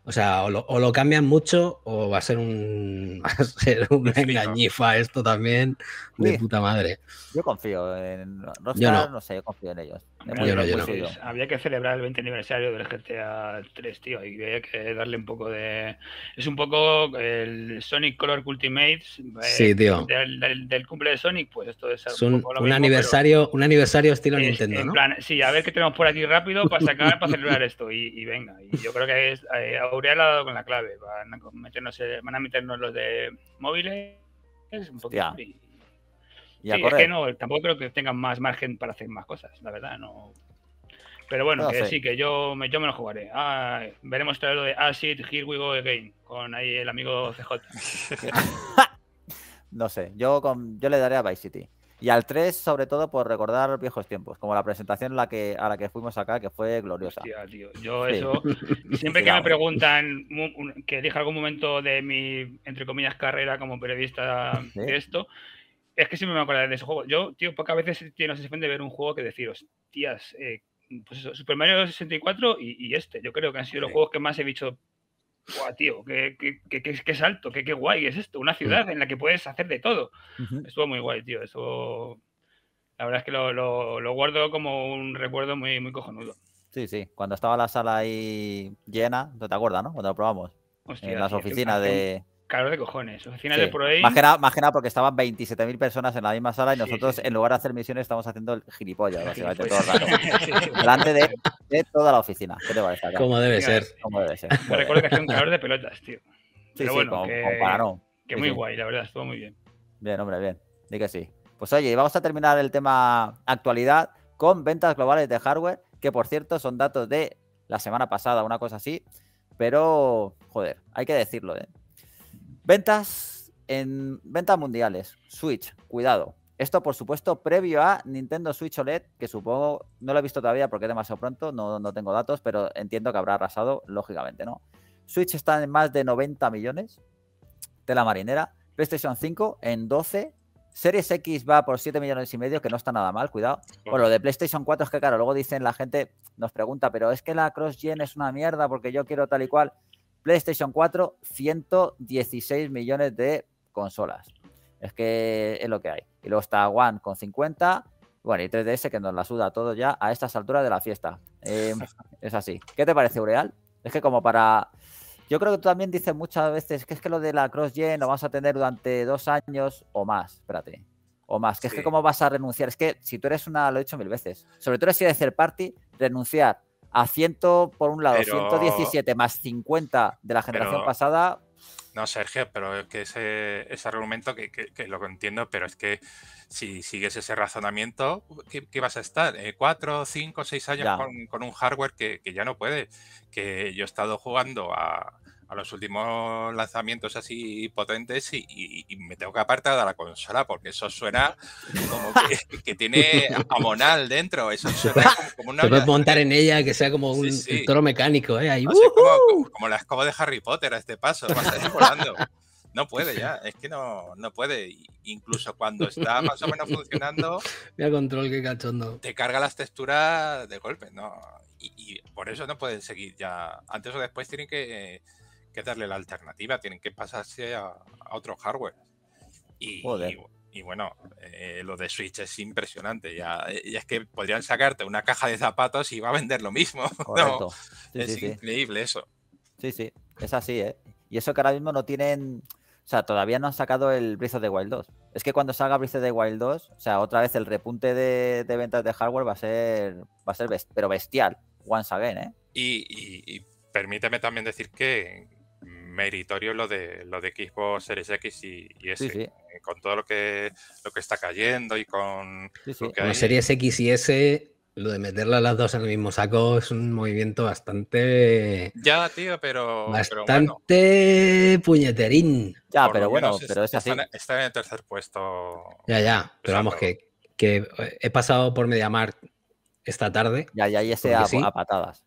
O sea, o lo, cambian mucho o va a ser un va a ser engañifa esto también de puta madre. Yo confío en Rockstar, no. sé, yo confío en ellos. Pues había que celebrar el 20 aniversario del GTA 3, tío, y había que darle un poco de... Es un poco el Sonic Color Ultimate eh, Del, cumple de Sonic, pues esto es, un, aniversario, un aniversario estilo Nintendo, ¿no? sí, a ver qué tenemos por aquí rápido para sacar, para celebrar esto, y, venga. Y yo creo que eh, Aurea ha dado con la clave, van a, meternos, van meternos los de móviles, un poquito... Y sí, es que no, tampoco creo que tengan más margen para hacer más cosas, la verdad, no. Pero bueno, que sí, que yo me, yo me lo jugaré. Ah, veremos todo lo de Acid, ah, Here We Go Again, con ahí el amigo CJ. no sé, yo, con, yo le daré a Vice City. Y al 3, sobre todo, por recordar viejos tiempos, como la presentación a la que, a la que fuimos acá, que fue gloriosa. tío. Yo eso, siempre que me preguntan que dije algún momento de mi, entre comillas, carrera como periodista de esto, es que sí me acuerdo de ese juego. Yo, tío, pocas veces tiene la sensación de ver un juego que deciros, tías, eh, pues eso, Super Mario 64 y, este. Yo creo que han sido los juegos que más he dicho, guau, tío, qué, salto, qué, guay es esto. Una ciudad en la que puedes hacer de todo. Estuvo muy guay, tío. Eso, la verdad es que lo, guardo como un recuerdo muy, muy cojonudo. Sí, sí. Cuando estaba la sala ahí llena, no te acuerdas, ¿no? Cuando lo probamos. en las oficinas de calor de cojones. Oficina de Más, porque estaban 27.000 personas en la misma sala y nosotros, en lugar de hacer misiones, estamos haciendo el gilipollas, básicamente, todo el rato. Delante de, toda la oficina. ¿Qué te parece? Como debe ser. Como debe ser. Me recuerdo que hacía un calor de pelotas, tío. Pero bueno, que, muy guay, la verdad, estuvo muy bien. Bien, hombre, bien. Di que sí. Pues oye, vamos a terminar el tema actualidad con ventas globales de hardware, que por cierto son datos de la semana pasada, una cosa así. Pero, joder, hay que decirlo, ¿eh? Ventas en ventas mundiales. Switch, cuidado. Esto, por supuesto, previo a Nintendo Switch OLED, que supongo, no lo he visto todavía porque es demasiado pronto, no, tengo datos, pero entiendo que habrá arrasado, lógicamente, ¿no? Switch está en más de 90 millones, De la marinera. PlayStation 5 en 12. Series X va por 7 millones y medio, que no está nada mal, cuidado. Bueno, lo de PlayStation 4 es que, claro, luego dicen la gente, nos pregunta, pero es que la cross-gen es una mierda porque yo quiero tal y cual. PlayStation 4, 116 millones de consolas. Es que es lo que hay. Y luego está One con 50. Bueno, y 3DS que nos la suda todo ya a estas alturas de la fiesta. Em, es así. ¿Qué te parece, Ureal? Es que como para... Yo creo que tú también dices muchas veces que es que lo de la cross-gen lo vas a tener durante dos años o más, espérate. O más, que es que cómo vas a renunciar. Es que si tú eres una, lo he dicho mil veces, sobre todo si eres el party, renunciar a 100, por un lado, 117 más 50 de la generación pasada. No, Sergio, pero es que ese, ese argumento que, lo entiendo, pero es que si sigues ese razonamiento, ¿qué, vas a estar? Eh, cuatro, cinco, seis años con, un hardware que, ya no puede. Que yo he estado jugando a, a los últimos lanzamientos así potentes y, me tengo que apartar de la consola porque eso suena como que, que tiene amonal dentro. Eso suena como, una. puedes montar en ella que sea como un, toro mecánico, ¿eh? como, como, la escoba de Harry Potter a este paso, Va a estar volando. No puede ya, es que no, no puede. Incluso cuando está más o menos funcionando. Mira control, qué cachondo. Te carga las texturas de golpe, ¿no? Y, por eso no pueden seguir ya. Antes o después tienen que que darle la alternativa, tienen que pasarse a, otro hardware. Y, y, bueno, eh, lo de Switch es impresionante. Ya, es que podrían sacarte una caja de zapatos y va a vender lo mismo. es increíble eso. Sí, sí, es así, ¿eh? Y eso que ahora mismo no tienen. O sea, todavía no han sacado el Breath of the Wild 2. Es que cuando salga Breath of the Wild 2, o sea, otra vez el repunte de, ventas de hardware va a ser, va a ser pero bestial, once again, ¿eh? Y, y permíteme también decir que, meritorio lo de lo de Xbox Series X y, S. Eh, con todo lo que lo que está cayendo y con Series X y S, lo de meterlas las dos en el mismo saco es un movimiento bastante. Ya, tío, pero. Bastante puñeterín. Ya, pero bueno, pero es así. Está, en el tercer puesto. Ya, ya. Pero vamos, que, que he pasado por MediaMark esta tarde. Ya, ya, ya sea a patadas.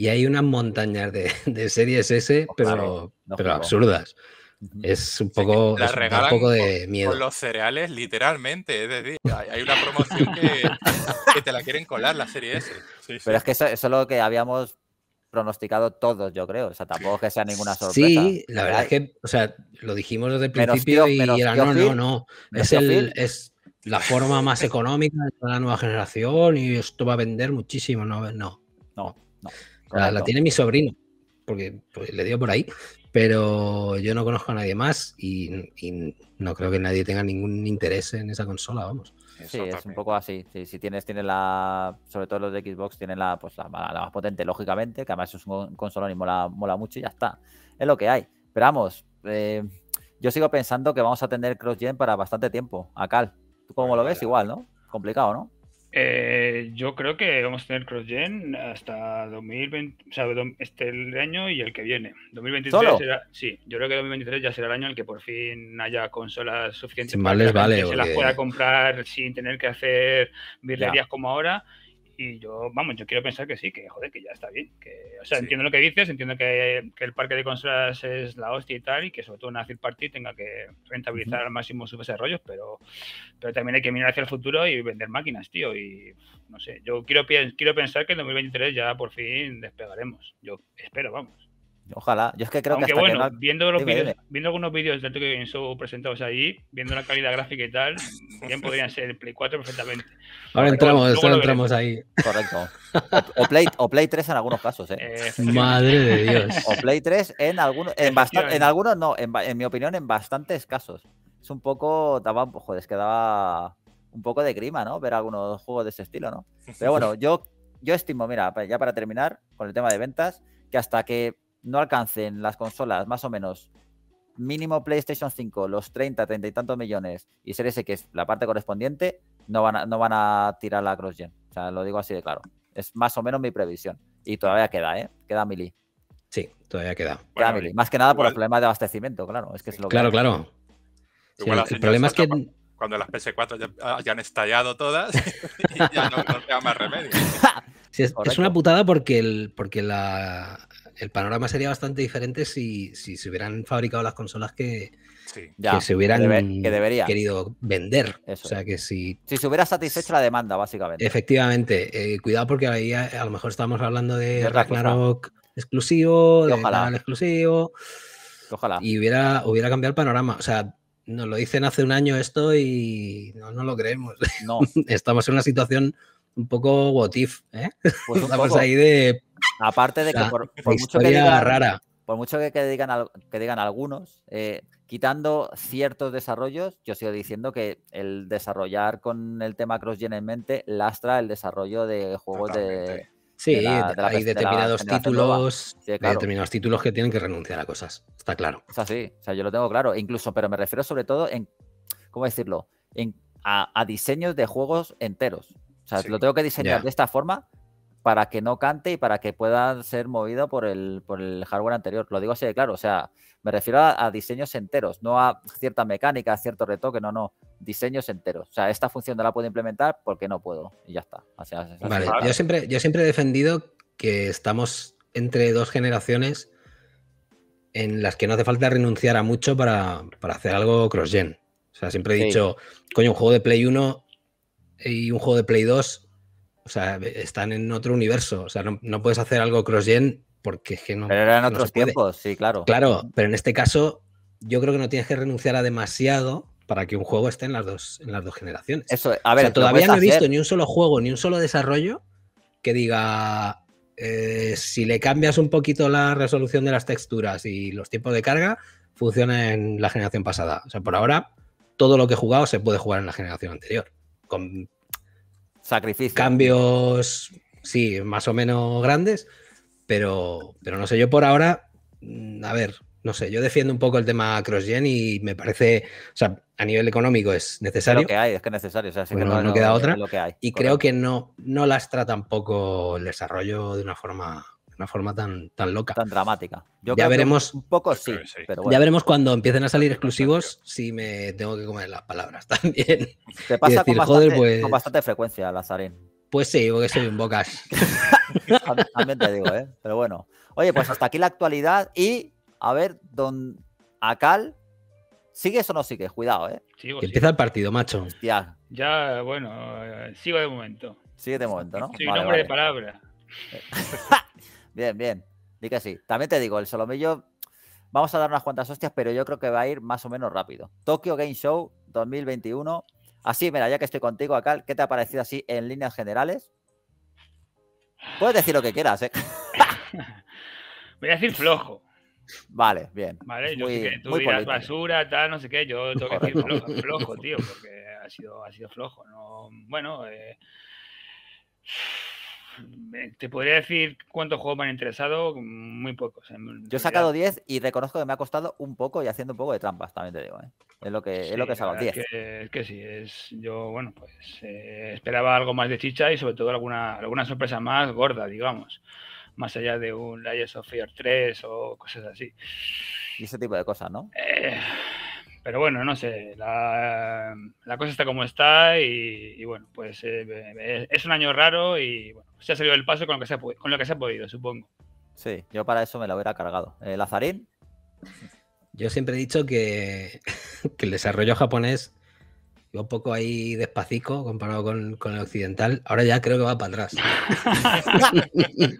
Y hay unas montañas de, de series S, pero, pero absurdas. Es un poco, un poco de con, miedo. los cereales, literalmente. Es decir, hay una promoción que, te la quieren colar, la serie S. pero es que eso, es lo que habíamos pronosticado todos, yo creo. O sea, tampoco que sea ninguna sorpresa. Sí, la verdad es que, o sea, lo dijimos desde el principio y era no, no, no. Es, es la forma más económica de la nueva generación y esto va a vender muchísimo. no. No, no la tiene mi sobrino, porque pues, le dio por ahí, pero yo no conozco a nadie más y, no creo que nadie tenga ningún interés en esa consola, vamos. Sí, es un poco así. si tienes, tiene la. Sobre todo los de Xbox tienen la, pues, la, más potente, lógicamente, que además es un consolón y mola, mola mucho y ya está. Es lo que hay. Pero vamos, eh, yo sigo pensando que vamos a tener cross-gen para bastante tiempo. A Cal. ¿Tú cómo lo pues ves? Igual, ¿no? Complicado, ¿no? Eh, yo creo que vamos a tener cross hasta 2020, este año y el que viene. 2023 será, sí, yo creo que 2023 ya será el año en el que por fin haya consolas suficientes para que se las pueda comprar sin tener que hacer birrerías como ahora y yo, vamos, yo quiero pensar que sí, que joder, que ya está bien. Que, o sea, entiendo lo que dices, entiendo que, el parque de consolas es la hostia y tal, y que sobre todo una third party tenga que rentabilizar al máximo sus desarrollos, pero, pero también hay que mirar hacia el futuro y vender máquinas, tío. Y no sé, yo quiero, quiero pensar que en 2023 ya por fin despegaremos. Yo espero, vamos. Ojalá. Yo es que creo que bueno, viendo, algunos vídeos de Tokyo presentados ahí viendo la calidad gráfica y tal, bien podrían ser el Play 4 perfectamente. Ahora entramos, ahora entramos ahí. Correcto. O, Play, 3 en algunos casos, ¿eh? Eh, Madre de Dios. O Play 3 en algunos, en, en algunos no, en, mi opinión, en bastantes casos. Es un poco, daba, joder, es que daba un poco de grima, ¿no? Ver algunos juegos de ese estilo, ¿no? Pero bueno, yo, yo estimo, mira, ya para terminar con el tema de ventas, que hasta que no alcancen las consolas, más o menos, mínimo PlayStation 5, los 30, 30 y tantos millones, y Series es la parte correspondiente, no van a, no van a tirar la cross-gen. O sea, lo digo así de claro. Es más o menos mi previsión. Y todavía queda, ¿eh? Queda mili. Sí, todavía queda. queda mili. Más que nada por el problema de abastecimiento, claro. Es que es lo claro, claro. el, problema es que... Cuando las PS4 ah, ya, han estallado todas, ya no, queda más remedio. es, una putada porque, el, porque la, el panorama sería bastante diferente si, se hubieran fabricado las consolas que, se hubieran querido vender. O sea, que si, si se hubiera satisfecho la demanda, básicamente. Efectivamente. Eh, cuidado porque ahí eh, a, lo mejor estamos hablando de Ragnarok exclusivo, de exclusivo. Ojalá. Y hubiera, hubiera cambiado el panorama. O sea, nos lo dicen hace un año esto y no, no lo creemos. No. Estamos en una situación un poco what ¿eh? Pues una cosa. ahí de... Aparte de que por, mucho que digan, algunos, eh, quitando ciertos desarrollos, yo sigo diciendo que el desarrollar con el tema CrossGen en mente lastra el desarrollo de juegos de... Sí, hay determinados títulos, determinados títulos que tienen que renunciar a cosas, está claro. O sea, sí, yo lo tengo claro, e incluso, pero me refiero sobre todo en, ¿cómo decirlo? a diseños de juegos enteros. O sea, lo tengo que diseñar de esta forma para que no cante y para que pueda ser movido por el, por el hardware anterior. Lo digo así de claro, o sea, me refiero a, diseños enteros, no a cierta mecánica, a cierto retoque, no, no, diseños enteros. O sea, esta función no la puedo implementar porque no puedo y ya está. yo siempre, yo siempre he defendido que estamos entre dos generaciones en las que no hace falta renunciar a mucho para, hacer algo cross-gen. O sea, siempre he dicho, coño, un juego de Play 1 y un juego de Play 2, o sea, están en otro universo. O sea, no, puedes hacer algo cross-gen porque es que no. Pero eran otros tiempos, sí, claro. Claro, pero en este caso, yo creo que no tienes que renunciar a demasiado para que un juego esté en las dos, en las dos generaciones. Eso, a ver, todavía no he visto ni un solo juego, ni un solo desarrollo que diga. Eh, si le cambias un poquito la resolución de las texturas y los tiempos de carga, funciona en la generación pasada. O sea, por ahora, todo lo que he jugado se puede jugar en la generación anterior con cambios, sí, más o menos grandes, pero, pero no sé, yo por ahora, mm, a ver, no sé, yo defiendo un poco el tema CrossGen y me parece, o sea, a nivel económico es necesario. lo que hay, es que es necesario, o sea, no, queda otra. y creo que no, no lastra tampoco el desarrollo de una forma una forma tan, tan loca. Tan dramática. Yo ya creo veremos, un poco sí, Ya veremos cuando empiecen a salir exclusivos si me tengo que comer las palabras también. Te pasa con, pues bastante, frecuencia, Lazarín. Pues sí, porque soy un bocas. También te digo, ¿eh? Pero bueno. Oye, pues hasta aquí la actualidad y a ver, don Acal, ¿sigues o no sigues? Cuidado, ¿eh? empieza el partido, macho. Ya, bueno, eh, sigo de momento. Sigue de momento, ¿no? Sí, hombre de palabra. Bien, bien. Di sí. También te digo, el Solomillo, vamos a dar unas cuantas hostias, pero yo creo que va a ir más o menos rápido. Tokyo Game Show 2021. Así, mira, ya que estoy contigo acá, ¿qué te ha parecido así en líneas generales? Puedes decir lo que quieras, ¿eh? Voy a decir flojo. Vale, bien. Vale, muy, tú dirás basura, tal, no sé qué. Yo tengo que decir flojo, tío, porque ha sido, flojo. No, bueno, eh, eh, te podría decir cuántos juegos me han interesado, muy pocos. Yo he sacado 10 y reconozco que me ha costado un poco y haciendo un poco de trampas, también te digo. ¿eh? Es lo que es lo que he sacado, 10. Es que, sí, es, yo, bueno, pues eh, esperaba algo más de chicha y sobre todo alguna, alguna sorpresa más gorda, digamos. Más allá de un Layers of Fear 3 o cosas así. Y ese tipo de cosas, ¿no? Pero bueno, no sé, la, cosa está como está y, bueno, pues eh, es un año raro y se ha salido el paso con lo que se ha, podido, supongo. Sí, yo para eso me lo hubiera cargado. Eh, ¿Lazarín? Yo siempre he dicho que, el desarrollo japonés iba un poco ahí despacito comparado con, el occidental. Ahora ya creo que va para atrás.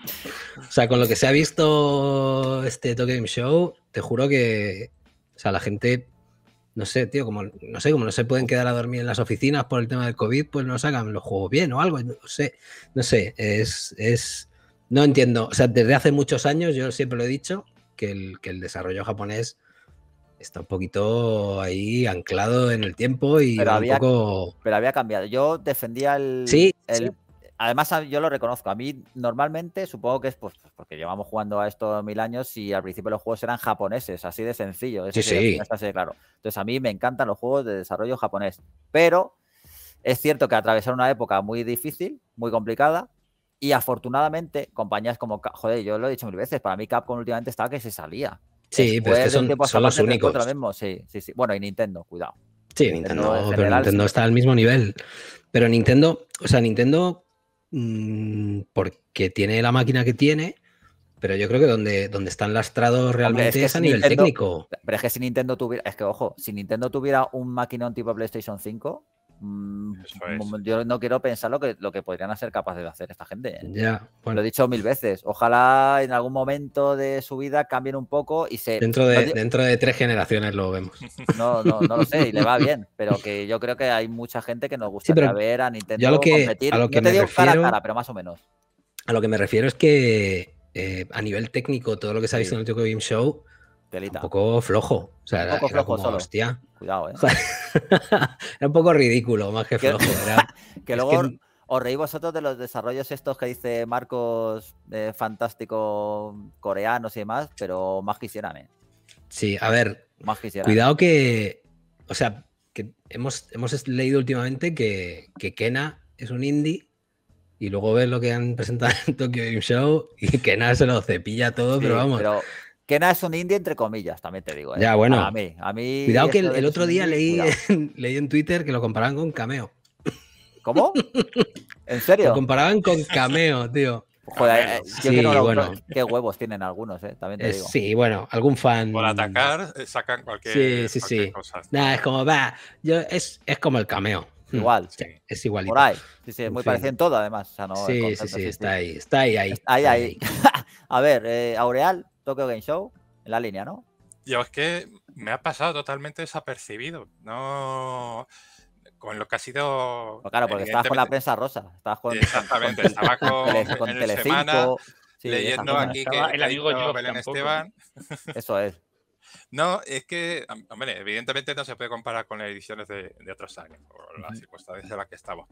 o sea, con lo que se ha visto este Tokyo Game Show, te juro que o sea, la gente no sé, tío, como no sé, como no se pueden quedar a dormir en las oficinas por el tema del COVID, pues no hagan los juegos bien o algo, no sé, no sé, es, es no entiendo, o sea, desde hace muchos años yo siempre lo he dicho que el, que el desarrollo japonés está un poquito ahí anclado en el tiempo y poco... pero había cambiado. Yo defendía el, el Además, yo lo reconozco. A mí, normalmente, supongo que es pues, pues, porque llevamos jugando a esto mil años y al principio los juegos eran japoneses, así de sencillo. sí, sí. claro. Entonces, a mí me encantan los juegos de desarrollo japonés. Pero es cierto que atravesaron una época muy difícil, muy complicada, y afortunadamente, compañías como. Joder, yo lo he dicho mil veces, para mí Capcom últimamente estaba que se salía. Sí, pero pues son, los únicos. sí, sí, sí. Bueno, y Nintendo, cuidado. Sí, Nintendo, pero Nintendo está al mismo nivel. Pero Nintendo, o sea, Nintendo Mm, porque tiene la máquina que tiene, pero yo creo que donde, donde están lastrados realmente es, a nivel técnico. Pero es que si Nintendo tuviera, es que ojo, si Nintendo tuviera un maquinón tipo PlayStation 5, Mm, mm, mm, yo no quiero pensar lo que, lo que podrían ser capaces de hacer esta gente. ¿eh? Ya, Lo he dicho mil veces. Ojalá en algún momento de su vida cambien un poco y se. Dentro de, dentro de tres generaciones lo vemos. No, lo sé, y le va bien. Pero que yo creo que hay mucha gente que nos gusta ver a Nintendo A me refiero, pero más o menos. A lo que me refiero es que eh, a nivel técnico, todo lo que se ha visto en el Tokyo Game Show un poco flojo. O sea, un poco flojo hostia. Cuidado, ¿eh? era un poco ridículo, más que flojo. que luego os reí vosotros de los desarrollos estos que dice Marcos, fantástico coreanos y demás, pero más quisieran, ¿eh? Sí, a ver. Más Cuidado que. O sea, que hemos, hemos leído últimamente que, que Kena es un indie y luego ves lo que han presentado en Tokyo Game Show y que nada se lo cepilla todo, pero vamos. Que nada es un indie, entre comillas, también te digo. ¿eh? Ya, bueno. A mí, a mí Cuidado que el, otro día leí, leí en Twitter que lo comparaban con Cameo. ¿Cómo? ¿En serio? Lo comparaban con Cameo, tío. Joder, eh, qué huevos tienen algunos, ¿eh? También te eh, digo. Sí, bueno, algún fan. Por atacar, sacan cualquier, sí, sí, sí. cosa. es como, va, es, es como el cameo. Mm, Igual. es igualito. Por ahí. Sí, sí, es muy parecido en todo, además. sí, sí, sí, está ahí, está ahí, ahí. Ahí, ahí. a ver, Aureal, Tokyo Game Show en la línea, ¿no? Yo es que me ha pasado totalmente desapercibido. No. Con lo que ha sido. Pues claro, porque estabas con la prensa rosa. Estabas con. Exactamente, estabas con. Estaba con, con leyendo aquí que. El amigo yo, Belén Esteban. Eso es. No, es que, hombre, evidentemente no se puede comparar con las ediciones de, de otros años, por las circunstancias en las que estamos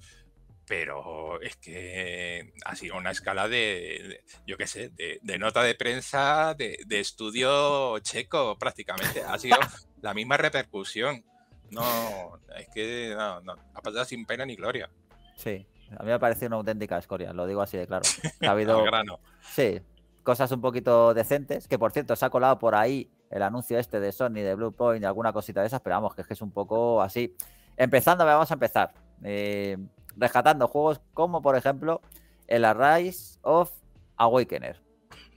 pero es que ha sido una escala de, yo qué sé, de, nota de prensa, de, estudio checo prácticamente. Ha sido la misma repercusión. No, es que no, no, ha pasado sin pena ni gloria. Sí, a mí me ha parecido una auténtica escoria, lo digo así de claro. Ha habido, grano. Sí, cosas un poquito decentes, que por cierto se ha colado por ahí el anuncio este de Sony, de Blue Point, de alguna cosita de esas, pero vamos, que es que es un poco así. Empezando, vamos a empezar. Eh, rescatando juegos como, por ejemplo, el Arise of Awakener.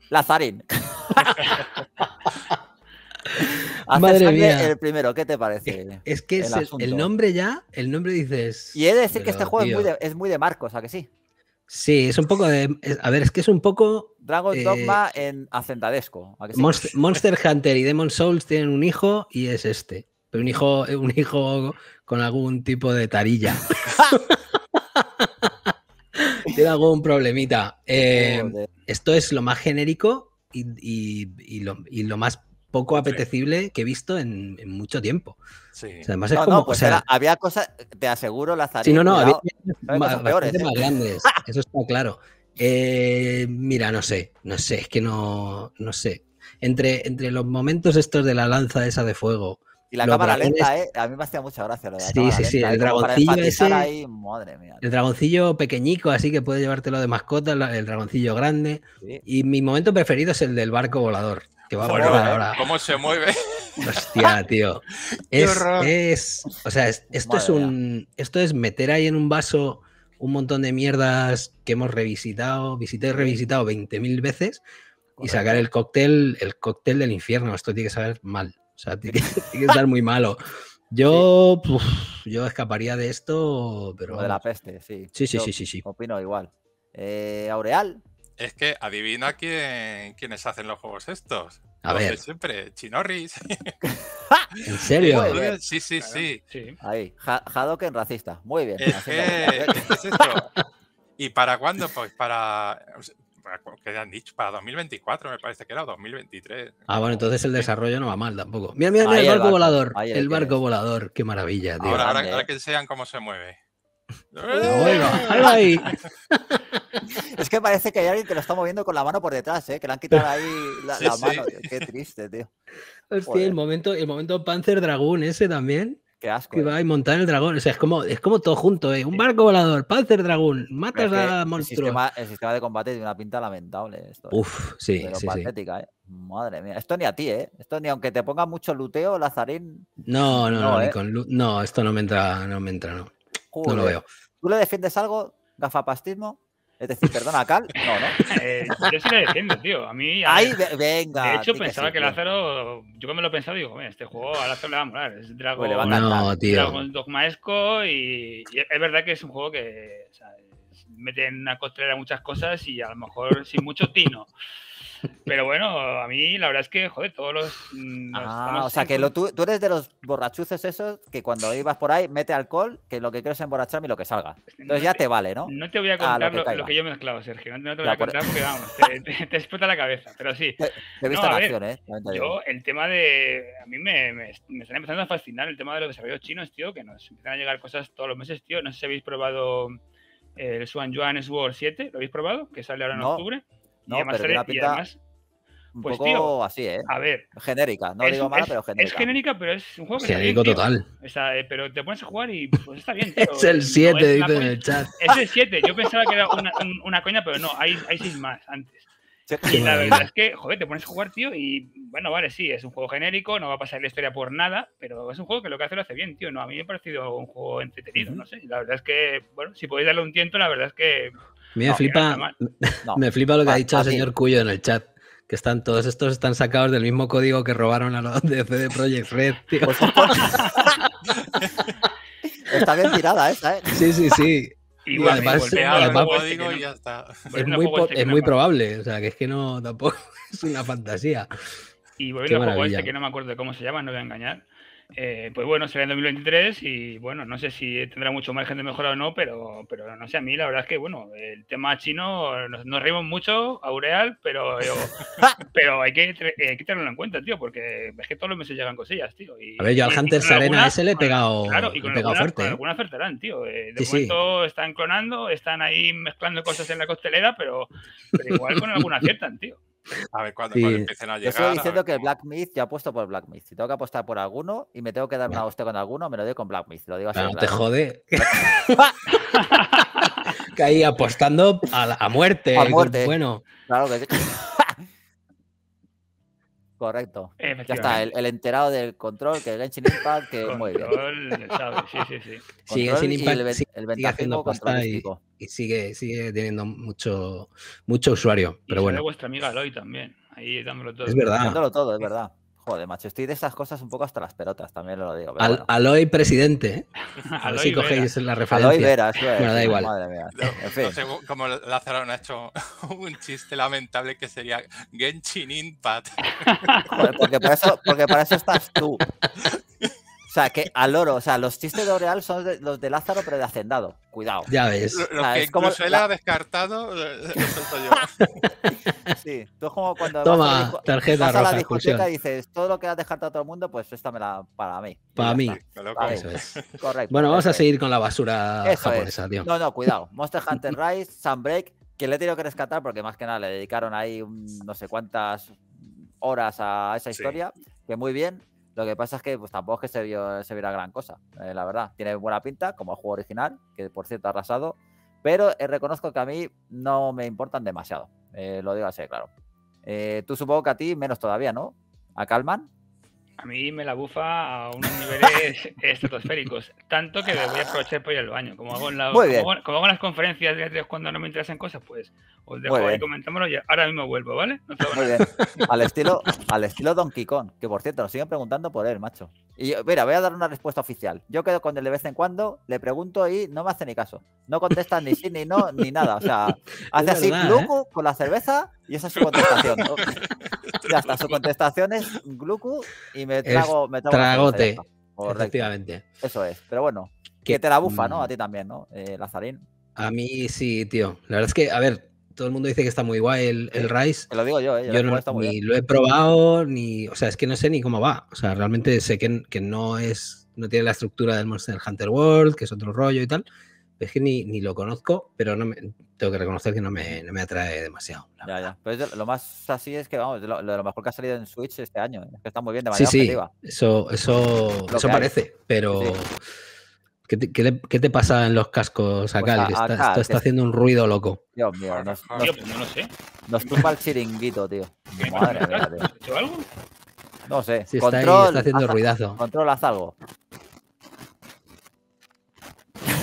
Lazarín. Madre mía. El primero, ¿qué te parece? Es, que el, nombre ya, el nombre dices. Y he de decir que este juego es muy, de, Marcos, ¿a que sí? Sí, es un poco de. a ver, es que es un poco. Dragon eh, Dogma en Hacendadesco. Monster, Hunter y Demon Souls tienen un hijo y es este. un hijo, un hijo con algún tipo de tarilla. Tiene algún problemita. Eh, esto es lo más genérico y, lo, más poco apetecible que he visto en, mucho tiempo. Sí. además había cosas, te aseguro, las Sí, no, no, había ¿eh? más, grandes, eso está claro. Eh, mira, no sé, no sé, es que no, sé. Entre, entre los momentos estos de la lanza esa de fuego, y la cámara lenta, ¿eh? A mí me hacía mucha gracia lo de Sí, sí, sí. el dragoncillo ese. madre mía. El dragoncillo pequeñico, así que puede llevártelo de mascota, el dragoncillo grande. Y mi momento preferido es el del barco volador. Que va a volar ¿eh? ahora. ¿Cómo se mueve? Hostia, tío. es, es, O sea, esto es un. Esto es meter ahí en un vaso un montón de mierdas que hemos revisitado, visité y revisitado 20.000 veces y sacar el cóctel, el cóctel del infierno. Esto tiene que saber mal. O sea, tiene que, estar muy malo. Yo, yo escaparía de esto, pero. de la peste, sí. Sí, sí, sí, sí, sí. Opino igual. Eh, Aureal. Es que adivina quién, quiénes hacen los juegos estos. A ver. Siempre, Chinorris. Ah, ¿En serio? Sí, sí, sí. Ahí, Hadoken racista. Muy bien. ¿qué es esto? ¿Y para cuándo? Pues para que han dicho, para 2024 me parece que era 2023. Ah, bueno, entonces el desarrollo no va mal tampoco. Mira, mira, el, barco volador, el, barco volador, qué maravilla, tío. Ahora, eh. que sean cómo se mueve. Es que parece que hay alguien que lo está moviendo con la mano por detrás, ¿eh? que le han quitado ahí la, mano. Qué triste, tío. Hostia, el momento, el momento Panzer Dragón ese también. Qué asco. Que eh. va a montar el dragón. O sea, es como, es como todo junto, ¿eh? Un barco volador, Panzer Dragón, matas a monstruos. El sistema, de combate tiene una pinta lamentable. Esto, eh. Uf, sí, sí, patética, eh. Madre mía. Esto ni a ti, ¿eh? Esto ni aunque te ponga mucho luteo, Lazarín. No, no, no, no, esto no me entra, no me entra, no. no lo veo. ¿Tú le defiendes algo? ¿Gafapastismo? Es decir, perdona, Cal, no, ¿no? Eh, yo sí le defiendo, tío. A mí. Ay, venga. De hecho, pensaba que, que Lázaro. Yo me lo he pensado digo, este juego a Lázaro le va a molar. Es Dragon, pues no, Dragon Dogmaesco y, y, es verdad que es un juego que. O sea, meten una costrera muchas cosas y a lo mejor sin mucho tino. Pero bueno, a mí la verdad es que, joder, todos los. Mm, ah, o sea, que tú, eres de los borrachuces esos que cuando ibas por ahí mete alcohol, que lo que quieres es emborracharme y lo que salga. Entonces ya te, vale, ¿no? No te voy a contar lo, que yo he mezclado, Sergio. No, te voy a contar porque vamos, te, explota la cabeza. Pero sí. Te, he visto no, acción, ¿eh? yo, el tema de. A mí me, me, están empezando a fascinar el tema de los desarrollos chinos, tío, que nos empiezan a llegar cosas todos los meses, tío. No sé si habéis probado el Swan Yuan Sword 7, ¿lo habéis probado? Que sale ahora en octubre. ¿no? Pero tiene una pinta un pues, poco así, ¿eh? A ver. Genérica, no digo mala, pero genérica. Es genérica, pero es un juego que. Genérico sí, total. Eh, pero te pones a jugar y pues está bien. es el 7, dice en el chat. Es el 7, yo pensaba que era una, una, coña, pero no, hay, hay 6 más antes. Y la verdad es que, joder, te pones a jugar, tío, y bueno, vale, sí, es un juego genérico, no va a pasar la historia por nada, pero es un juego que lo que hace lo hace bien, tío. No, a mí me ha parecido un juego entretenido, no sé. La verdad es que, bueno, si podéis darle un tiento, la verdad es que me, flipa, me flipa lo que ha dicho el señor Cuyo en el chat. Que están todos estos están sacados del mismo código que robaron a los de CD Red, tío. está bien tirada esa, ¿eh? Sí, sí, sí. Igual, además, el código y ya está. Es muy, este probable, o sea, que es que no tampoco es una fantasía. Y volviendo a juego este que no me acuerdo de cómo se llama, no voy a engañar eh, pues bueno, será en 2023 y bueno, no sé si tendrá mucho margen de mejora o no, pero, pero no sé, a mí la verdad es que bueno, el tema chino nos, reímos mucho, Aureal, pero, pero hay, que, tenerlo en cuenta, tío, porque es que todos los meses llegan cosillas, tío. a ver, yo al Hunter Serena ese le he pegado, claro, y con le he pegado fuerte. ¿eh? tío. Eh, de momento están clonando, están ahí mezclando cosas en la costelera, pero, igual con alguna aciertan, tío. A ver cuándo, empiecen a llegar. Yo estoy diciendo que Black Myth, yo apuesto por Black Myth. Si tengo que apostar por alguno y me tengo que dar una hostia con alguno, me lo doy con Black Myth. Lo digo así. No te jode. que ahí apostando a, muerte. A muerte. Bueno. Claro que sí. Correcto. Eh, ya está, el, enterado del control, que el Genshin Impact, que control, muy bien. Sabe, sí, sí, sí. Sigue sin impact, el, el sigue haciendo y, sigue, sigue teniendo mucho, mucho usuario. Pero y bueno. vuestra amiga hoy también. Ahí dándolo todo. Es verdad. Dándolo todo, es verdad de macho, estoy de esas cosas un poco hasta las pelotas, también lo digo. Al, bueno. Aloy presidente. ¿eh? a ver si cogéis la referencia. Aloy Vera, Bueno, da igual. Madre mía. No, ha hecho un chiste lamentable que sería Genshin Impact. porque para eso estás tú. O sea, que al oro. o sea, los chistes de Oreal son los de Lázaro, pero de Hacendado. Cuidado. Ya ves. Lo, es como él la... ha descartado, lo suelto yo. sí, tú es como cuando. Toma, vas a tarjeta la discoteca y dices, todo lo que has descartado a todo el mundo, pues la para mí. Para mí. Eso es. Correcto. Bueno, vamos a seguir con la basura japonesa, tío. No, no, cuidado. Monster Hunter Rise, Sunbreak, que le he tenido que rescatar porque más que nada le dedicaron ahí no sé cuántas horas a esa historia, que muy bien. Lo que pasa es que pues, tampoco es que se, vio, se viera gran cosa, eh, la verdad. Tiene buena pinta, como el juego original, que por cierto ha arrasado, pero eh, reconozco que a mí no me importan demasiado. Eh, lo digo así, claro. tú supongo que a ti menos todavía, ¿no? ¿A Calman? A mí me la bufa a unos niveles estratosféricos. Tanto que me voy a aprovechar para ir al baño. Como hago en, la, como, hago en las conferencias de cuando no me interesan cosas, pues os dejo ahí comentámoslo y ahora mismo vuelvo, ¿vale? Muy bien. Al estilo, al estilo Donkey Kong, que por cierto, nos siguen preguntando por él, macho. Y mira, voy a dar una respuesta oficial. Yo quedo con él de vez en cuando, le pregunto y no me hace ni caso. No contesta ni sí, ni no, ni nada. O sea, hace así ¿eh? con la cerveza y esa es su contestación. ¿no? ya está, su contestación es glucu y me trago. tragote. Efectivamente. Eso es. Pero bueno, que, te la bufa, ¿no? Mm. A ti también, ¿no? Eh, Lazarín. A mí sí, tío. La verdad es que, a ver, todo el mundo dice que está muy guay el, el Rise. Te lo digo yo, eh, yo no, lo he probado, ni. O sea, es que no sé ni cómo va. O sea, realmente sé que, que, no es. No tiene la estructura del Monster Hunter World, que es otro rollo y tal. Es que ni, ni lo conozco, pero no tengo que reconocer que no me, no me atrae demasiado. Ya, ya. lo más así es que, vamos, lo, mejor que ha salido en Switch este año. Eh. Es que está muy bien de manera Sí, sí. Eso, eso, eso parece, pero. ¿Qué te, pasa en los cascos acá? Pues está, haciendo un ruido loco. Dios mío, nos, pues no lo sé. nos tumba el chiringuito, tío. Madre mía, ¿Has hecho algo? No sé. Sí, está, control, está haciendo ruidazo. Control, haz algo.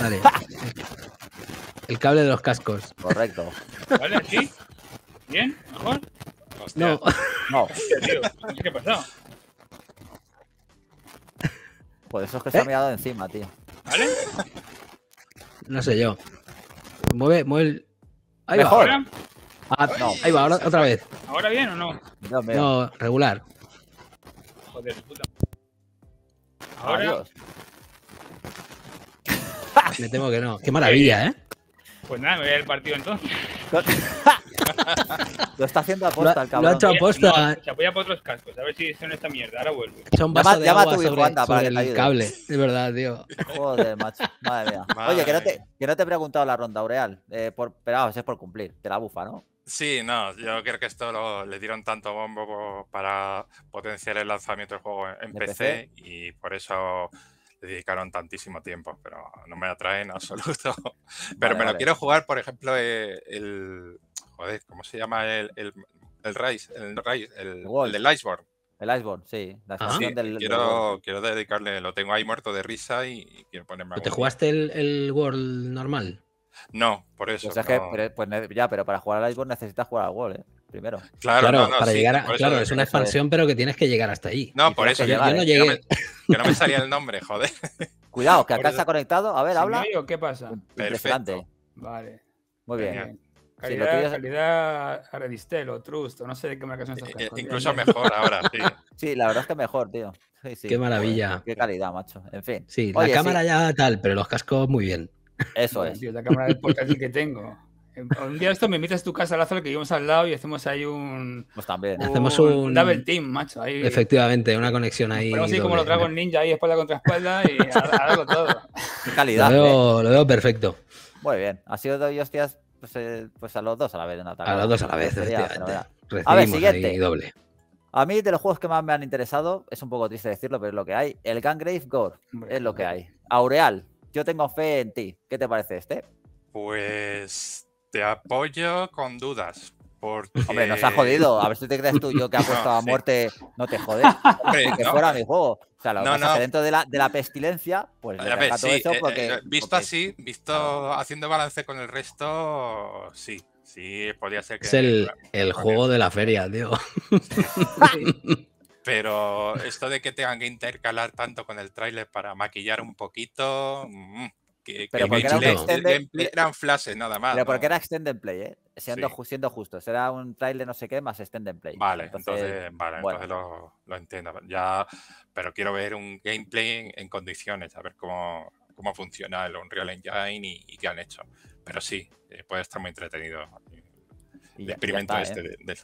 Vale. el cable de los cascos. Correcto. ¿Vale? ¿Aquí? ¿Bien? ¿Mejor? No. No. qué ha pasado. Pues eso es que se ha ¿Eh? mirado encima, tío. ¿Vale? No sé yo. Mueve, mueve el. Ahí Mejor. va. Ah, no. Ahí va, ahora, otra vez. ¿Ahora bien o no? No, regular. Joder, puta. Ahora. Adiós. Me temo que no. Qué eh, maravilla, ¿eh? Pues nada, me voy a ir al partido entonces. lo está haciendo aposta el cabrón. Lo ha hecho aposta. se apoya por otros cascos, a ver si son esta mierda, ahora vuelvo. Son vaso llama, de agua para el cable, de verdad, tío. Joder, macho, madre mía. Oye, que no, te, que no, te, he preguntado la ronda, Aureal, eh, pero vamos es por cumplir, te la bufa, ¿no? Sí, no, yo creo que esto lo, le dieron tanto bombo para potenciar el lanzamiento del juego en, PC y por eso dedicaron tantísimo tiempo, pero no me atraen en absoluto. Pero me lo quiero jugar, por ejemplo, eh, el, Joder, ¿cómo se llama el. el el Rise, el, Rise, el, del Iceborne. El Iceborne, sí. La ah. quiero, quiero, dedicarle, lo tengo ahí muerto de risa y, quiero ponerme. ¿Te jugaste el, World normal? No, por eso. o sea que, pues, ya, pero para jugar al Iceborne necesitas jugar al World, ¿eh? primero. Claro, para llegar claro, es una expansión, pero que tienes que llegar hasta ahí. No, por eso yo, no llegué. Que no, me, salía el nombre, joder. Cuidado, que acá está conectado. A ver, habla. ¿Qué pasa? Perfecto. Vale. Muy bien. Calidad, sí, o Trust, o no sé de qué son eh, eh Incluso mejor ahora, sí. Sí, la verdad es que mejor, tío. Sí, sí. Qué maravilla. Qué calidad, macho. En fin. Sí, la cámara ya tal, pero los cascos muy bien. Eso es. Sí, la cámara del portátil que tengo. Un día esto me invitas a tu casa, Lázaro, que vivimos al lado y hacemos ahí un. Pues también. hacemos un, Double team, macho. Ahí, Efectivamente, una conexión ahí. Pero así como lo trago en ¿eh? ninja ahí, espalda contra espalda y hago todo. calidad. Lo veo, eh. lo veo, perfecto. Muy bien. Ha sido dos hostias pues, eh, pues, a los dos a la vez en A los dos a la vez, efectivamente. a ver, siguiente. A mí, de los juegos que más me han interesado, es un poco triste decirlo, pero es lo que hay. El Gangrave Gore es lo que hay. Aureal, yo tengo fe en ti. ¿Qué te parece este? Pues te apoyo con dudas. Hombre, nos ha jodido. A ver si te crees tú, yo que ha puesto a muerte, no te jodes. que fuera mi juego. O sea, lo no, que dentro de la, de la, pestilencia, pues visto así, visto haciendo balance con el resto, sí. Sí, podría ser que. Es el, juego de la feria, tío. Pero esto de que tengan que intercalar tanto con el tráiler para maquillar un poquito. Mm, que, porque era, eran flashes nada más. Pero porque era extended play, ¿eh? Siendo, justo siendo justo será un trailer no sé qué más extended play. Vale, entonces, lo, entiendo. Ya, pero quiero ver un gameplay en, condiciones, a ver cómo, cómo funciona el Unreal Engine y, qué han hecho. Pero sí, eh, puede estar muy entretenido eh, el experimento este. ¿eh? De,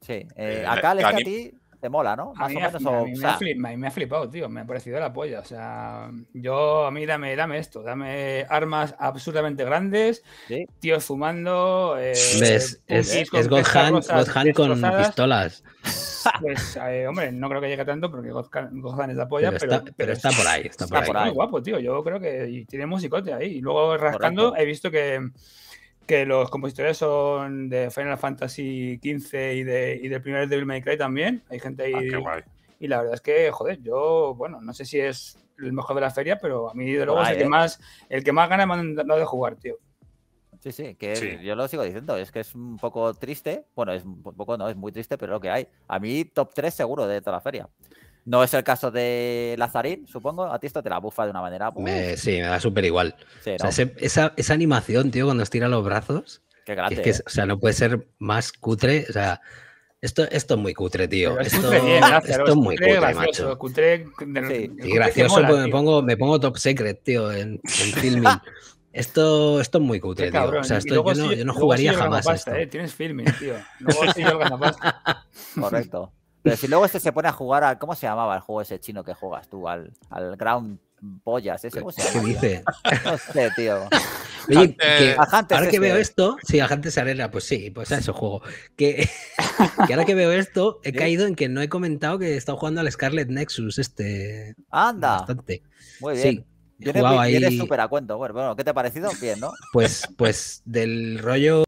sí, acá le a ti te mola, ¿no? a mí, o me, ha me, flipado, tío. Me ha parecido la polla. O sea, yo, a mí dame, dame esto. Dame armas absolutamente grandes, tío tíos fumando. ¿Ves? Eh, es, es, God con pistolas. Pues, eh, hombre, no creo que llegue tanto porque God, es la polla, pero, pero, está, está, por ahí. Está, por ahí. muy guapo, tío. Yo creo que tiene musicote ahí. Y luego rascando, he visto que que los compositores son de Final Fantasy XV y, de, y del primer Devil May Cry también. Hay gente ah, ahí. y la verdad es que, joder, yo, bueno, no sé si es el mejor de la feria, pero a mí, de luego, es el, que eh. más, el que más gana de jugar, tío. Sí, sí, que yo lo sigo diciendo, es que es un poco triste, bueno, es un poco no, es muy triste, pero lo que hay. A mí top 3 seguro de toda la feria. No es el caso de Lazarín, supongo. A ti esto te la bufa de una manera. Pues. sí, me da súper igual. esa, esa, animación, tío, cuando estira los brazos. Qué grande, es que, ¿eh? O sea, no puede ser más cutre. O sea, esto, esto es muy cutre, tío. esto, esto es muy cutre, macho. y gracioso, porque me, pongo, me pongo top secret, tío, en, filming. Esto, esto es muy cutre, tío. O sea, esto, yo, no, yo, no, jugaría jamás. esto. Eh, tienes filming, tío. Luego si yo pasta. Correcto. Pero si luego este se pone a jugar al... ¿Cómo se llamaba el juego ese chino que juegas tú? Al, al Ground Pollas, ese. ¿Cómo se dice? No sé, tío. que, eh, ahora que veo esto, sí, gente Arena, pues sí, pues a ese juego. Que, ahora que veo esto, he caído en que no he comentado que he estado jugando al Scarlet Nexus este. Anda. Bastante. Muy bien. Sí. Vienes, súper a cuento. Bueno, ¿qué te ha parecido? Bien, ¿no? Pues, pues del rollo.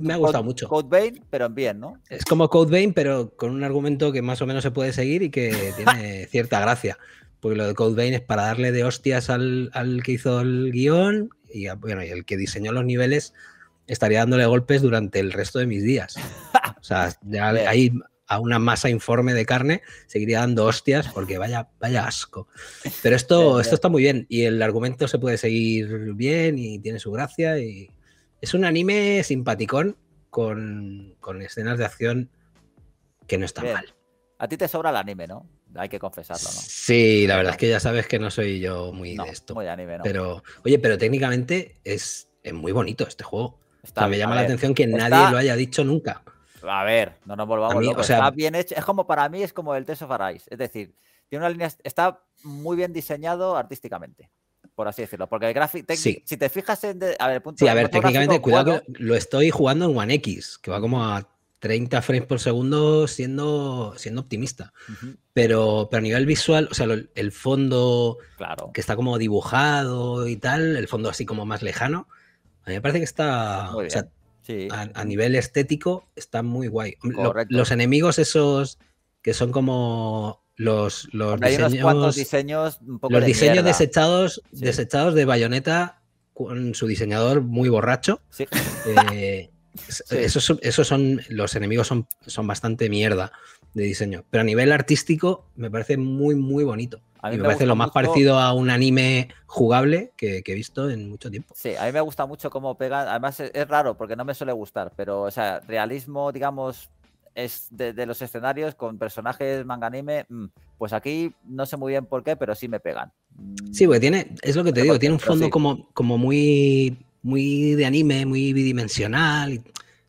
me ha gustado mucho. Code Bane, pero en bien, ¿no? Es como Code Vein, pero con un argumento que más o menos se puede seguir y que tiene cierta gracia. Porque lo de Code Vein es para darle de hostias al, que hizo el guión y, bueno, el que diseñó los niveles estaría dándole golpes durante el resto de mis días. O sea, ya ahí una masa informe de carne, seguiría dando hostias porque vaya, vaya asco. Pero esto, esto está muy bien y el argumento se puede seguir bien y tiene su gracia. Y... Es un anime simpaticón con, escenas de acción que no están mal. A ti te sobra el anime, ¿no? Hay que confesarlo, ¿no? Sí, la verdad es que ya sabes que no soy yo muy de esto. anime, Pero, oye, pero técnicamente es, muy bonito este juego. Está, me llama la atención que nadie lo haya dicho nunca. A ver, no nos volvamos está bien hecho. Es como para mí, es como el Teso of Es decir, tiene una línea. Está muy bien diseñado artísticamente. Por así decirlo. Porque el gráfico. Sí. Si te fijas en. a ver, sí, a ver, técnicamente, cuidado lo estoy jugando en One X, que va como a 30 frames por segundo siendo, siendo optimista. pero, pero a nivel visual, o sea, el fondo claro. que está como dibujado y tal, el fondo así como más lejano, a mí me parece que está... O a, nivel estético está muy guay. los enemigos esos que son como los, los diseños, los diseños desechados desechados de bayoneta con su diseñador muy borracho. Eh, esos, son los enemigos son, son bastante mierda de diseño, pero a nivel artístico me parece muy muy bonito. A mí me, parece lo más parecido a un anime jugable que, he visto en mucho tiempo. Sí, a mí me gusta mucho cómo pegan. Además, e, es, raro porque no me suele gustar, pero, o sea, realismo, digamos, es de, los escenarios con personajes manga anime. Mm, pues aquí no sé muy bien por qué, pero sí me pegan. Sí, porque tiene, es lo que te digo, tiene un fondo como, como muy, muy de anime, muy bidimensional.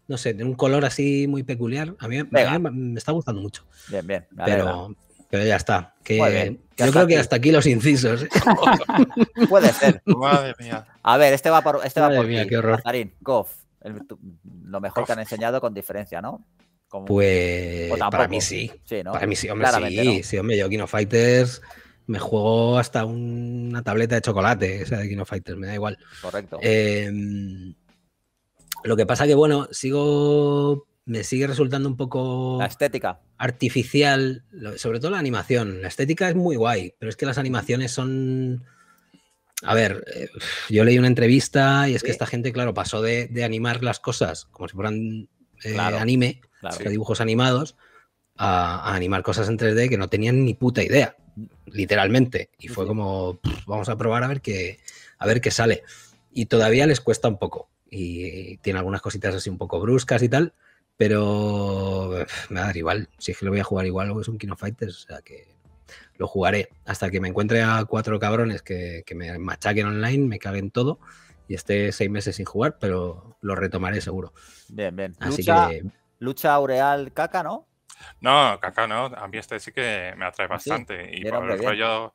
no sé, tiene un color así muy peculiar. A mí, me está gustando mucho. Bien, bien. Pero, pero ya está. Que, yo creo que hasta aquí los incisos. ¿eh? Puede ser. Madre mía. A ver, este va por, este va por mía, qué horror. lo mejor que han enseñado con diferencia, ¿no? pues para mí sí. Para mí sí, hombre, sí. Sí, hombre, yo Kino Fighters me juego hasta una tableta de chocolate, esa de Kino Fighters, me da igual. Correcto. Em, lo que pasa que, bueno, sigo me sigue resultando un poco... La estética. Artificial, sobre todo la animación. La estética es muy guay, pero es que las animaciones son... A ver, eh, yo leí una entrevista y es que esta gente, claro, pasó de, animar las cosas como si fueran eh, anime, dibujos animados, a, animar cosas en 3D que no tenían ni puta idea, literalmente. Y fue como, vamos a probar a ver qué, a ver qué sale. Y todavía les cuesta un poco. y tiene algunas cositas así un poco bruscas y tal. Pero me va a dar igual. Si es que lo voy a jugar igual, es un Kino Fighters. O sea que lo jugaré hasta que me encuentre a cuatro cabrones que, me machaquen online, me caguen todo y esté seis meses sin jugar, pero lo retomaré seguro. Bien, bien. lucha, lucha Aureal Caca, ¿no? No, Caca no. A mí este sí que me atrae ¿Ah, bastante. y por el rollo,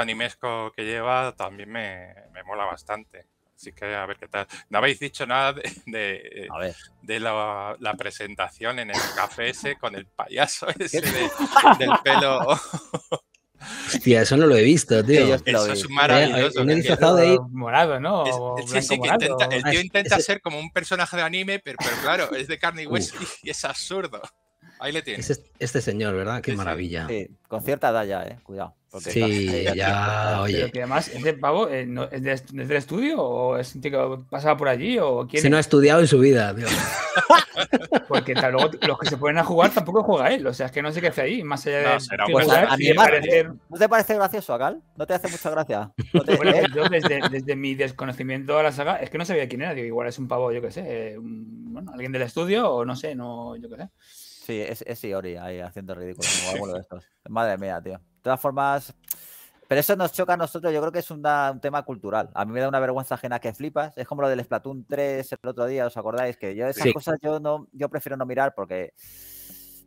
animesco que lleva también me, me mola bastante. Así que a ver qué tal. No habéis dicho nada de, de, eh, la, presentación en el café ese con el payaso ese del pelo. Hostia, eso no lo he visto, tío. eso es maravilloso. Eh, disfrazado de ir morado, ¿no? el tío ah, intenta ser como un personaje de anime, pero, claro, es de carne y hueso y es absurdo. Ahí le tienes. Este, este, señor, ¿verdad? Qué maravilla. Sí. con cierta edad ya, eh. Cuidado. Sí, ya, oye. además, ¿ese pavo eh, es de, estudio o es un tío que pasaba por allí? o quién Si no ha estudiado en su vida, tío. Porque luego los que se ponen a jugar tampoco juega él. O sea, es que no sé qué hace ahí, más allá de. No, te parece gracioso, Agal? ¿No te hace mucha gracia? yo desde, desde, mi desconocimiento a la saga, es que no sabía quién era. Digo, igual es un pavo, yo qué sé. Eh, bueno, alguien del estudio o no sé, no, yo qué sé. Sí, es, Iori ahí haciendo ridículos. Madre mía, tío. De todas formas, pero eso nos choca a nosotros, yo creo que es un, tema cultural. A mí me da una vergüenza ajena que flipas. Es como lo del Splatoon 3 el otro día, ¿os acordáis? Que yo esas cosas yo no, yo prefiero no mirar porque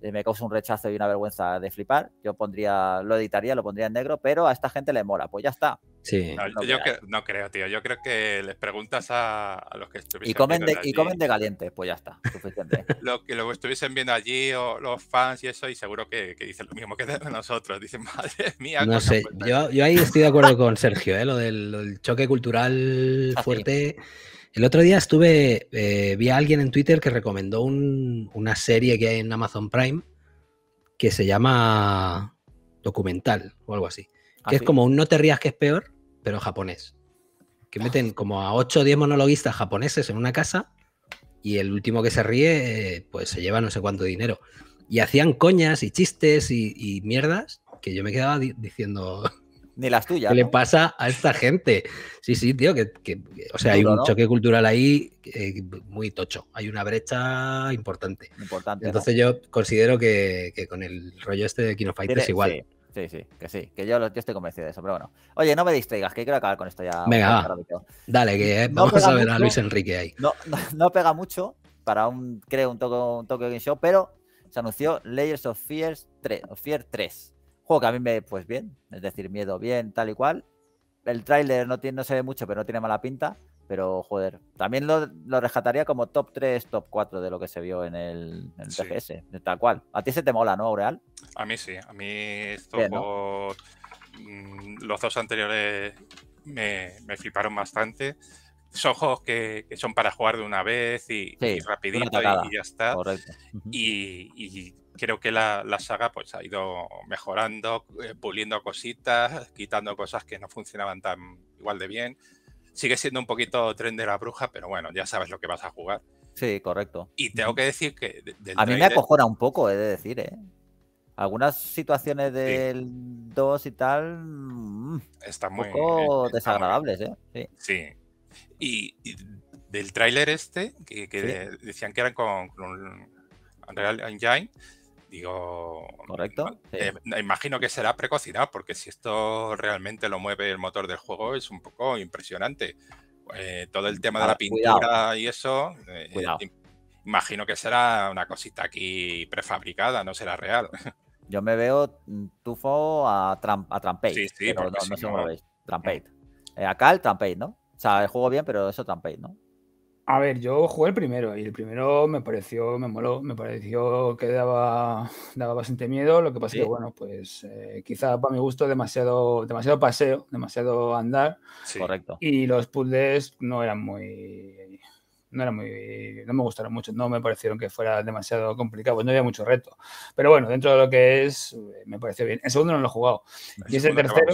eh, me causa un rechazo y una vergüenza de flipar. Yo pondría, lo editaría, lo pondría en negro, pero a esta gente le mola. Pues ya está. No, yo no creo, tío. Yo creo que les preguntas a, los que estuviesen y comen de, Y comen de caliente pues ya está, suficiente. ¿eh? que lo estuviesen viendo allí, o los fans y eso, y seguro que, dicen lo mismo que nosotros. Dicen, madre mía. No sé, yo, yo, ahí estoy de acuerdo con Sergio, ¿eh? lo del, choque cultural ah, fuerte. El otro día estuve, eh, vi a alguien en Twitter que recomendó una serie que hay en Amazon Prime que se llama Documental o algo así. Ah, que es como un No te rías que es peor, pero japonés. Que meten como a 8 o 10 monologuistas japoneses en una casa y el último que se ríe, eh, pues se lleva no sé cuánto dinero. Y hacían coñas y chistes y, mierdas que yo me quedaba diciendo. Ni las tuyas. ¿Qué le pasa a esta gente? Sí, sí, tío, que, o sea, hay un choque cultural ahí eh, muy tocho. Hay una brecha importante. Entonces yo considero que, con el rollo este de Kino Fighters igual. Sí, sí, que sí, que yo, yo, estoy convencido de eso, pero bueno. Oye, no me distraigas, que quiero acabar con esto ya. Venga, va. dale, que vamos a ver a Luis Enrique ahí. No, no, pega mucho para un, creo, un Tokyo, un Game Show, pero se anunció Layers of Fears 3, of Fear 3. Juego que a mí me, pues bien, es decir, miedo bien, tal y cual. El tráiler no, tiene, no se ve mucho, pero no tiene mala pinta. Pero, joder, también lo, rescataría como top 3, top 4 de lo que se vio en el, en TGS, tal cual. A ti se te mola, ¿no, Aureal? A mí sí, a mí mm, los dos anteriores me, me, fliparon bastante. Son juegos que, son para jugar de una vez y, rapidito y, ya está. y, creo que la, la, saga pues, ha ido mejorando, eh, puliendo cositas, quitando cosas que no funcionaban tan igual de bien Sigue siendo un poquito tren de la bruja, pero bueno, ya sabes lo que vas a jugar. Sí, correcto. Y tengo que decir que. a mí me acojona un poco, he de decir, ¿eh? Algunas situaciones del 2 y tal. Mm, Están muy. Un poco desagradables, ¿eh? Sí. sí. Y, del tráiler este, que, decían que eran con, con Unreal Engine, Digo, correcto. Eh, imagino que será precocidad, porque si esto realmente lo mueve el motor del juego es un poco impresionante. Eh, todo el tema de la pintura y eso, eh, imagino que será una cosita aquí prefabricada, no será real. Yo me veo mm, tufo a, Trump, a Sí, sí, no, no, si no, se Trampate. acá el Trampate, ¿no? O sea, el juego bien, pero eso Trampate, ¿no? A ver, yo jugué el primero y el primero me pareció, me moló, me pareció que daba, bastante miedo. Lo que pasa que, bueno, pues eh, quizá para mi gusto demasiado, demasiado paseo, demasiado andar. Sí. Correcto. Y los puzzles no eran muy. No, eran muy, no me gustaron mucho, no me parecieron que fuera demasiado complicado, pues no había mucho reto. Pero bueno, dentro de lo que es, eh, me pareció bien. El segundo no lo he jugado. y ese tercero,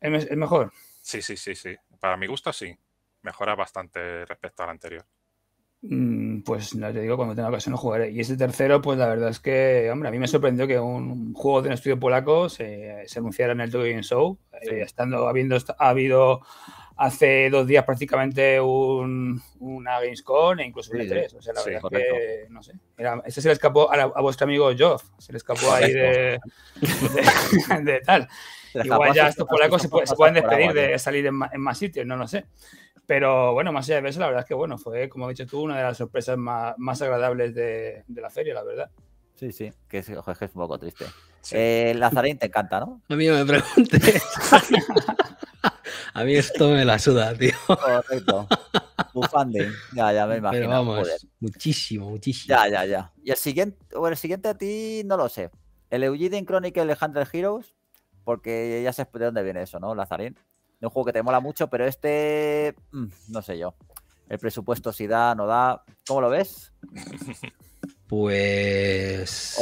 es mejor. Sí, sí, sí, sí. Para mi gusto, sí mejora bastante respecto al anterior. Mm, pues no te digo, cuando tenga ocasión lo jugaré. Y ese tercero, pues la verdad es que, hombre, a mí me sorprendió que un juego de un estudio polaco se, anunciara en el Tokyo Show, eh, estando, habiendo ha habido hace dos días prácticamente un, una Gamescom e incluso un e 3. O sea, la verdad es que, no sé. ese se le escapó a, vuestro amigo Joff, se le escapó ahí de, tal. Igual ya estos polacos se, pueden despedir de salir en más sitios, no lo sé. Pero bueno, más allá de eso, la verdad es que bueno, fue, como has dicho tú, una de las sorpresas más, más agradables de, la feria, la verdad. Sí, sí, que es, un poco triste. Eh, Lazarín te encanta, ¿no? A mí me preguntes. A mí esto me la suda, tío. Correcto. Bufanding. Ya, ya me imagino. Pero vamos, muchísimo, muchísimo. Ya, ya, ya. Y el siguiente, bueno, el siguiente a ti no lo sé. El Eugene Chronicle Legendary Heroes, porque ya sabes de dónde viene eso, ¿no, Lazarín? un juego que te mola mucho, pero este, mm, no sé yo. El presupuesto si da, no da. ¿Cómo lo ves? Pues...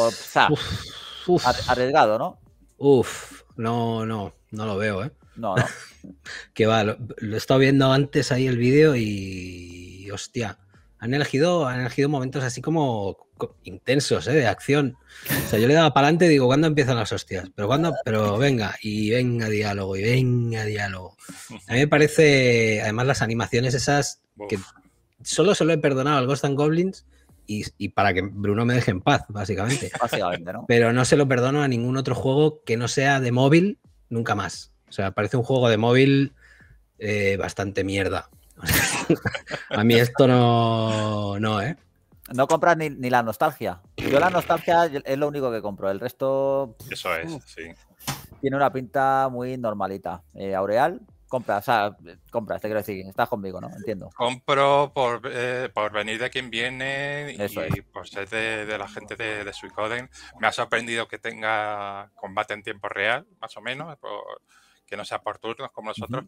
Arriesgado, ¿no? Uf, no, no, no lo veo, ¿eh? No, no. que va, lo, lo, he estado viendo antes ahí el vídeo y hostia, han elegido, han elegido momentos así como intensos, ¿eh? de acción. O sea, yo le daba para adelante y digo, ¿cuándo empiezan las hostias? Pero cuando, pero venga, y venga diálogo, y venga diálogo. A mí me parece, además, las animaciones esas que solo se lo he perdonado al Ghost and Goblins y, para que Bruno me deje en paz, básicamente. Pero no se lo perdono a ningún otro juego que no sea de móvil nunca más. O sea, parece un juego de móvil eh, bastante mierda. a mí esto no, no, ¿eh? No compras ni, la nostalgia. Yo la nostalgia es lo único que compro. El resto. Eso es, sí. Tiene una pinta muy normalita. Eh, Aureal, compra, o sea, compras, te quiero decir, estás conmigo, ¿no? Entiendo. Compro por, eh, por venir de quien viene y por ser de, la gente de, de Suicoden. Me ha sorprendido que tenga combate en tiempo real, más o menos. Por que no sea por turnos como los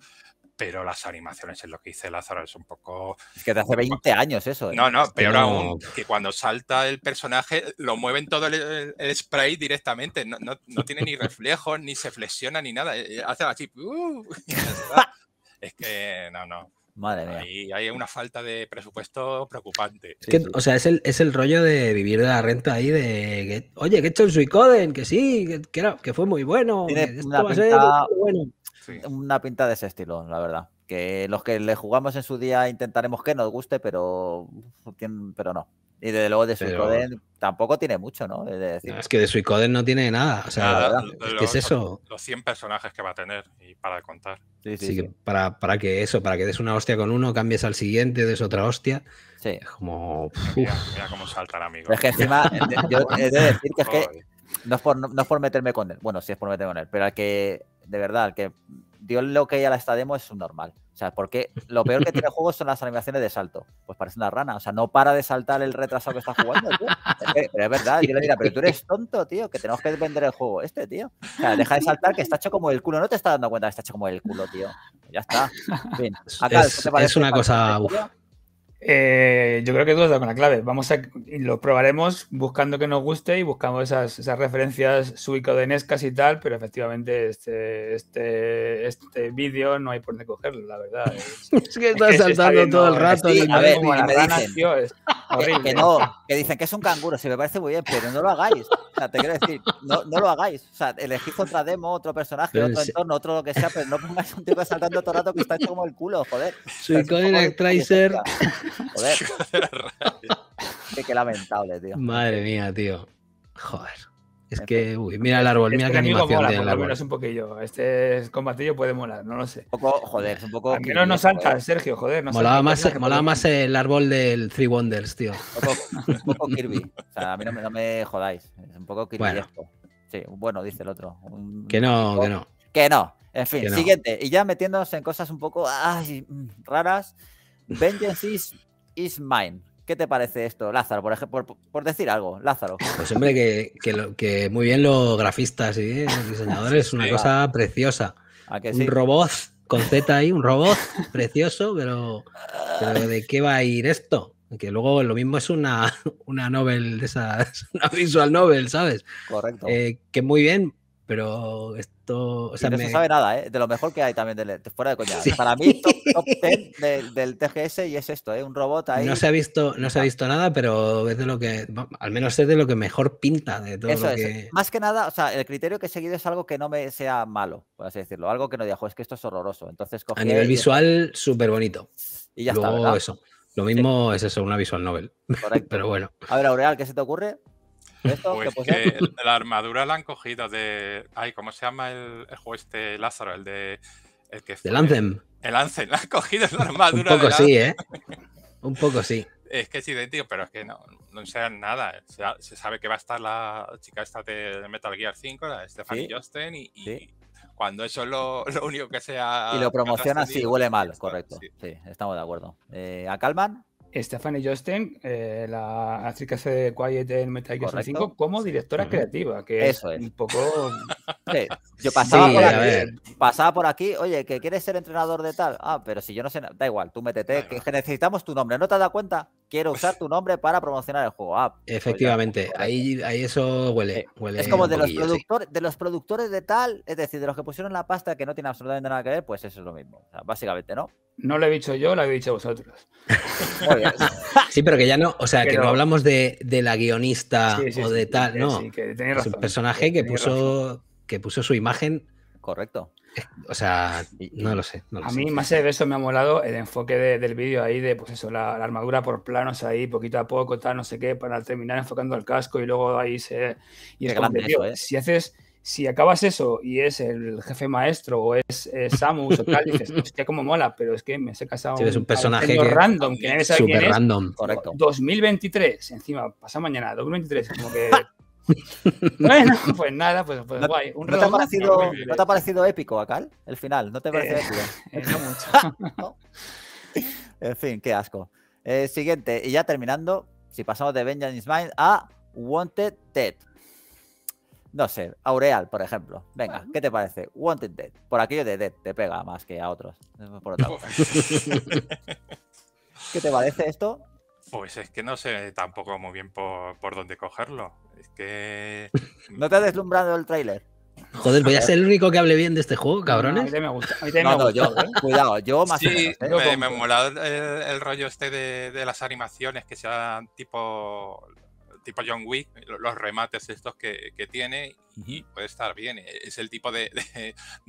pero las animaciones es lo que dice Lázaro, es un poco... Es que de hace 20 años eso. ¿eh? No, no, peor aún, que cuando salta el personaje lo mueven todo el, spray directamente, no, tiene ni reflejos, ni se flexiona, ni nada, eh, eh, hace así... Uh, es que no, no. Madre mía. Ahí hay una falta de presupuesto preocupante. o sea, es el, rollo de vivir de la renta ahí de oye, que he hecho el Suicoden, que sí, que, que, fue muy bueno. una, pinta, una pinta de ese estilo, la verdad. Que los que le jugamos en su día intentaremos que nos guste, pero, pero no. Y desde luego de Suicoden tampoco tiene mucho, ¿no? es que de Suicoden no tiene nada. O sea, ¿qué es eso. Los 100 personajes que va a tener y para contar. Sí, sí, para, para, que eso, para que des una hostia con uno, cambies al siguiente, des otra hostia. Sí. Es como. Mira, cómo saltará amigo. Es que encima, yo he de decir que es que no es, por, no, por meterme con él. Bueno, sí es por meterme con él, pero al que de verdad, que dios lo que ya la está demo es normal. O sea, porque lo peor que tiene el juego son las animaciones de salto. Pues parece una rana. O sea, no para de saltar el retraso que está jugando, tío. Pero es verdad, yo le diría, pero tú eres tonto, tío, que tenemos que vender el juego este, tío. O sea, deja de saltar que está hecho como el culo. No te estás dando cuenta que está hecho como el culo, tío. Ya está. es, una cosa. Eh, yo creo que tú has dado con la clave. Vamos a lo probaremos buscando que nos guste y buscamos esas, esas referencias suicodenescas y tal, pero efectivamente este, este, este vídeo no hay por dónde cogerlo, la verdad. Es, que estás saltando todo el rato. y a ver, me dicen Que, no, que dicen que es un canguro, si me parece muy bien, pero no lo hagáis. O sea, te quiero decir, no, no lo hagáis. O sea, elegís otra demo, otro personaje, otro entorno, otro lo que sea, pero no pongáis un tipo saltando todo el rato que está como el culo, joder. Tracer. Joder. qué, lamentable, tío. Madre mía, tío. Joder. Es que, uy, mira el árbol, mira qué animación tiene el árbol. un poquillo. Este combatillo puede molar, no lo sé. Un poco, joder, un poco. que no no salta, Sergio, joder. No molaba más, molaba más el árbol del Three Wonders, tío. Un poco, Kirby. O sea, a mí no me, me jodáis. Es un poco Kirby. Sí, bueno, dice el otro. que no, que no. Que no. En fin, siguiente. Y ya metiéndonos en cosas un poco raras. Vengeance is, mine. ¿Qué te parece esto, Lázaro? Por, ejemplo, por, decir algo, Lázaro. Pues hombre, que, lo, que muy bien los grafistas y ¿eh? los diseñadores, una cosa preciosa. Un robot con Z ahí, un robot precioso, pero, ¿de qué va a ir esto? Que luego lo mismo es una, una novel de una visual novel, ¿sabes? Correcto. Eh, que muy bien, pero esto. no se sabe nada, ¿eh? De lo mejor que hay también, fuera de coña. Para mí, top, 10 del TGS y es esto, ¿eh? Un robot ahí. No se ha visto, no se ha visto nada, pero es de lo que. Al menos es de lo que mejor pinta de todo Eso eh. Más que nada, o sea, el criterio que he seguido es algo que no me sea malo, por así decirlo. Algo que no diga, es que esto es horroroso. Entonces, A nivel visual, súper bonito. Y ya está. ¿verdad? eso. Lo mismo es eso, una visual novel. pero bueno. A ver, Aureal, ¿qué se te ocurre? pues, pues que la armadura la han cogido de. Ay, ¿cómo se llama el, juego este Lázaro? El de. El que fue, ¿De El Ansem, la han cogido la armadura. Un poco sí, ¿eh? Un poco sí. Es que es idéntico, pero es que no, no sean nada. Se, sabe que va a estar la chica esta de Metal Gear 5, la Stephanie ¿Sí? y, cuando eso es lo, único que sea. Y lo promociona, sí, huele pues mal, correcto. Sí. estamos de acuerdo. Eh, ¿A Calman? Stephanie Josten, eh, la actriz que hace de Quiet en Metal Gear 5, como directora creativa, que es, un poco... Yo pasaba, por aquí, oye, que quieres ser entrenador de tal, ah, pero si yo no sé, da igual, tú métete, que necesitamos tu nombre, ¿no te has dado cuenta? quiero pues usar tu nombre para promocionar el juego. Ah, pues Efectivamente, ahí, ahí eso huele. Eh, es como de los, productores, de tal, es decir, de los que pusieron la pasta que no tiene absolutamente nada que ver, pues eso es lo mismo. básicamente, ¿no? No lo he dicho yo, lo he dicho vosotros. sí, pero que ya no, o sea, que, no. hablamos de, la guionista o de tal, no. es un personaje que, puso, que puso su imagen. Correcto. O sea, no lo sé. a mí más de eso me ha molado el enfoque del vídeo ahí de, pues eso, la, armadura por planos ahí, poquito a poco, tal, no sé qué, para terminar enfocando al casco y luego ahí se... Y grande ¿eh? Si haces... Si acabas eso y es el jefe maestro o es, Samus o tal, dices, hostia, como mola, pero es que me sé casado si un, personaje que random, que nadie sabe random, correcto. 2023, encima, pasa mañana, 2023, como que bueno, pues nada, pues, pues guay. ¿no, te ha parecido, épico, acá? El final, ¿no te eh, parece épico? Eh, no mucho. en fin, qué asco. Eh, siguiente, y ya terminando, si pasamos de Benjamin's Mind a Wanted Dead. No sé, Aureal, por ejemplo. Venga, ¿qué te parece? Wanted Dead. Por aquello de Dead, te pega más que a otros. ¿Qué te parece esto? Pues es que no sé tampoco muy bien por, por dónde cogerlo. Es que. Mm, ¿No te ha deslumbrado el tráiler? Joder, voy a ser el único que hable bien de este juego, cabrones. a mí me gusta. A mí me no, ¿eh? cuidado, yo más sí, ¿eh? Me, me molado el, rollo este de, de, las animaciones que sean tipo tipo John Wick, los remates estos que, tiene, puede estar bien. Eh, es el tipo de,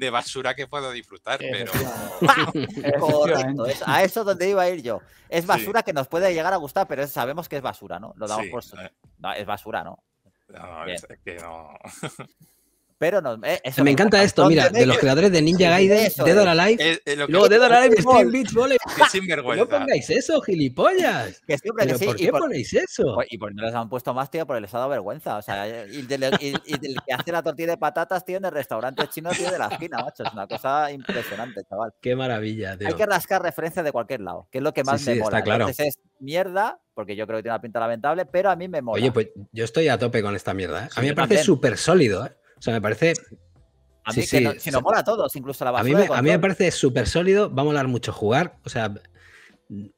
basura que puedo disfrutar, pero. Correcto, a eso donde iba a ir yo. Es basura que nos puede llegar a gustar, pero sabemos que es basura, ¿no? Lo damos por. Eh. es basura, ¿no? No, es que no. Pero eh, me, encanta, esto, mira, de los creadores de Ninja Gaiden, de Dead or Alive, luego Dead or Alive, Steam Beach Volley. No pongáis eso, gilipollas. ¿Por qué ponéis eso? Pues, y por no les han puesto más, tío, porque les ha dado vergüenza. O sea, y del, que hace la tortilla de patatas, tío, en el restaurante chino, tío, de la esquina, macho. Es una cosa impresionante, chaval. Qué maravilla, tío. Hay que rascar referencias de cualquier lado, que es lo que más me mola. Está claro. Entonces es mierda, porque yo creo que tiene una pinta lamentable, pero a mí me mola. Oye, pues yo estoy a tope con esta mierda. ¿eh? A mí me parece súper sólido, ¿eh? O sea, me parece. A mí mola a todos, incluso la A mí me, a mí me parece súper sólido, va a molar mucho jugar. O sea,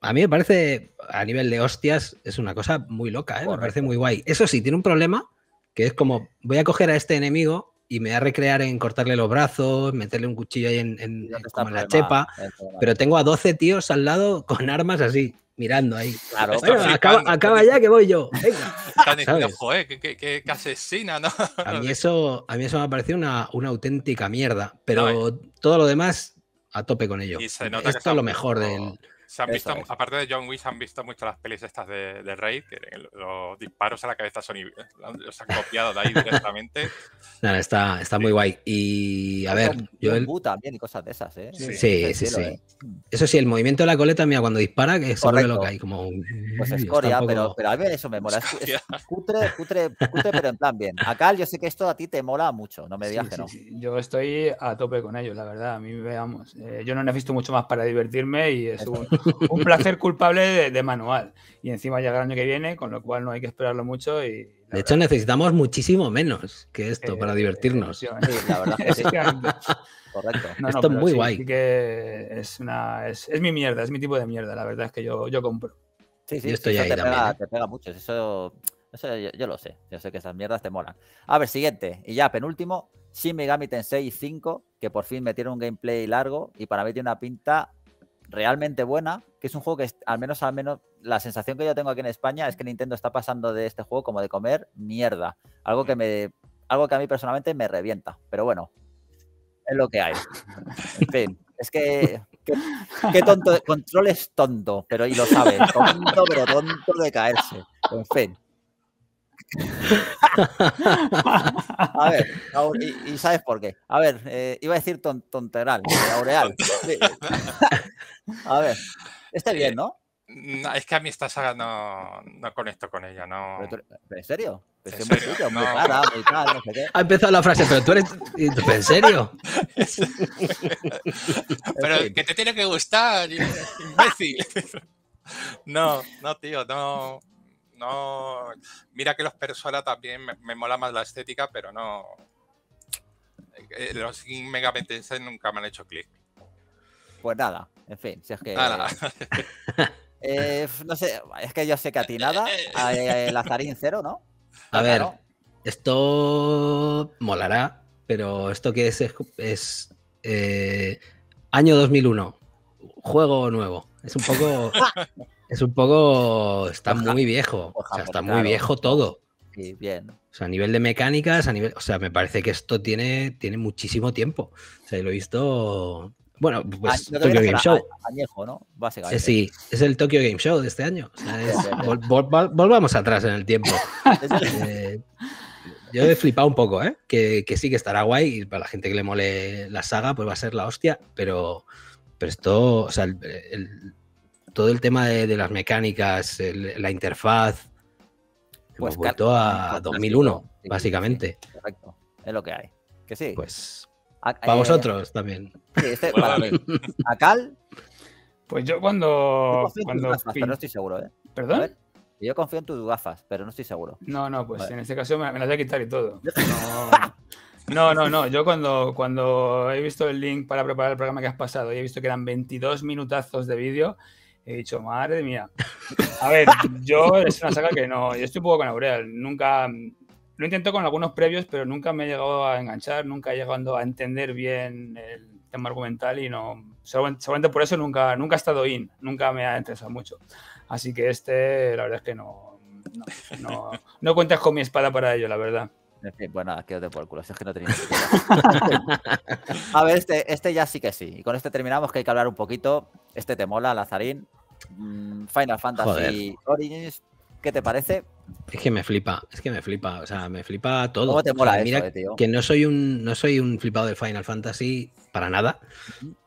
a mí me parece, a nivel de hostias, es una cosa muy loca, ¿eh? me parece muy guay. Eso sí, tiene un problema que es como, voy a coger a este enemigo y me voy a recrear en cortarle los brazos, meterle un cuchillo ahí en, la chepa, pero tengo a 12 tíos al lado con armas así, mirando ahí. acaba, ya que voy yo. Venga. qué, asesina, ¿no? A mí eso, a mí eso me ha parecido una, una auténtica mierda, pero eh. todo lo demás a tope con ello. Esto es lo mejor del se han visto, aparte de John Wick, se han visto mucho las pelis estas de, Rey que los disparos a la cabeza son los han copiado de ahí directamente. está, está muy guay. Y a ver, yo también y cosas de esas, ¿eh? Sí, sí, sí. ¿eh? Eso sí, el movimiento de la coleta, mía cuando dispara, que es lo que hay, como... Pues escoria, pero, pero a ver, eso me mola. Es, cutre, cutre, pero en plan bien. Acá yo sé que esto a ti te mola mucho, no me digas que no. yo estoy a tope con ellos, la verdad. A mí, veamos, eh, yo no necesito mucho más para divertirme y es un placer culpable de, manual. Y encima llega el año que viene, con lo cual no hay que esperarlo mucho. Y de hecho, necesitamos muchísimo menos que esto para divertirnos. Es esto es muy guay. es, mi mierda, es mi tipo de mierda. La verdad es que yo, yo compro. Sí, sí, yo ¿eh? te, pega, mucho. Eso, yo, lo sé. Yo sé que esas mierdas te molan. A ver, siguiente. Y ya, penúltimo. Shin Megami Tensei 5, que por fin me tiene un gameplay largo y para mí tiene una pinta realmente buena, que es un juego que al menos al menos la sensación que yo tengo aquí en España es que Nintendo está pasando de este juego como de comer mierda, algo que mm. me algo que a mí personalmente me revienta, pero bueno, es lo que hay. En fin, es que qué, tonto, control es tonto, pero y lo sabes, tonto pero tonto de caerse. En fin a ver, y, sabes por qué. A ver, eh, iba a decir tonteral, eh, aureal. a ver, está bien, eh, ¿no? es que a mí esta saga no, no conecto con ella, no. ¿En serio? Ha empezado la frase, pero tú eres. ¿En serio? pero que te tiene que gustar, imbécil. no, no, tío, no. No. Mira que los Persona también me, mola más la estética, pero no. Eh, los Mega nunca me han hecho clic. Pues nada, en fin, si es que. Eh, no sé, es que yo sé que a ti nada, a, eh, Lazarín cero, ¿no? A, ver, esto molará, pero esto que es es, año 2001, juego nuevo. Es un poco. Es un poco. Está muy viejo. o sea, está muy viejo todo. bien. O sea, a nivel de mecánicas, a nivel. O sea, me parece que esto tiene, tiene muchísimo tiempo. O sea, lo he visto. Bueno, pues ah, Tokyo Game Show. Eh, es el Tokyo Game Show de este año. volvamos atrás en el tiempo. Eh, yo he flipado un poco, ¿eh? Que, sí que estará guay y para la gente que le mole la saga, pues va a ser la hostia, pero, pero esto, o sea, el, todo el tema de, las mecánicas, la interfaz. Pues hemos a 2001, básicamente. correcto, es lo que hay. Que sí. Pues para eh, vosotros también. Sí, este, para mí. ¿A Cal? Pues yo cuando... no estoy seguro, ¿eh? ¿Perdón? Yo confío en tus gafas, pero no estoy seguro. No, no, pues en este caso me, las voy a quitar y todo. No, no, no, Yo cuando, cuando he visto el link para preparar el programa que has pasado y he visto que eran 22 minutazos de vídeo, He dicho, madre mía. A ver, yo es una saga que no. Yo estoy un poco con Aureal. Nunca. Lo intento con algunos previos, pero nunca me he llegado a enganchar, nunca he llegado a entender bien el tema argumental y no. Solamente por eso nunca, nunca he estado in, nunca me ha interesado mucho. Así que este, la verdad es que no. No, no, cuentas con mi espada para ello, la verdad. Bueno, quédate por el culo, si es que no tenía A ver, este, este ya sí que sí. Y con este terminamos, que hay que hablar un poquito. Este te mola, Lazarín. Mm, Final Fantasy Origins, ¿qué te parece? Es que me flipa, es que me flipa, o sea, me flipa todo. mira eh, que no soy un no soy un flipado de Final Fantasy para nada,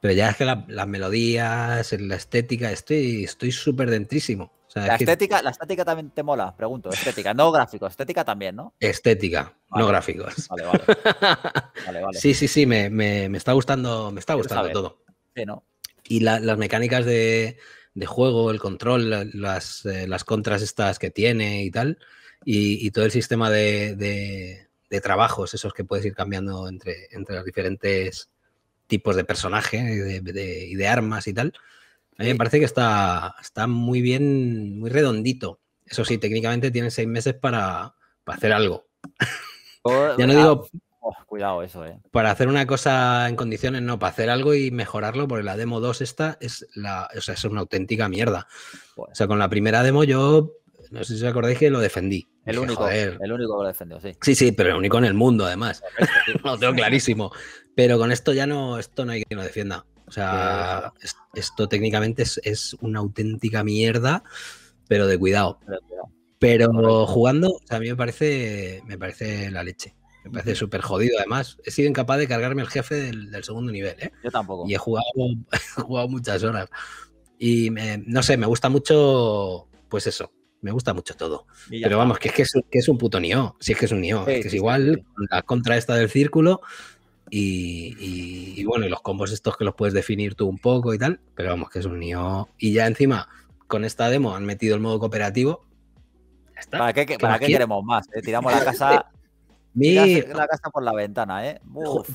pero ya es que las melodías, la estética, estoy estoy súper dentrísimo. la, estética, la estética también te mola, pregunto. Estética, no gráficos, estética también, ¿no? Estética, no gráficos. Vale vale. Sí, sí, sí, me, está gustando, me está gustando todo. Y las mecánicas de, de juego, el control, las, eh, las contras estas que tiene y tal, y, todo el sistema de, de, trabajos, esos que puedes ir cambiando entre, entre los diferentes tipos de personaje y de, de armas y tal. A mí me parece que está, está muy bien, muy redondito. Eso sí, técnicamente tiene seis meses para, para hacer algo. ya no digo ah, cuidado eso, eh. Para hacer una cosa en condiciones, no, para hacer algo y mejorarlo, porque la demo 2 esta es la, es una auténtica mierda. Pues o sea, con la primera demo yo, no sé si os acordáis que lo defendí. El único, el único que lo defendió, sí. Sí, sí, pero el único en el mundo, además. lo tengo clarísimo. Pero con esto ya no, esto no hay que lo defienda. O sea, esto, técnicamente es, una auténtica mierda, pero de cuidado. Pero, jugando, a mí me parece, me parece la leche. Me parece súper jodido. Además, he sido incapaz de cargarme el jefe del, segundo nivel. ¿eh? Yo tampoco. Y he jugado, jugado muchas horas. Y no sé, me gusta mucho, pues eso. Me gusta mucho todo. Pero vamos, que es que es, un puto nio. Si es que es un nio. es que es igual la contra esta del círculo. Y, bueno, y los combos estos que los puedes definir tú un poco y tal. Pero vamos, que es un nio. Y ya encima, con esta demo han metido el modo cooperativo. ¿Para qué, queremos más? Eh, tiramos la casa la casa por la ventana, ¿eh?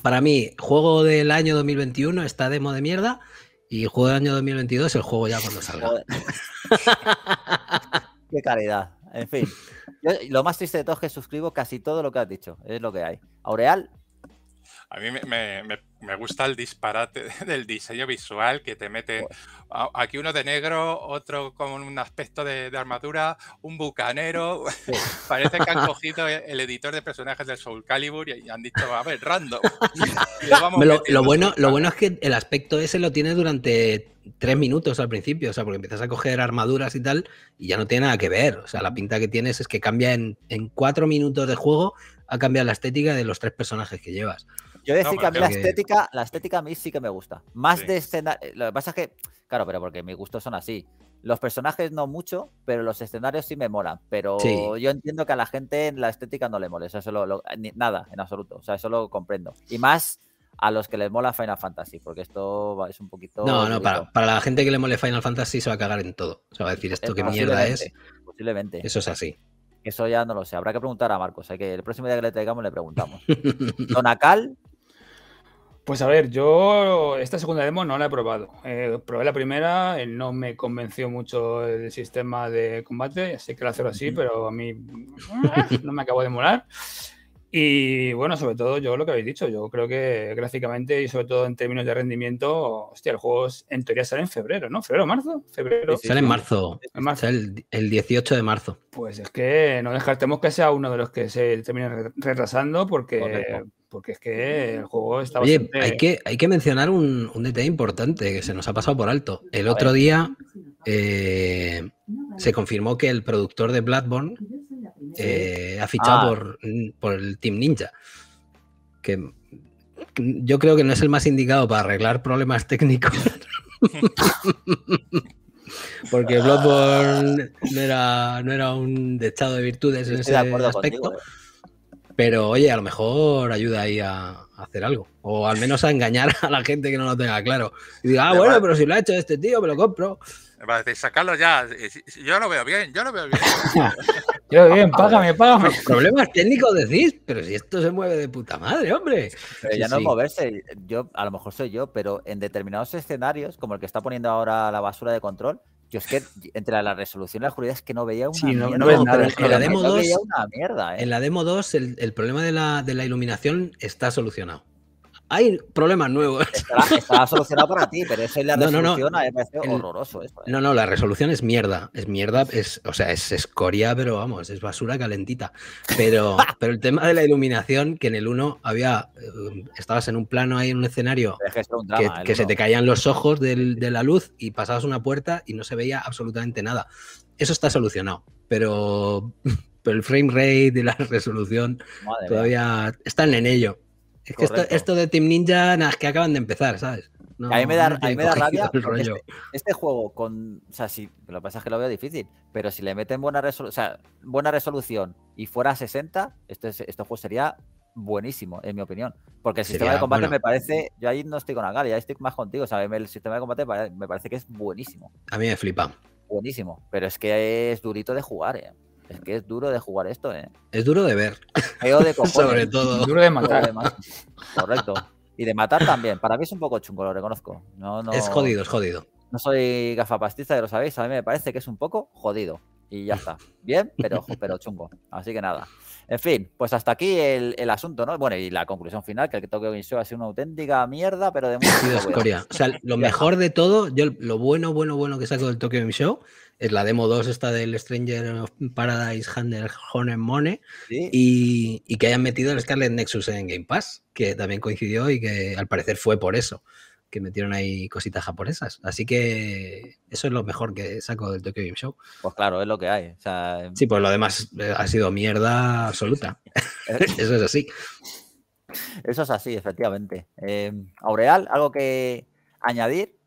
Para mí, juego del año 2021, está demo de mierda, y juego del año 2022, el juego ya cuando salga. Qué caridad! En fin. lo más triste de todo es que suscribo casi todo lo que has dicho. Es lo que hay. Aureal. A mí me me gusta el disparate del diseño visual que te mete aquí uno de negro, otro con un aspecto de, armadura, un bucanero. Parece que han cogido el editor de personajes del Soul Calibur y han dicho, a ver, random. Lo, bueno, lo bueno es que el aspecto ese lo tiene durante tres minutos al principio, o sea, porque empiezas a coger armaduras y tal, y ya no tiene nada que ver. O sea, la pinta que tienes es que cambia en, en cuatro minutos de juego, ha cambiado la estética de los tres personajes que llevas. Yo decir que a mí la estética, la estética a mí sí que me gusta. Más de escena. Eh, lo que pasa es que, claro, pero porque mis gustos son así. Los personajes no mucho, pero los escenarios sí me molan. Pero yo entiendo que a la gente en la estética no le mole. Eso lo, nada, en absoluto. O sea, eso lo comprendo. Y más a los que les mola Final Fantasy, porque esto es un poquito. No, no, para, la gente que le mole Final Fantasy se va a cagar en todo. Se va a decir esto qué mierda es. Posiblemente. Eso es así. Eso ya no lo sé. Habrá que preguntar a Marcos. que el próximo día que le traigamos le preguntamos. Donacal pues a ver, yo esta segunda demo no la he probado. Eh, probé la primera, eh, no me convenció mucho el sistema de combate, así que lo hacer así, pero a mí no me acabo de molar. Y bueno, sobre todo yo lo que habéis dicho, yo creo que gráficamente y sobre todo en términos de rendimiento, hostia, el juego en teoría sale en febrero, ¿no? ¿Febrero, marzo? Febrero. Sale en marzo. el, 18 de marzo. Pues es que no descartemos que sea uno de los que se termine retrasando porque porque es que el juego estaba Oye, hay, que, hay que mencionar un, detalle importante que se nos ha pasado por alto. El otro día eh, se confirmó que el productor de Bloodborne eh, ha fichado ah. por, el Team Ninja. Que yo creo que no es el más indicado para arreglar problemas técnicos. Porque Bloodborne no era, un dechado de virtudes en ese aspecto. Pero oye, a lo mejor ayuda ahí a, hacer algo. O al menos a engañar a la gente que no lo tenga claro. Y diga, ah, bueno, pero si lo ha hecho este tío, me lo compro. Me decir, sacarlo ya. Eh, yo lo veo bien, yo lo veo bien. yo veo bien, págame, págame. Problemas técnicos decís, pero si esto se mueve de puta madre, hombre. Pero ya no es moverse. Yo, a lo mejor soy yo, pero en determinados escenarios, como el que está poniendo ahora la basura de control, es que entre la resolución y la oscuridad es que no veía una mierda. En la demo 2, el, problema de la iluminación está solucionado hay problemas nuevos. está solucionado para ti, pero eso es la resolución, no, no. horroroso. ¿eh? No, no, la resolución es mierda. Es mierda, es, o sea, es escoria, pero vamos, es basura calentita. Pero, pero el tema de la iluminación, que en el 1 había, eh, estabas en un plano ahí en un escenario que, ¿eh? se te caían los ojos de la luz y pasabas una puerta y no se veía absolutamente nada. Eso está solucionado, pero, el frame rate y la resolución todavía están en ello. Es que esto, de Team Ninja, nada, es que acaban de empezar, ¿sabes? a mí me da, rabia. Este, este, juego, con. O sea, si lo que pasa es que lo veo difícil, pero si le meten buena, buena resolución y fuera a 60, este, este juego sería buenísimo, en mi opinión. Porque el sistema de combate me parece. Yo ahí no estoy con Agar, ahí estoy más contigo, ¿sabes? El sistema de combate me parece que es buenísimo. A mí me flipa. Buenísimo, pero es que es durito de jugar, ¿eh? Es que es duro de jugar esto, ¿eh? Es duro de ver. de Sobre todo. Duro de matar. Además. Correcto. Y de matar también. Para mí es un poco chungo, lo reconozco. Es jodido, es jodido. No soy gafapastista, ya lo sabéis. A mí me parece que es un poco jodido y ya está. Bien, pero, pero chungo. Así que nada. En fin, pues hasta aquí el, asunto, ¿no? Bueno, y la conclusión final, que el Tokyo Game Show ha sido una auténtica mierda, pero de Sí, O sea, lo mejor de todo, yo lo bueno, bueno, bueno que saco del Tokyo Game Show es la demo 2 esta del Stranger of Paradise Hunter Money y, y, que hayan metido el Scarlet Nexus en Game Pass, que también coincidió y que al parecer fue por eso que metieron ahí cositas japonesas. Así que eso es lo mejor que saco del Tokyo Game Show. Pues claro, es lo que hay. sí, pues lo eh, demás eh, ha sido mierda absoluta. Eh, eso es así. Eso es así, efectivamente. Aureal, ¿algo que añadir?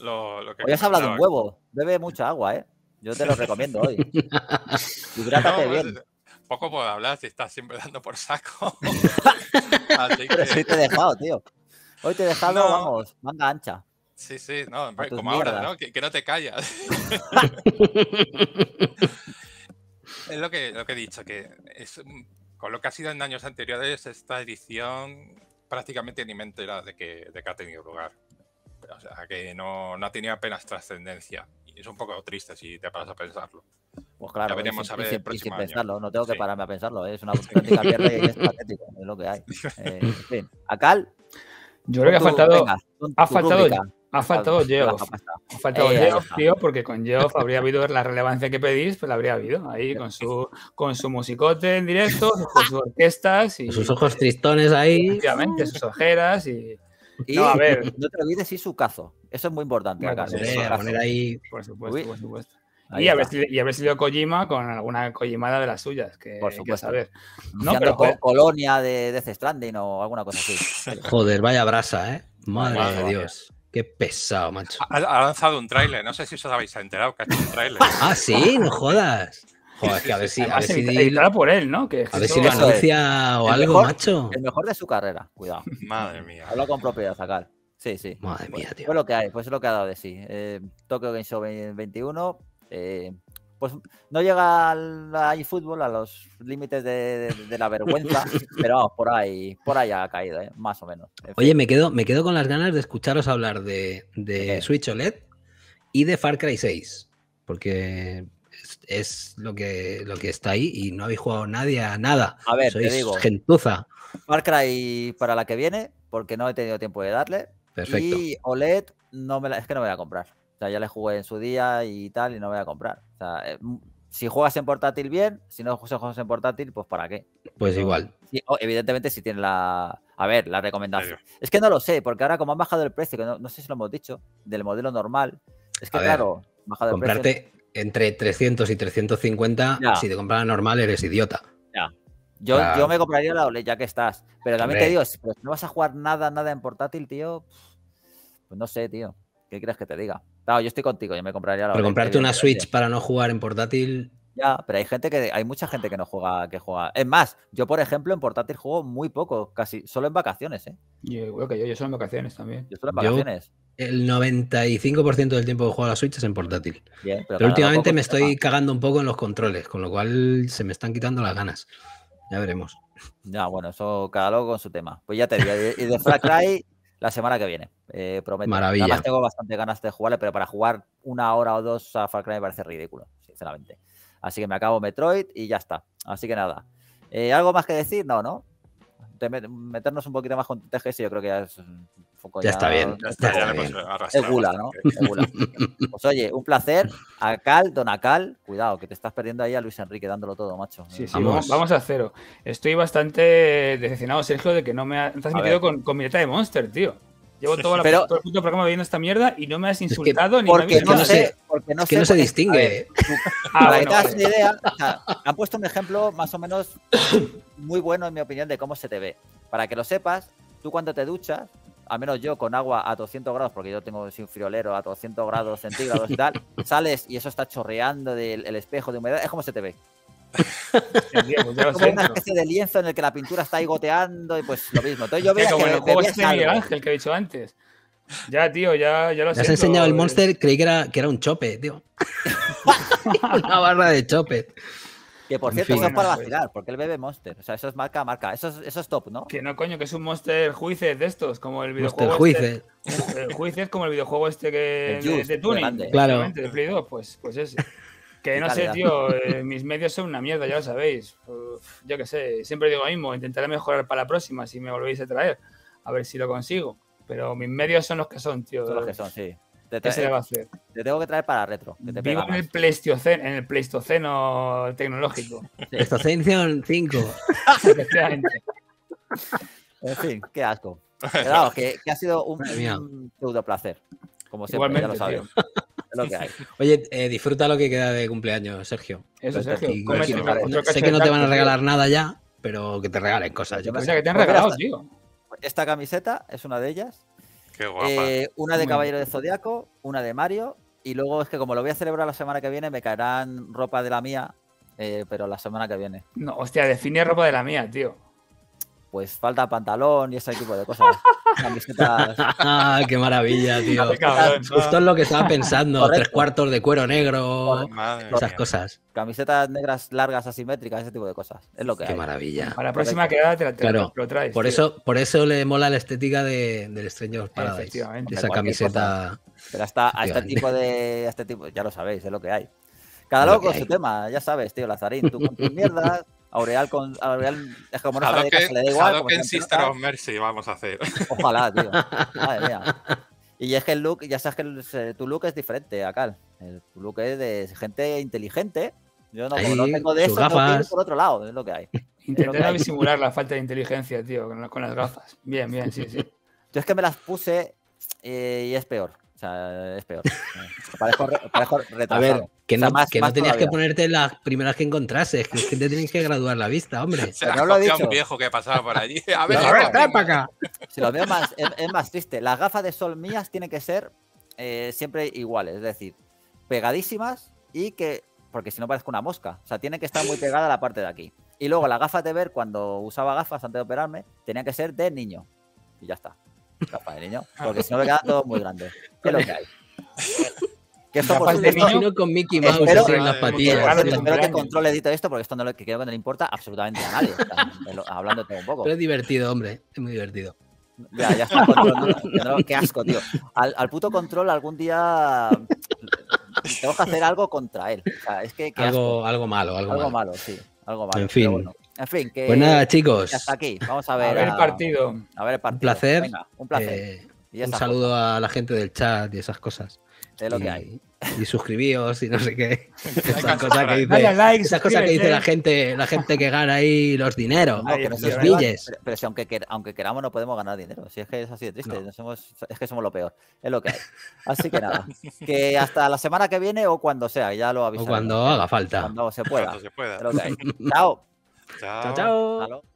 Lo, hoy has hablado de un huevo. Bebe mucha agua, ¿eh? Yo te lo recomiendo hoy. Hidrátate bien. Poco puedo hablar si estás siempre dando por saco. Pero te dejado, tío. Hoy te he dejado, vamos, manga ancha. Sí, sí, no, como ahora, ¿no? Que, no te callas. es lo que, lo que he dicho, que con lo que ha sido en años anteriores, esta edición prácticamente ni me entera de que, de ha tenido lugar. O sea, que no, no ha tenido apenas trascendencia. Y es un poco triste si te paras a pensarlo. Pues claro, sin pensarlo, no tengo que pararme a pensarlo, ¿eh? es una auténtica mierda y es patético, es lo que hay. Eh, en fin, cal yo creo que ha faltado, ha faltado, ha faltado Ha eh, faltado tío, porque con Geoff habría habido la relevancia que pedís, pues la habría habido. Ahí con su, con su musicote en directo, con sus orquestas y. Sus ojos tristones ahí. obviamente sus ojeras y. no, a ver. no te olvides y su caso, Eso es muy importante. Pues, por, supuesto, por supuesto y, haber sido, y Kojima con alguna Kojimada de las suyas, que por supuesto. a ver No, pero Colonia de Death Stranding o alguna cosa así. Joder, vaya brasa, ¿eh? Madre de Dios. Qué pesado, macho. Ha, lanzado un tráiler, no sé si os habéis enterado que ha hecho un tráiler. ah, sí, no jodas. Joder, que a ver si. a ver si lo por él, ¿no? Que a ver si anuncia o algo, macho. El mejor de su carrera, cuidado. Madre mía. Habla con propiedad, sacar. Sí, sí. Madre mía, tío. pues lo que hay, pues es lo que ha dado de sí. Eh, Tokyo Game Show 21, eh, pues no llega al, fútbol a los límites de, la vergüenza, pero por ahí, por ahí ha caído, eh, más o menos. Oye, me quedo, me quedo con las ganas de escucharos hablar de, eh. Switch OLED y de Far Cry 6, porque es, lo, que, lo que está ahí y no habéis jugado nadie a nada. A ver, gentuza. Far Cry para la que viene, porque no he tenido tiempo de darle. Y OLED no me es que no me voy a comprar. O sea, ya le jugué en su día y tal, y no voy a comprar. O sea, eh, si juegas en portátil bien, si no juegas en portátil, pues ¿para qué? Pues igual. evidentemente, si tiene la. A ver, la recomendación. Es que no lo sé, porque ahora como han bajado el precio, que no, sé si lo hemos dicho, del modelo normal, es que claro, bajado comprarte entre 300 y 350, si te compras normal, eres idiota. Yo, yo me compraría la OLED ya que estás. Pero también te digo, si no vas a jugar nada, nada en portátil, tío, pues no sé, tío. ¿Qué crees que te diga? Claro, yo estoy contigo, yo me compraría la Pero comprarte una Switch para no jugar en portátil. Ya, pero hay gente que hay mucha gente que no juega, que juega. Es más, yo por ejemplo en portátil juego muy poco, casi solo en vacaciones, ¿eh? Yo creo que yo, yo solo en vacaciones también. Yo solo en vacaciones. el 95% del tiempo que juego a la Switch es en portátil. Bien, pero, últimamente me estoy cagando un poco en los controles, con lo cual se me están quitando las ganas. Ya veremos. Ya, bueno, eso cada loco con su tema. Pues ya te digo, y de Far la semana que viene. Eh, prometo. Maravilla. Además, tengo bastante ganas de jugarle, pero para jugar una hora o dos a Far Cry me parece ridículo, sinceramente. Así que me acabo Metroid y ya está. Así que nada. Eh, ¿Algo más que decir? No, ¿no? meternos un poquito más con TGS yo creo que ya es ya, está bien. Ya Es gula, ¿no? Pues oye, un placer. A Cal, Don Acal, cuidado, que te estás perdiendo ahí a Luis Enrique dándolo todo, macho. vamos, a cero. Estoy bastante decepcionado, Sergio, de que no me has metido con, mi de Monster, tío. Llevo todo el programa viendo esta mierda y no me has insultado ni me no sé, porque no, que no se distingue. que te hagas una idea, o han puesto un ejemplo más o menos muy bueno, en mi opinión, de cómo se te ve. Para que lo sepas, tú cuando te duchas, al menos yo con agua a 200 grados, porque yo tengo un friolero a 200 grados centígrados y tal, sales y eso está chorreando del espejo de humedad, es como se te ve. como una especie de lienzo en el que la pintura está ahí goteando y pues lo mismo. Entonces yo ves como el este Ángel que he dicho antes. Ya, tío, ya, ya lo has enseñado el eh. monster, creí que era, que era un chope, tío. una barra de chope. Que por cierto, es para pues. vacilar, porque el bebe Monster. O sea, eso es marca, marca. Eso es, eso top, ¿no? Que no, coño, que es un Monster Juices de estos, como el videojuego. Este, Monster Juices. El Juices, como el videojuego este que. de, Tuning. Claro. 2, pues, pues ese. Que no sé, tío, eh, mis medios son una mierda, ya lo sabéis. yo qué sé, siempre digo lo mismo, intentaré mejorar para la próxima si me volvéis a traer, a ver si lo consigo. Pero mis medios son los que son, tío. los que son, sí. Te va a hacer? tengo que traer para retro. Que Vivo en el, Pleistoceno, en el Pleistoceno tecnológico. Pleistoceno 5. en fin, qué asco. Claro, que, ha sido un, pseudo placer. Como siempre, Igualmente, ya lo sabes. lo hay. Oye, eh, disfruta lo que queda de cumpleaños, Sergio. Eso, Sergio. sé que no te van a regalar nada ya, pero que te regalen cosas. Yo que te han regalado, tío. Esta camiseta es una de ellas. Eh, una de Caballero de Zodiaco, una de Mario. Y luego es que como lo voy a celebrar la semana que viene, me caerán ropa de la mía, eh, pero la semana que viene. No, hostia, define ropa de la mía, tío pues falta pantalón y ese tipo de cosas. Camisetas. ah, ¡Qué maravilla, tío! Justo es lo que estaba pensando. Tres cuartos de cuero negro, esas cosas. Camisetas negras largas asimétricas, ese tipo de cosas. Es lo que ¡Qué maravilla! Para la próxima quedada te, lo traes. Por eso, por eso le mola la estética del Estreño Paradise. Esa camiseta... Pero hasta, a este tipo de... este tipo, ya lo sabéis, es lo que hay. Cada loco su tema, ya sabes, tío, Lazarín, tú con tus mierdas... Aureal con Aureal es como no se le da igual. vamos a hacer. Ojalá, tío. Y es que el look, ya sabes que tu look es diferente acá. El, tu look es de gente inteligente. Yo no, tengo de eso, por otro lado, es lo que hay. Intentar disimular la falta de inteligencia, tío, con, las gafas. Bien, bien, sí, sí. Yo es que me las puse eh, y es peor. O sea, es peor. Eh, a ver, que no, tenías que ponerte las primeras que encontrases, que es que te tenías que graduar la vista, hombre. no lo ha dicho. un viejo que pasaba por allí. A ver, a para acá. Si lo veo más, es, más triste. Las gafas de sol mías tienen que ser eh, siempre iguales, es decir, pegadísimas y que, porque si no parezco una mosca, o sea, tiene que estar muy pegada la parte de aquí. Y luego las gafas de ver, cuando usaba gafas antes de operarme, tenía que ser de niño. Y ya está. Capa de niño. Ah. Porque si no me queda todo muy grande. ¿Qué es lo que hay? Que esto, por supuesto, con Mickey Mouse espero, en las patillas. espero que controle edito esto porque esto no que creo no le importa absolutamente a nadie. Hablándote un poco. Pero es divertido, hombre. Es muy divertido. Ya, ya está controlando. Qué asco, tío. Al, al, puto control algún día tengo que hacer algo contra él. O sea, es que, algo, algo malo, algo, algo malo. sí. Algo malo. En fin, bueno. En fin, que. Pues nada, chicos. Hasta aquí. Vamos a ver. el partido. A ver el partido. Un placer. Eh, un placer. un saludo a la gente del chat y esas cosas. Es lo que hay. Y suscribíos y no sé qué. esas cosas que dice, la eh. gente, la gente que gana ahí los dineros, no, los Pero, si aunque, queramos no podemos ganar dinero. Si es que es así de triste, es que somos lo peor. Es lo que hay. Así que nada. Que hasta la semana que viene o cuando sea, ya lo avisaré. O cuando haga falta. Cuando se pueda. Cuando se pueda. Chao. Chao, chao. chao.